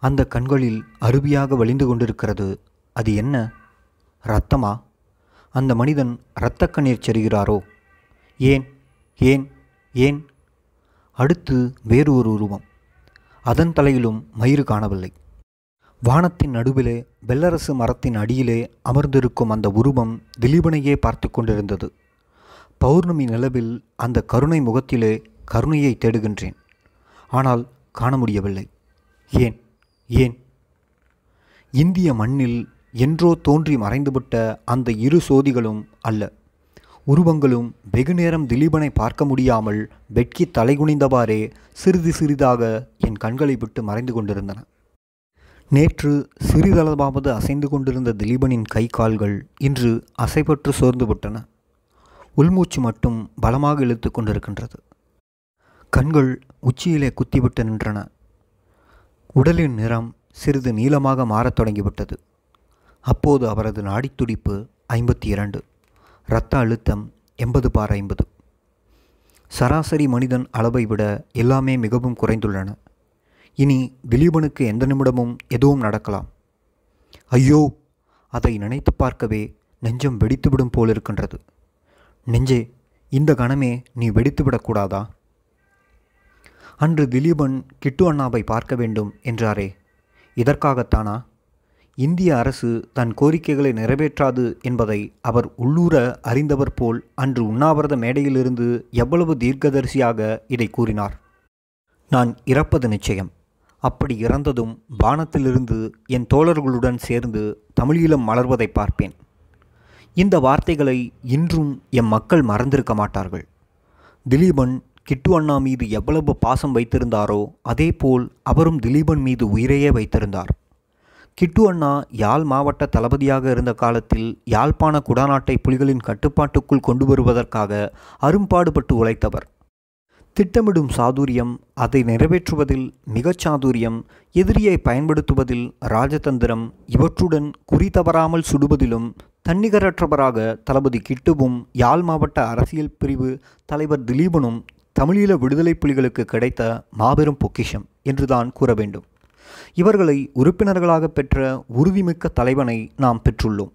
அந்த கண்களில் அருவியாக வழிந்து கொண்டிருக்கிறது அது என்ன இரத்தமா அந்த மனிதன் இரத்த கண்ணீர் செறுகிறாரோ ஏன் ஏன் ஏன் அடுத்து வேறு ஒரு உருவம் அதன் தலையிலும் மயிறு காணவில்லை வானத்தின் நடுவிலே வெள்ளரசு மரத்தின் அடியிலே அமர்ந்திருக்கும் அந்த உருவம் திலீபனையே பார்த்து கொண்டிருந்தது பௌர்ணமி நிலவில் அந்த கருணை முகத்திலே கருணையை தேடுகின்றேன் ஆனால் காண முடியவில்லை ஏன் ஏன் இந்திய மண்ணில் என்றோ தோன்றி மறைந்துவிட்ட அந்த இரு சோதிகளும் அல்ல உருவங்களும் வெகுநேரம் திலீபனை பார்க்க முடியாமல் வெட்கி தலைகுனிந்தவாறே சிறிது சிறிதாக என் கண்களை விட்டு மறைந்து கொண்டிருந்தன நேற்று சிறிதளவாவது அசைந்து கொண்டிருந்த திலீபனின் கை கால்கள் இன்று அசைப்பற்று சோர்ந்துவிட்டன உள்மூச்சு மட்டும் பலமாக இழுத்து கொண்டிருக்கின்றது கண்கள் உச்சியிலே குத்திவிட்டு நின்றன உடலின் நிறம் சிறிது நீளமாக மாறத் தொடங்கிவிட்டது அப்போது அவரது நாடித்துடிப்பு ஐம்பத்தி இரண்டு இரத்த அழுத்தம் எண்பது பார் ஐம்பது சராசரி மனிதன் அளவை விட எல்லாமே மிகவும் குறைந்துள்ளன இனி திலீபனுக்கு எந்த நிமிடமும் எதுவும் நடக்கலாம் ஐயோ அதை நினைத்து பார்க்கவே நெஞ்சம் வெடித்துவிடும் போலிருக்கின்றது நெஞ்சே இந்த கணமே நீ வெடித்துவிடக்கூடாதா அன்று திலீபன் கிட்டு அண்ணாவை பார்க்க வேண்டும் என்றாரே இதற்காகத்தானா இந்திய அரசு தன் கோரிக்கைகளை நிறைவேற்றாது என்பதை அவர் உள்ளூர அறிந்தவர் போல் அன்று உண்ணாவிரத மேடையிலிருந்து எவ்வளவு தீர்க்கதரிசியாக இதை கூறினார் நான் இறப்பது நிச்சயம் அப்படி இறந்ததும் வானத்திலிருந்து என் தோழர்களுடன் சேர்ந்து தமிழீழம் மலர்வதை பார்ப்பேன் இந்த வார்த்தைகளை இன்றும் எம் மக்கள் மறந்திருக்க மாட்டார்கள் திலீபன் கிட்டு அண்ணா மீது எவ்வளவு பாசம் வைத்திருந்தாரோ அதேபோல் அவரும் திலீபன் மீது உயிரையே வைத்திருந்தார் கிட்டு அண்ணா யாழ் மாவட்ட தளபதியாக இருந்த காலத்தில் யாழ்ப்பாண குடாநாட்டை புலிகளின் கட்டுப்பாட்டுக்குள் கொண்டு வருவதற்காக அரும்பாடுபட்டு உழைத்தவர் திட்டமிடும் சாதுரியம் அதை நிறைவேற்றுவதில் மிகச் சாதுரியம் எதிரியை பயன்படுத்துவதில் ராஜதந்திரம் இவற்றுடன் குறி தவறாமல் சுடுவதிலும் தன்னிகரற்றவராக தளபதி கிட்டுவும் யாழ் மாவட்ட அரசியல் பிரிவு தலைவர் திலீபனும் தமிழீழ விடுதலை புலிகளுக்கு கிடைத்த மாபெரும் பொக்கிஷம் என்றுதான் கூற வேண்டும் இவர்களை உறுப்பினர்களாக பெற்ற உறுதிமிக்க தலைவனை நாம் பெற்றுள்ளோம்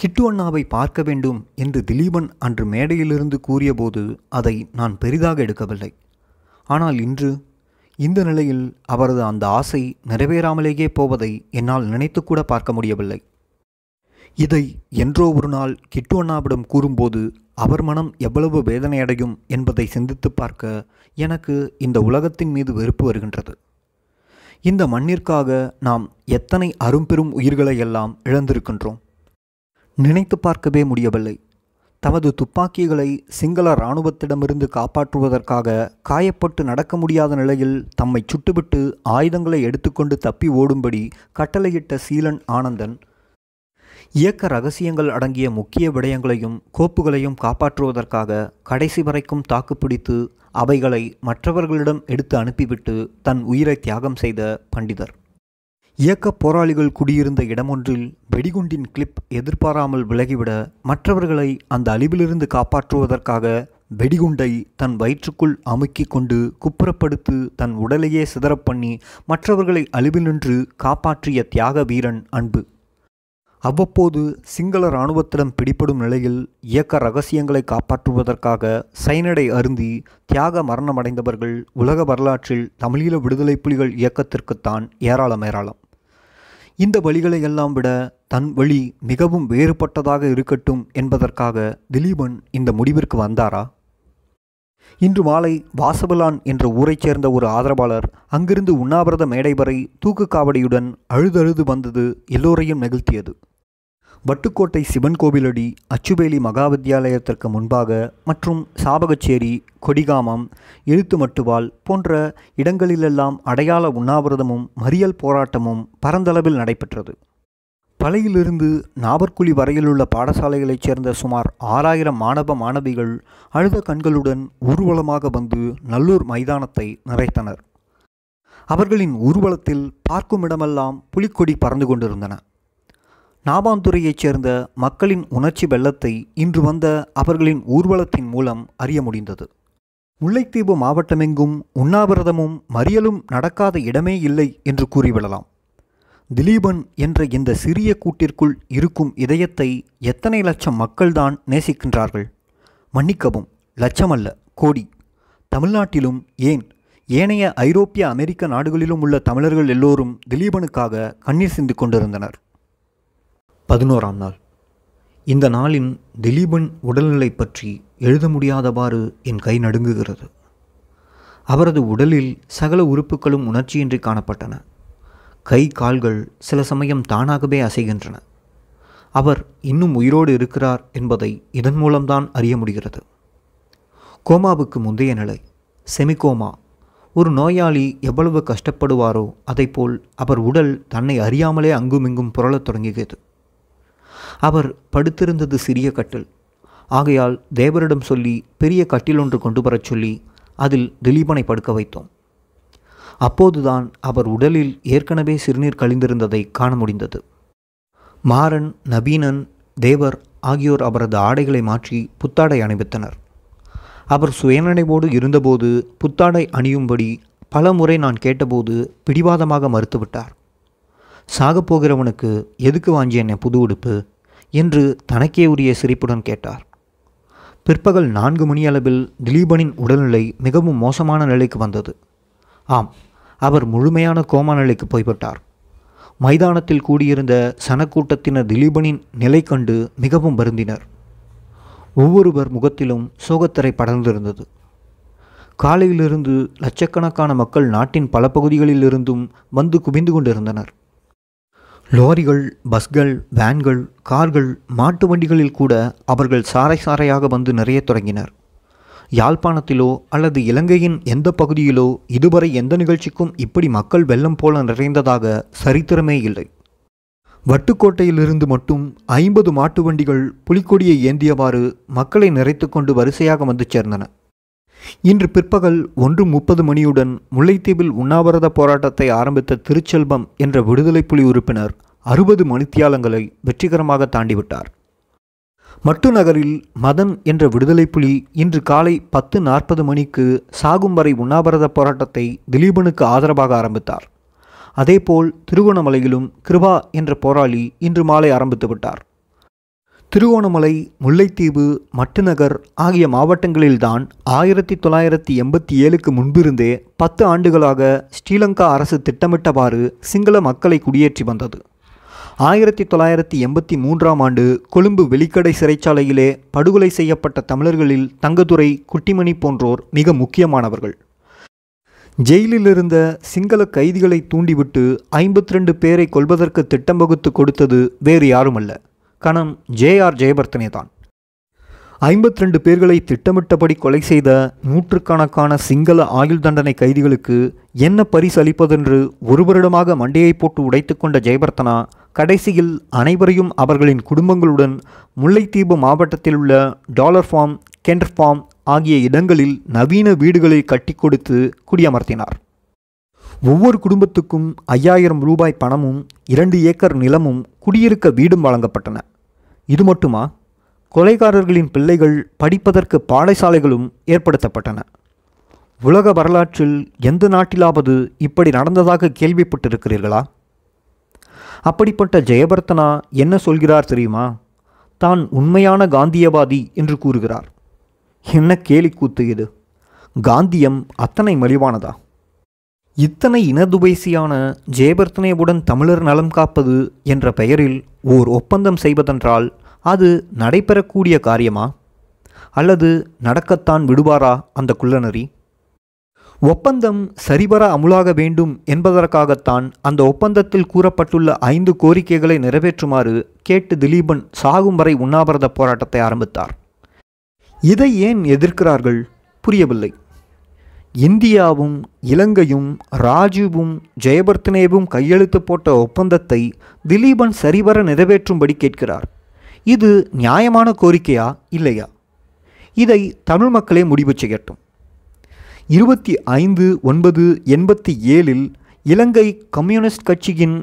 கிட்டு அண்ணாவை பார்க்க வேண்டும் என்று திலீபன் அன்று மேடையிலிருந்து கூறியபோது அதை நான் பெரிதாக எடுக்கவில்லை ஆனால் இன்று இந்த நிலையில் அவரது அந்த ஆசை நிறைவேறாமலேயே போவதை என்னால் நினைத்துக்கூட பார்க்க முடியவில்லை இதை என்றோ ஒரு நாள் கிட்டு அண்ணாவிடம் கூறும்போது அவர் மனம் எவ்வளவு வேதனையடையும் என்பதை சிந்தித்து பார்க்க எனக்கு இந்த உலகத்தின் மீது வெறுப்பு வருகின்றது இந்த மண்ணிற்காக நாம் எத்தனை அரும்பெரும் உயிர்களை எல்லாம் இழந்திருக்கின்றோம் நினைத்து பார்க்கவே முடியவில்லை தமது துப்பாக்கிகளை சிங்கள இராணுவத்திடமிருந்து காப்பாற்றுவதற்காக காயப்பட்டு நடக்க முடியாத நிலையில் தம்மை சுட்டுவிட்டு ஆயுதங்களை எடுத்துக்கொண்டு தப்பி ஓடும்படி கட்டளையிட்ட சீலன் ஆனந்தன் இயக்க ரகசியங்கள் அடங்கிய முக்கிய விடயங்களையும் கோப்புகளையும் காப்பாற்றுவதற்காக கடைசி வரைக்கும் தாக்குப்பிடித்து அவைகளை மற்றவர்களிடம் எடுத்து அனுப்பிவிட்டு தன் உயிரை தியாகம் செய்த பண்டிதர் இயக்க போராளிகள் குடியிருந்த இடமொன்றில் வெடிகுண்டின் கிளிப் எதிர்பாராமல் விலகிவிட மற்றவர்களை அந்த அழிவிலிருந்து காப்பாற்றுவதற்காக வெடிகுண்டை தன் வயிற்றுக்குள் அமுக்கிக் கொண்டு குப்புறப்படுத்து தன் உடலையே சிதறப் பண்ணி மற்றவர்களை அழிவினின்று காப்பாற்றிய தியாக வீரன் அன்பு அவ்வப்போது சிங்கள இராணுவத்திடம் பிடிபடும் நிலையில் இயக்க ரகசியங்களை காப்பாற்றுவதற்காக சைனடை அருந்தி தியாக மரணமடைந்தவர்கள் உலக வரலாற்றில் தமிழீழ விடுதலை புலிகள் இயக்கத்திற்குத்தான் ஏராளம் ஏராளம் இந்த வழிகளை எல்லாம் விட தன் வழி மிகவும் வேறுபட்டதாக இருக்கட்டும் என்பதற்காக திலீபன் இந்த முடிவிற்கு வந்தாரா இன்று மாலை வாசபலான் என்ற ஊரைச் சேர்ந்த ஒரு ஆதரவாளர் அங்கிருந்து உண்ணாவிரத மேடை வரை தூக்கு காவடியுடன் அழுதழுது வந்தது எல்லோரையும் நெகிழ்த்தியது வட்டுக்கோட்டை சிவன் கோவிலடி அச்சுவேலி மகாவித்யாலயத்திற்கு முன்பாக மற்றும் சாபகச்சேரி கொடிகாமம் மட்டுவாள் போன்ற இடங்களிலெல்லாம் அடையாள உண்ணாவிரதமும் மறியல் போராட்டமும் பரந்தளவில் நடைபெற்றது பழையிலிருந்து நாவர்குழி வரையிலுள்ள பாடசாலைகளைச் சேர்ந்த சுமார் ஆறாயிரம் மாணவ மாணவிகள் அழுத கண்களுடன் ஊர்வலமாக வந்து நல்லூர் மைதானத்தை நிறைத்தனர் அவர்களின் ஊர்வலத்தில் பார்க்கும் இடமெல்லாம் புலிக்கொடி பறந்து கொண்டிருந்தன நாபாந்துறையைச் சேர்ந்த மக்களின் உணர்ச்சி வெள்ளத்தை இன்று வந்த அவர்களின் ஊர்வலத்தின் மூலம் அறிய முடிந்தது முல்லைத்தீவு மாவட்டமெங்கும் உண்ணாவிரதமும் மறியலும் நடக்காத இடமே இல்லை என்று கூறிவிடலாம் திலீபன் என்ற இந்த சிறிய கூட்டிற்குள் இருக்கும் இதயத்தை எத்தனை லட்சம் மக்கள்தான் நேசிக்கின்றார்கள் மன்னிக்கவும் லட்சமல்ல கோடி தமிழ்நாட்டிலும் ஏன் ஏனைய ஐரோப்பிய அமெரிக்க நாடுகளிலும் உள்ள தமிழர்கள் எல்லோரும் திலீபனுக்காக கண்ணீர் சிந்து கொண்டிருந்தனர் பதினோராம் நாள் இந்த நாளின் திலீபன் உடல்நிலை பற்றி எழுத முடியாதவாறு என் கை நடுங்குகிறது அவரது உடலில் சகல உறுப்புகளும் உணர்ச்சியின்றி காணப்பட்டன கை கால்கள் சில சமயம் தானாகவே அசைகின்றன அவர் இன்னும் உயிரோடு இருக்கிறார் என்பதை இதன் மூலம்தான் அறிய முடிகிறது கோமாவுக்கு முந்தைய நிலை செமிகோமா ஒரு நோயாளி எவ்வளவு கஷ்டப்படுவாரோ அதைப்போல் அவர் உடல் தன்னை அறியாமலே அங்குமிங்கும் புரளத் தொடங்குகிறது அவர் படுத்திருந்தது சிறிய கட்டில் ஆகையால் தேவரிடம் சொல்லி பெரிய கட்டில் ஒன்று கொண்டு வரச் சொல்லி அதில் திலீபனை படுக்க வைத்தோம் அப்போதுதான் அவர் உடலில் ஏற்கனவே சிறுநீர் கழிந்திருந்ததை காண முடிந்தது மாறன் நபீனன் தேவர் ஆகியோர் அவரது ஆடைகளை மாற்றி புத்தாடை அணிவித்தனர் அவர் சுயநினைவோடு இருந்தபோது புத்தாடை அணியும்படி பல முறை நான் கேட்டபோது பிடிவாதமாக மறுத்துவிட்டார் சாகப்போகிறவனுக்கு எதுக்கு வாங்கி என்னை புது உடுப்பு என்று தனக்கே உரிய சிரிப்புடன் கேட்டார் பிற்பகல் நான்கு மணியளவில் திலீபனின் உடல்நிலை மிகவும் மோசமான நிலைக்கு வந்தது ஆம் அவர் முழுமையான கோமா நிலைக்கு போய்பட்டார் மைதானத்தில் கூடியிருந்த சனக்கூட்டத்தினர் திலீபனின் நிலை கண்டு மிகவும் வருந்தினர் ஒவ்வொருவர் முகத்திலும் சோகத்திரை படர்ந்திருந்தது காலையிலிருந்து லட்சக்கணக்கான மக்கள் நாட்டின் பல பகுதிகளிலிருந்தும் வந்து குவிந்து கொண்டிருந்தனர் லாரிகள் பஸ்கள் வேன்கள் கார்கள் மாட்டு வண்டிகளில் கூட அவர்கள் சாறை சாறையாக வந்து நிறைய தொடங்கினர் யாழ்ப்பாணத்திலோ அல்லது இலங்கையின் எந்த பகுதியிலோ இதுவரை எந்த நிகழ்ச்சிக்கும் இப்படி மக்கள் வெள்ளம் போல நிறைந்ததாக சரித்திரமே இல்லை வட்டுக்கோட்டையிலிருந்து மட்டும் ஐம்பது மாட்டு வண்டிகள் புலிக்கொடியை ஏந்தியவாறு மக்களை நிறைத்து கொண்டு வரிசையாக வந்து சேர்ந்தன இன்று பிற்பகல் ஒன்று முப்பது மணியுடன் முல்லைத்தீவில் உண்ணாவிரத போராட்டத்தை ஆரம்பித்த திருச்செல்வம் என்ற விடுதலை புலி உறுப்பினர் அறுபது மணித்தியாலங்களை வெற்றிகரமாக தாண்டிவிட்டார் மட்டு நகரில் மதன் என்ற விடுதலை புலி இன்று காலை பத்து நாற்பது மணிக்கு சாகும் வரை உண்ணாவிரத போராட்டத்தை திலீபனுக்கு ஆதரவாக ஆரம்பித்தார் அதேபோல் திருகோணமலையிலும் கிருபா என்ற போராளி இன்று மாலை ஆரம்பித்து விட்டார் திருவோணமலை முல்லைத்தீவு மட்டுநகர் ஆகிய மாவட்டங்களில்தான் ஆயிரத்தி தொள்ளாயிரத்தி எண்பத்தி ஏழுக்கு முன்பிருந்தே பத்து ஆண்டுகளாக ஸ்ரீலங்கா அரசு திட்டமிட்டவாறு சிங்கள மக்களை குடியேற்றி வந்தது ஆயிரத்தி தொள்ளாயிரத்தி எண்பத்தி மூன்றாம் ஆண்டு கொழும்பு வெளிக்கடை சிறைச்சாலையிலே படுகொலை செய்யப்பட்ட தமிழர்களில் தங்கதுரை குட்டிமணி போன்றோர் மிக முக்கியமானவர்கள் ஜெயிலில் இருந்த சிங்கள கைதிகளை தூண்டிவிட்டு ஐம்பத்தி ரெண்டு பேரை கொள்வதற்கு திட்டம் வகுத்து கொடுத்தது வேறு யாருமல்ல கணம் ஜே ஆர் ஜெயபர்த்தனே தான் ஐம்பத்தி ரெண்டு பேர்களை திட்டமிட்டபடி கொலை செய்த நூற்றுக்கணக்கான சிங்கள ஆயுள் தண்டனை கைதிகளுக்கு என்ன பரிசு அளிப்பதென்று ஒரு வருடமாக மண்டையை போட்டு உடைத்து கொண்ட ஜெயபர்த்தனா கடைசியில் அனைவரையும் அவர்களின் குடும்பங்களுடன் முல்லைத்தீவு மாவட்டத்தில் உள்ள டாலர் ஃபார்ம் கென்டர் ஃபார்ம் ஆகிய இடங்களில் நவீன வீடுகளை கட்டி கொடுத்து குடியமர்த்தினார் ஒவ்வொரு குடும்பத்துக்கும் ஐயாயிரம் ரூபாய் பணமும் இரண்டு ஏக்கர் நிலமும் குடியிருக்க வீடும் வழங்கப்பட்டன இது மட்டுமா கொலைகாரர்களின் பிள்ளைகள் படிப்பதற்கு பாடசாலைகளும் ஏற்படுத்தப்பட்டன உலக வரலாற்றில் எந்த நாட்டிலாவது இப்படி நடந்ததாக கேள்விப்பட்டிருக்கிறீர்களா அப்படிப்பட்ட ஜெயபர்த்தனா என்ன சொல்கிறார் தெரியுமா தான் உண்மையான காந்தியவாதி என்று கூறுகிறார் என்ன கேலி கூத்து இது காந்தியம் அத்தனை மலிவானதா இத்தனை இனதுபேசியான ஜெயபர்த்தனையுடன் தமிழர் நலம் காப்பது என்ற பெயரில் ஓர் ஒப்பந்தம் செய்வதென்றால் அது நடைபெறக்கூடிய காரியமா அல்லது நடக்கத்தான் விடுவாரா அந்த குள்ளநரி ஒப்பந்தம் சரிவர அமுலாக வேண்டும் என்பதற்காகத்தான் அந்த ஒப்பந்தத்தில் கூறப்பட்டுள்ள ஐந்து கோரிக்கைகளை நிறைவேற்றுமாறு கேட்டு திலீபன் சாகும் வரை உண்ணாவிரத போராட்டத்தை ஆரம்பித்தார் இதை ஏன் எதிர்க்கிறார்கள் புரியவில்லை இந்தியாவும் இலங்கையும் ராஜீவும் ஜெயபர்த்தனேவும் கையெழுத்து போட்ட ஒப்பந்தத்தை திலீபன் சரிவர நிறைவேற்றும்படி கேட்கிறார் இது நியாயமான கோரிக்கையா இல்லையா இதை தமிழ் மக்களே முடிவு செய்யட்டும் இருபத்தி ஐந்து ஒன்பது எண்பத்தி ஏழில் இலங்கை கம்யூனிஸ்ட் கட்சியின்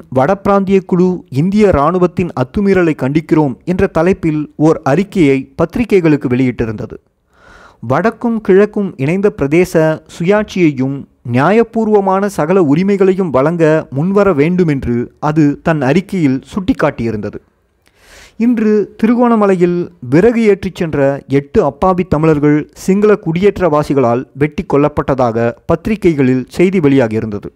பிராந்திய குழு இந்திய இராணுவத்தின் அத்துமீறலை கண்டிக்கிறோம் என்ற தலைப்பில் ஓர் அறிக்கையை பத்திரிகைகளுக்கு வெளியிட்டிருந்தது வடக்கும் கிழக்கும் இணைந்த பிரதேச சுயாட்சியையும் நியாயபூர்வமான சகல உரிமைகளையும் வழங்க முன்வர வேண்டுமென்று அது தன் அறிக்கையில் சுட்டிக்காட்டியிருந்தது இன்று திருகோணமலையில் விறகு ஏற்றிச் சென்ற எட்டு அப்பாவி தமிழர்கள் சிங்கள குடியேற்றவாசிகளால் வெட்டி கொல்லப்பட்டதாக பத்திரிகைகளில் செய்தி வெளியாகியிருந்தது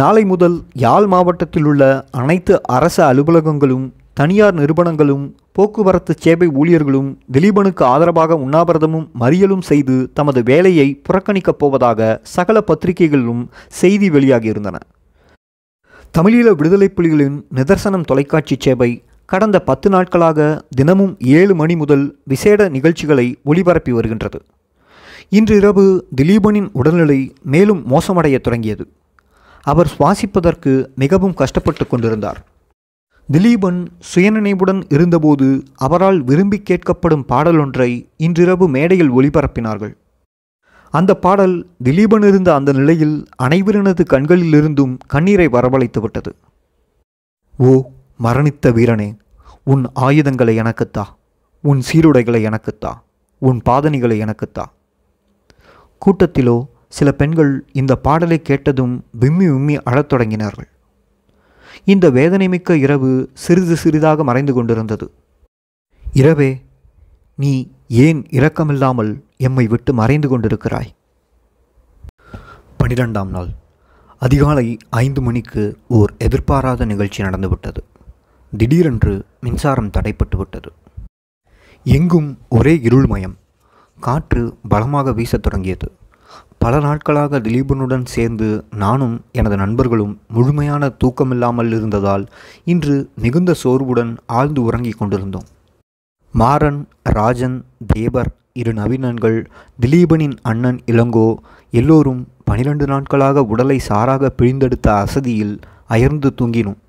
நாளை முதல் யாழ் மாவட்டத்தில் உள்ள அனைத்து அரச அலுவலகங்களும் தனியார் நிறுவனங்களும் போக்குவரத்து சேவை ஊழியர்களும் திலீபனுக்கு ஆதரவாக உண்ணாவிரதமும் மறியலும் செய்து தமது வேலையை புறக்கணிக்கப் போவதாக சகல பத்திரிகைகளிலும் செய்தி வெளியாகியிருந்தன தமிழீழ விடுதலை புலிகளின் நிதர்சனம் தொலைக்காட்சி சேவை கடந்த பத்து நாட்களாக தினமும் ஏழு மணி முதல் விசேட நிகழ்ச்சிகளை ஒளிபரப்பி வருகின்றது இன்று இரவு திலீபனின் உடல்நிலை மேலும் மோசமடைய தொடங்கியது அவர் சுவாசிப்பதற்கு மிகவும் கஷ்டப்பட்டு கொண்டிருந்தார் திலீபன் சுயநினைவுடன் இருந்தபோது அவரால் விரும்பி கேட்கப்படும் பாடல் ஒன்றை இன்றிரவு மேடையில் ஒளிபரப்பினார்கள் அந்த பாடல் திலீபன் இருந்த அந்த நிலையில் அனைவரினது கண்களிலிருந்தும் கண்ணீரை வரவழைத்து விட்டது ஓ மரணித்த வீரனே உன் ஆயுதங்களை எனக்குத்தா உன் சீருடைகளை எனக்குத்தா உன் பாதணிகளை எனக்குத்தா கூட்டத்திலோ சில பெண்கள் இந்த பாடலை கேட்டதும் விம்மி விம்மி அழத் தொடங்கினார்கள் இந்த வேதனைமிக்க இரவு சிறிது சிறிதாக மறைந்து கொண்டிருந்தது இரவே நீ ஏன் இரக்கமில்லாமல் எம்மை விட்டு மறைந்து கொண்டிருக்கிறாய் பனிரெண்டாம் நாள் அதிகாலை ஐந்து மணிக்கு ஓர் எதிர்பாராத நிகழ்ச்சி நடந்துவிட்டது திடீரென்று மின்சாரம் தடைப்பட்டுவிட்டது எங்கும் ஒரே இருள்மயம் காற்று பலமாக வீசத் தொடங்கியது பல நாட்களாக திலீபனுடன் சேர்ந்து நானும் எனது நண்பர்களும் முழுமையான தூக்கமில்லாமல் இருந்ததால் இன்று மிகுந்த சோர்வுடன் ஆழ்ந்து உறங்கிக் கொண்டிருந்தோம் மாறன் ராஜன் தேவர் இரு நவீனன்கள் திலீபனின் அண்ணன் இளங்கோ எல்லோரும் பனிரெண்டு நாட்களாக உடலை சாராக பிழிந்தெடுத்த அசதியில் அயர்ந்து தூங்கினோம்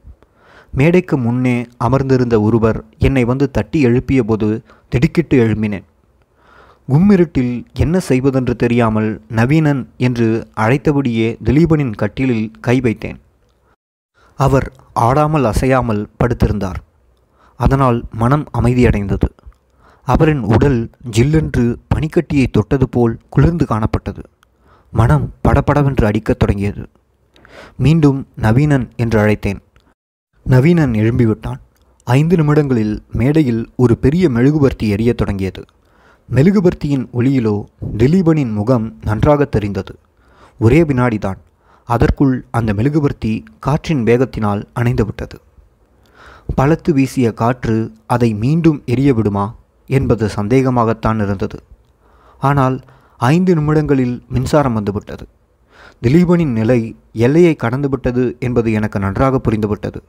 மேடைக்கு முன்னே அமர்ந்திருந்த ஒருவர் என்னை வந்து தட்டி எழுப்பிய போது திடுக்கிட்டு எழும்பினேன் கும்மிருட்டில் என்ன செய்வதென்று தெரியாமல் நவீனன் என்று அழைத்தபடியே திலீபனின் கட்டிலில் கை வைத்தேன் அவர் ஆடாமல் அசையாமல் படுத்திருந்தார் அதனால் மனம் அமைதியடைந்தது அவரின் உடல் ஜில்லென்று பனிக்கட்டியை தொட்டது போல் குளிர்ந்து காணப்பட்டது மனம் படபடவென்று அடிக்கத் தொடங்கியது மீண்டும் நவீனன் என்று அழைத்தேன் நவீனன் எழும்பிவிட்டான் ஐந்து நிமிடங்களில் மேடையில் ஒரு பெரிய மெழுகுபர்த்தி எரியத் தொடங்கியது மெழுகுபர்த்தியின் ஒளியிலோ திலீபனின் முகம் நன்றாக தெரிந்தது ஒரே வினாடிதான் அதற்குள் அந்த மெழுகுபர்த்தி காற்றின் வேகத்தினால் அணைந்துவிட்டது பழத்து வீசிய காற்று அதை மீண்டும் எரிய விடுமா என்பது சந்தேகமாகத்தான் இருந்தது ஆனால் ஐந்து நிமிடங்களில் மின்சாரம் வந்துவிட்டது திலீபனின் நிலை எல்லையை கடந்துவிட்டது என்பது எனக்கு நன்றாக புரிந்துவிட்டது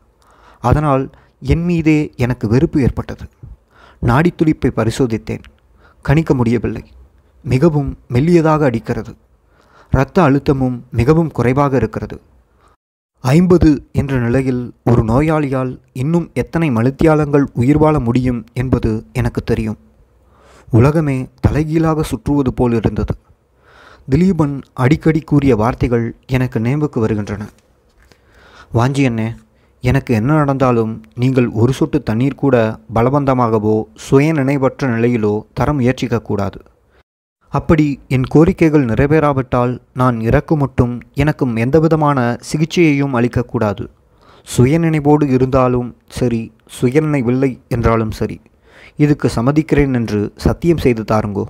அதனால் என் மீதே எனக்கு வெறுப்பு ஏற்பட்டது நாடித்துடிப்பை பரிசோதித்தேன் கணிக்க முடியவில்லை மிகவும் மெல்லியதாக அடிக்கிறது இரத்த அழுத்தமும் மிகவும் குறைவாக இருக்கிறது ஐம்பது என்ற நிலையில் ஒரு நோயாளியால் இன்னும் எத்தனை மலித்தியாலங்கள் உயிர் வாழ முடியும் என்பது எனக்கு தெரியும் உலகமே தலைகீழாக சுற்றுவது போல் இருந்தது திலீபன் அடிக்கடி கூறிய வார்த்தைகள் எனக்கு நேம்புக்கு வருகின்றன வாஞ்சி அண்ணே எனக்கு என்ன நடந்தாலும் நீங்கள் ஒரு சொட்டு தண்ணீர் கூட பலவந்தமாகவோ சுய நினைவற்ற நிலையிலோ தர முயற்சிக்கக்கூடாது அப்படி என் கோரிக்கைகள் நிறைவேறாவிட்டால் நான் இறக்கு மட்டும் எனக்கும் எந்தவிதமான சிகிச்சையையும் அளிக்கக்கூடாது சுயநினைவோடு இருந்தாலும் சரி சுயநினைவில்லை என்றாலும் சரி இதுக்கு சம்மதிக்கிறேன் என்று சத்தியம் செய்து தாருங்கோ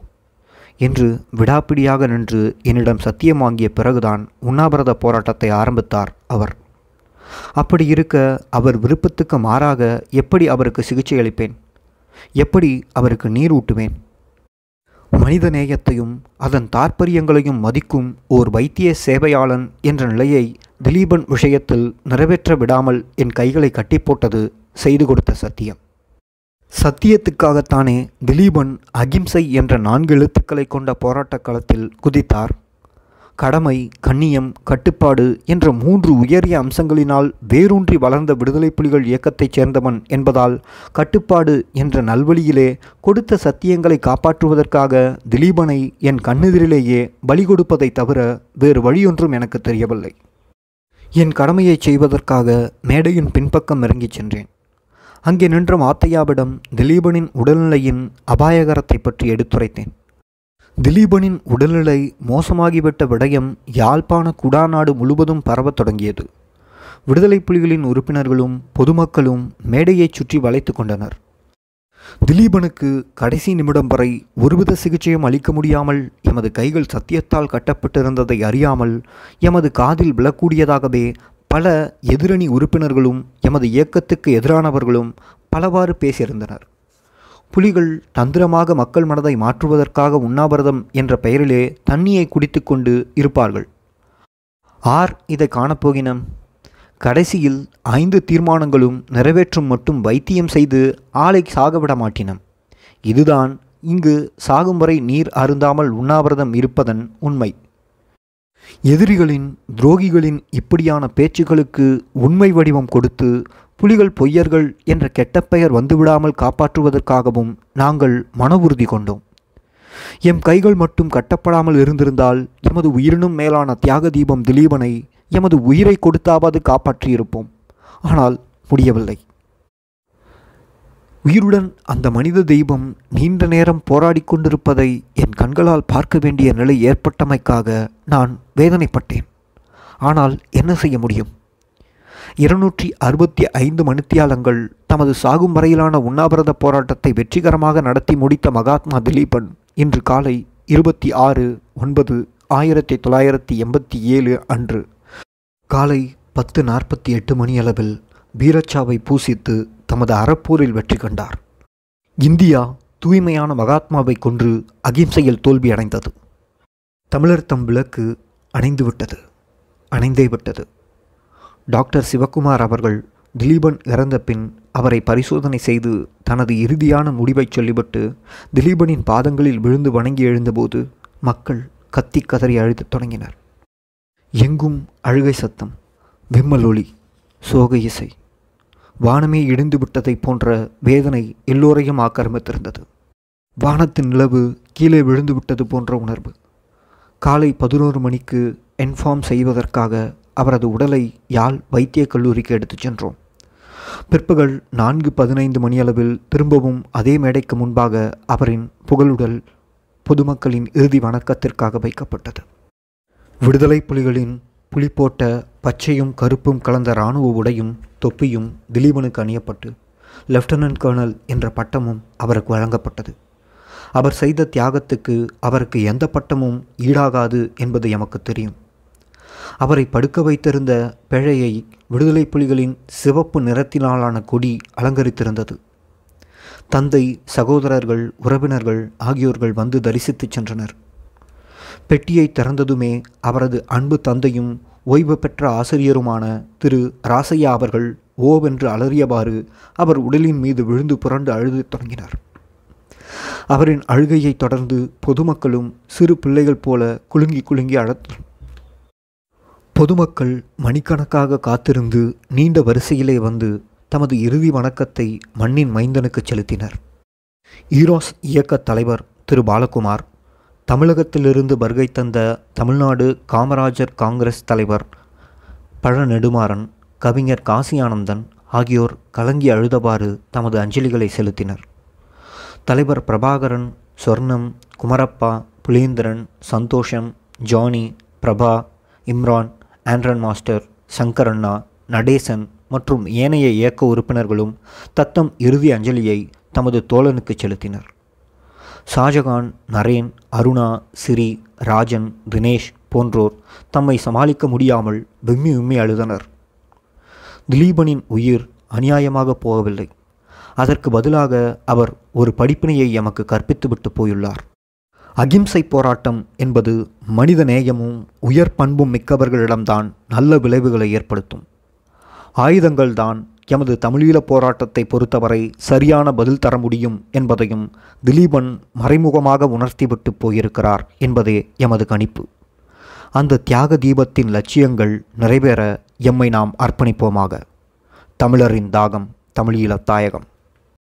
என்று விடாப்பிடியாக நின்று என்னிடம் சத்தியம் வாங்கிய பிறகுதான் உண்ணாவிரத போராட்டத்தை ஆரம்பித்தார் அவர் அப்படி இருக்க அவர் விருப்பத்துக்கு மாறாக எப்படி அவருக்கு சிகிச்சை அளிப்பேன் எப்படி அவருக்கு நீர் ஊட்டுவேன் மனித நேயத்தையும் அதன் தாற்பயங்களையும் மதிக்கும் ஓர் வைத்திய சேவையாளன் என்ற நிலையை திலீபன் விஷயத்தில் நிறைவேற்ற விடாமல் என் கைகளை கட்டி போட்டது செய்து கொடுத்த சத்தியம் சத்தியத்துக்காகத்தானே திலீபன் அகிம்சை என்ற நான்கு எழுத்துக்களை கொண்ட போராட்டக் களத்தில் குதித்தார் கடமை கண்ணியம் கட்டுப்பாடு என்ற மூன்று உயரிய அம்சங்களினால் வேரூன்றி வளர்ந்த விடுதலை புலிகள் இயக்கத்தைச் சேர்ந்தவன் என்பதால் கட்டுப்பாடு என்ற நல்வழியிலே கொடுத்த சத்தியங்களை காப்பாற்றுவதற்காக திலீபனை என் கண்ணெதிரிலேயே பலி கொடுப்பதை தவிர வேறு வழியொன்றும் எனக்கு தெரியவில்லை என் கடமையை செய்வதற்காக மேடையின் பின்பக்கம் இறங்கிச் சென்றேன் அங்கே நின்ற மாத்தையாவிடம் திலீபனின் உடல்நிலையின் அபாயகரத்தை பற்றி எடுத்துரைத்தேன் திலீபனின் உடல்நிலை மோசமாகிவிட்ட விடயம் யாழ்ப்பாண குடாநாடு முழுவதும் பரவத் தொடங்கியது விடுதலை புலிகளின் உறுப்பினர்களும் பொதுமக்களும் மேடையைச் சுற்றி வளைத்து கொண்டனர் திலீபனுக்கு கடைசி நிமிடம் வரை ஒருவித சிகிச்சையும் அளிக்க முடியாமல் எமது கைகள் சத்தியத்தால் கட்டப்பட்டிருந்ததை அறியாமல் எமது காதில் விழக்கூடியதாகவே பல எதிரணி உறுப்பினர்களும் எமது இயக்கத்துக்கு எதிரானவர்களும் பலவாறு பேசியிருந்தனர் புலிகள் தந்திரமாக மக்கள் மனதை மாற்றுவதற்காக உண்ணாவிரதம் என்ற பெயரிலே தண்ணியை குடித்து கொண்டு இருப்பார்கள் ஆர் இதை காணப்போகினம் கடைசியில் ஐந்து தீர்மானங்களும் நிறைவேற்றும் மட்டும் வைத்தியம் செய்து ஆலை சாகவிட மாட்டினம் இதுதான் இங்கு சாகும் வரை நீர் அருந்தாமல் உண்ணாவிரதம் இருப்பதன் உண்மை எதிரிகளின் துரோகிகளின் இப்படியான பேச்சுகளுக்கு உண்மை வடிவம் கொடுத்து புலிகள் பொய்யர்கள் என்ற கெட்ட பெயர் வந்துவிடாமல் காப்பாற்றுவதற்காகவும் நாங்கள் மன உறுதி கொண்டோம் எம் கைகள் மட்டும் கட்டப்படாமல் இருந்திருந்தால் எமது உயிரினும் மேலான தியாக தீபம் திலீபனை எமது உயிரை கொடுத்தாவது காப்பாற்றியிருப்போம் ஆனால் முடியவில்லை உயிருடன் அந்த மனித தெய்வம் நீண்ட நேரம் போராடி கொண்டிருப்பதை என் கண்களால் பார்க்க வேண்டிய நிலை ஏற்பட்டமைக்காக நான் வேதனைப்பட்டேன் ஆனால் என்ன செய்ய முடியும் இருநூற்றி அறுபத்தி ஐந்து மணித்தியாலங்கள் தமது சாகும் வரையிலான உண்ணாவிரத போராட்டத்தை வெற்றிகரமாக நடத்தி முடித்த மகாத்மா திலீபன் இன்று காலை இருபத்தி ஆறு ஒன்பது ஆயிரத்தி தொள்ளாயிரத்தி எண்பத்தி ஏழு அன்று காலை பத்து நாற்பத்தி எட்டு மணியளவில் பீரச்சாவை பூசித்து தமது அறப்போரில் வெற்றி கண்டார் இந்தியா தூய்மையான மகாத்மாவை கொன்று அகிம்சையில் தோல்வியடைந்தது தமிழர் தம் விளக்கு அணைந்துவிட்டது அணைந்தே விட்டது டாக்டர் சிவகுமார் அவர்கள் திலீபன் இறந்த பின் அவரை பரிசோதனை செய்து தனது இறுதியான முடிவை சொல்லிவிட்டு திலீபனின் பாதங்களில் விழுந்து வணங்கி எழுந்தபோது மக்கள் கத்தி கதறி அழுத்தத் தொடங்கினர் எங்கும் அழுகை சத்தம் விம்மல் ஒளி சோக இசை வானமே இடிந்து விட்டதைப் போன்ற வேதனை எல்லோரையும் ஆக்கிரமித்திருந்தது வானத்தின் நிலவு கீழே விழுந்து விட்டது போன்ற உணர்வு காலை பதினோரு மணிக்கு என்ஃபார்ம் செய்வதற்காக அவரது உடலை யாழ் வைத்தியக் கல்லூரிக்கு எடுத்துச் சென்றோம் பிற்பகல் நான்கு பதினைந்து மணியளவில் திரும்பவும் அதே மேடைக்கு முன்பாக அவரின் புகழுடல் பொதுமக்களின் இறுதி வணக்கத்திற்காக வைக்கப்பட்டது விடுதலை புலிகளின் புலி போட்ட பச்சையும் கருப்பும் கலந்த இராணுவ உடையும் தொப்பியும் திலீபனுக்கு அணியப்பட்டு லெப்டினன்ட் கர்னல் என்ற பட்டமும் அவருக்கு வழங்கப்பட்டது அவர் செய்த தியாகத்துக்கு அவருக்கு எந்த பட்டமும் ஈடாகாது என்பது எமக்கு தெரியும் அவரை படுக்க வைத்திருந்த பிழையை விடுதலை புலிகளின் சிவப்பு நிறத்தினாலான கொடி அலங்கரித்திருந்தது தந்தை சகோதரர்கள் உறவினர்கள் ஆகியோர்கள் வந்து தரிசித்துச் சென்றனர் பெட்டியை திறந்ததுமே அவரது அன்பு தந்தையும் ஓய்வு பெற்ற ஆசிரியருமான திரு ராசையா அவர்கள் ஓவென்று அலறியவாறு அவர் உடலின் மீது விழுந்து புரண்டு அழுது தொடங்கினார் அவரின் அழுகையை தொடர்ந்து பொதுமக்களும் சிறு பிள்ளைகள் போல குலுங்கி குலுங்கி அழத் பொதுமக்கள் மணிக்கணக்காக காத்திருந்து நீண்ட வரிசையிலே வந்து தமது இறுதி வணக்கத்தை மண்ணின் மைந்தனுக்கு செலுத்தினர் ஈரோஸ் இயக்க தலைவர் திரு பாலகுமார் தமிழகத்திலிருந்து வருகை தந்த தமிழ்நாடு காமராஜர் காங்கிரஸ் தலைவர் பழ நெடுமாறன் கவிஞர் ஆனந்தன் ஆகியோர் கலங்கி அழுதவாறு தமது அஞ்சலிகளை செலுத்தினர் தலைவர் பிரபாகரன் சொர்ணம் குமரப்பா புலீந்திரன் சந்தோஷம் ஜானி பிரபா இம்ரான் ஆண்ட்ரன் மாஸ்டர் சங்கரண்ணா நடேசன் மற்றும் ஏனைய இயக்க உறுப்பினர்களும் தத்தம் இறுதி அஞ்சலியை தமது தோழனுக்கு செலுத்தினர் ஷாஜகான் நரேன் அருணா சிரி ராஜன் தினேஷ் போன்றோர் தம்மை சமாளிக்க முடியாமல் விம்மி விம்மி அழுதனர் திலீபனின் உயிர் அநியாயமாக போகவில்லை அதற்கு பதிலாக அவர் ஒரு படிப்பினையை எமக்கு கற்பித்துவிட்டு போயுள்ளார் அகிம்சை போராட்டம் என்பது மனித நேயமும் உயர் பண்பும் மிக்கவர்களிடம்தான் நல்ல விளைவுகளை ஏற்படுத்தும் ஆயுதங்கள் தான் எமது தமிழீழ போராட்டத்தை பொறுத்தவரை சரியான பதில் தர முடியும் என்பதையும் திலீபன் மறைமுகமாக உணர்த்திவிட்டு போயிருக்கிறார் என்பதே எமது கணிப்பு அந்த தியாக தீபத்தின் லட்சியங்கள் நிறைவேற எம்மை நாம் அர்ப்பணிப்போமாக தமிழரின் தாகம் தமிழீழ தாயகம்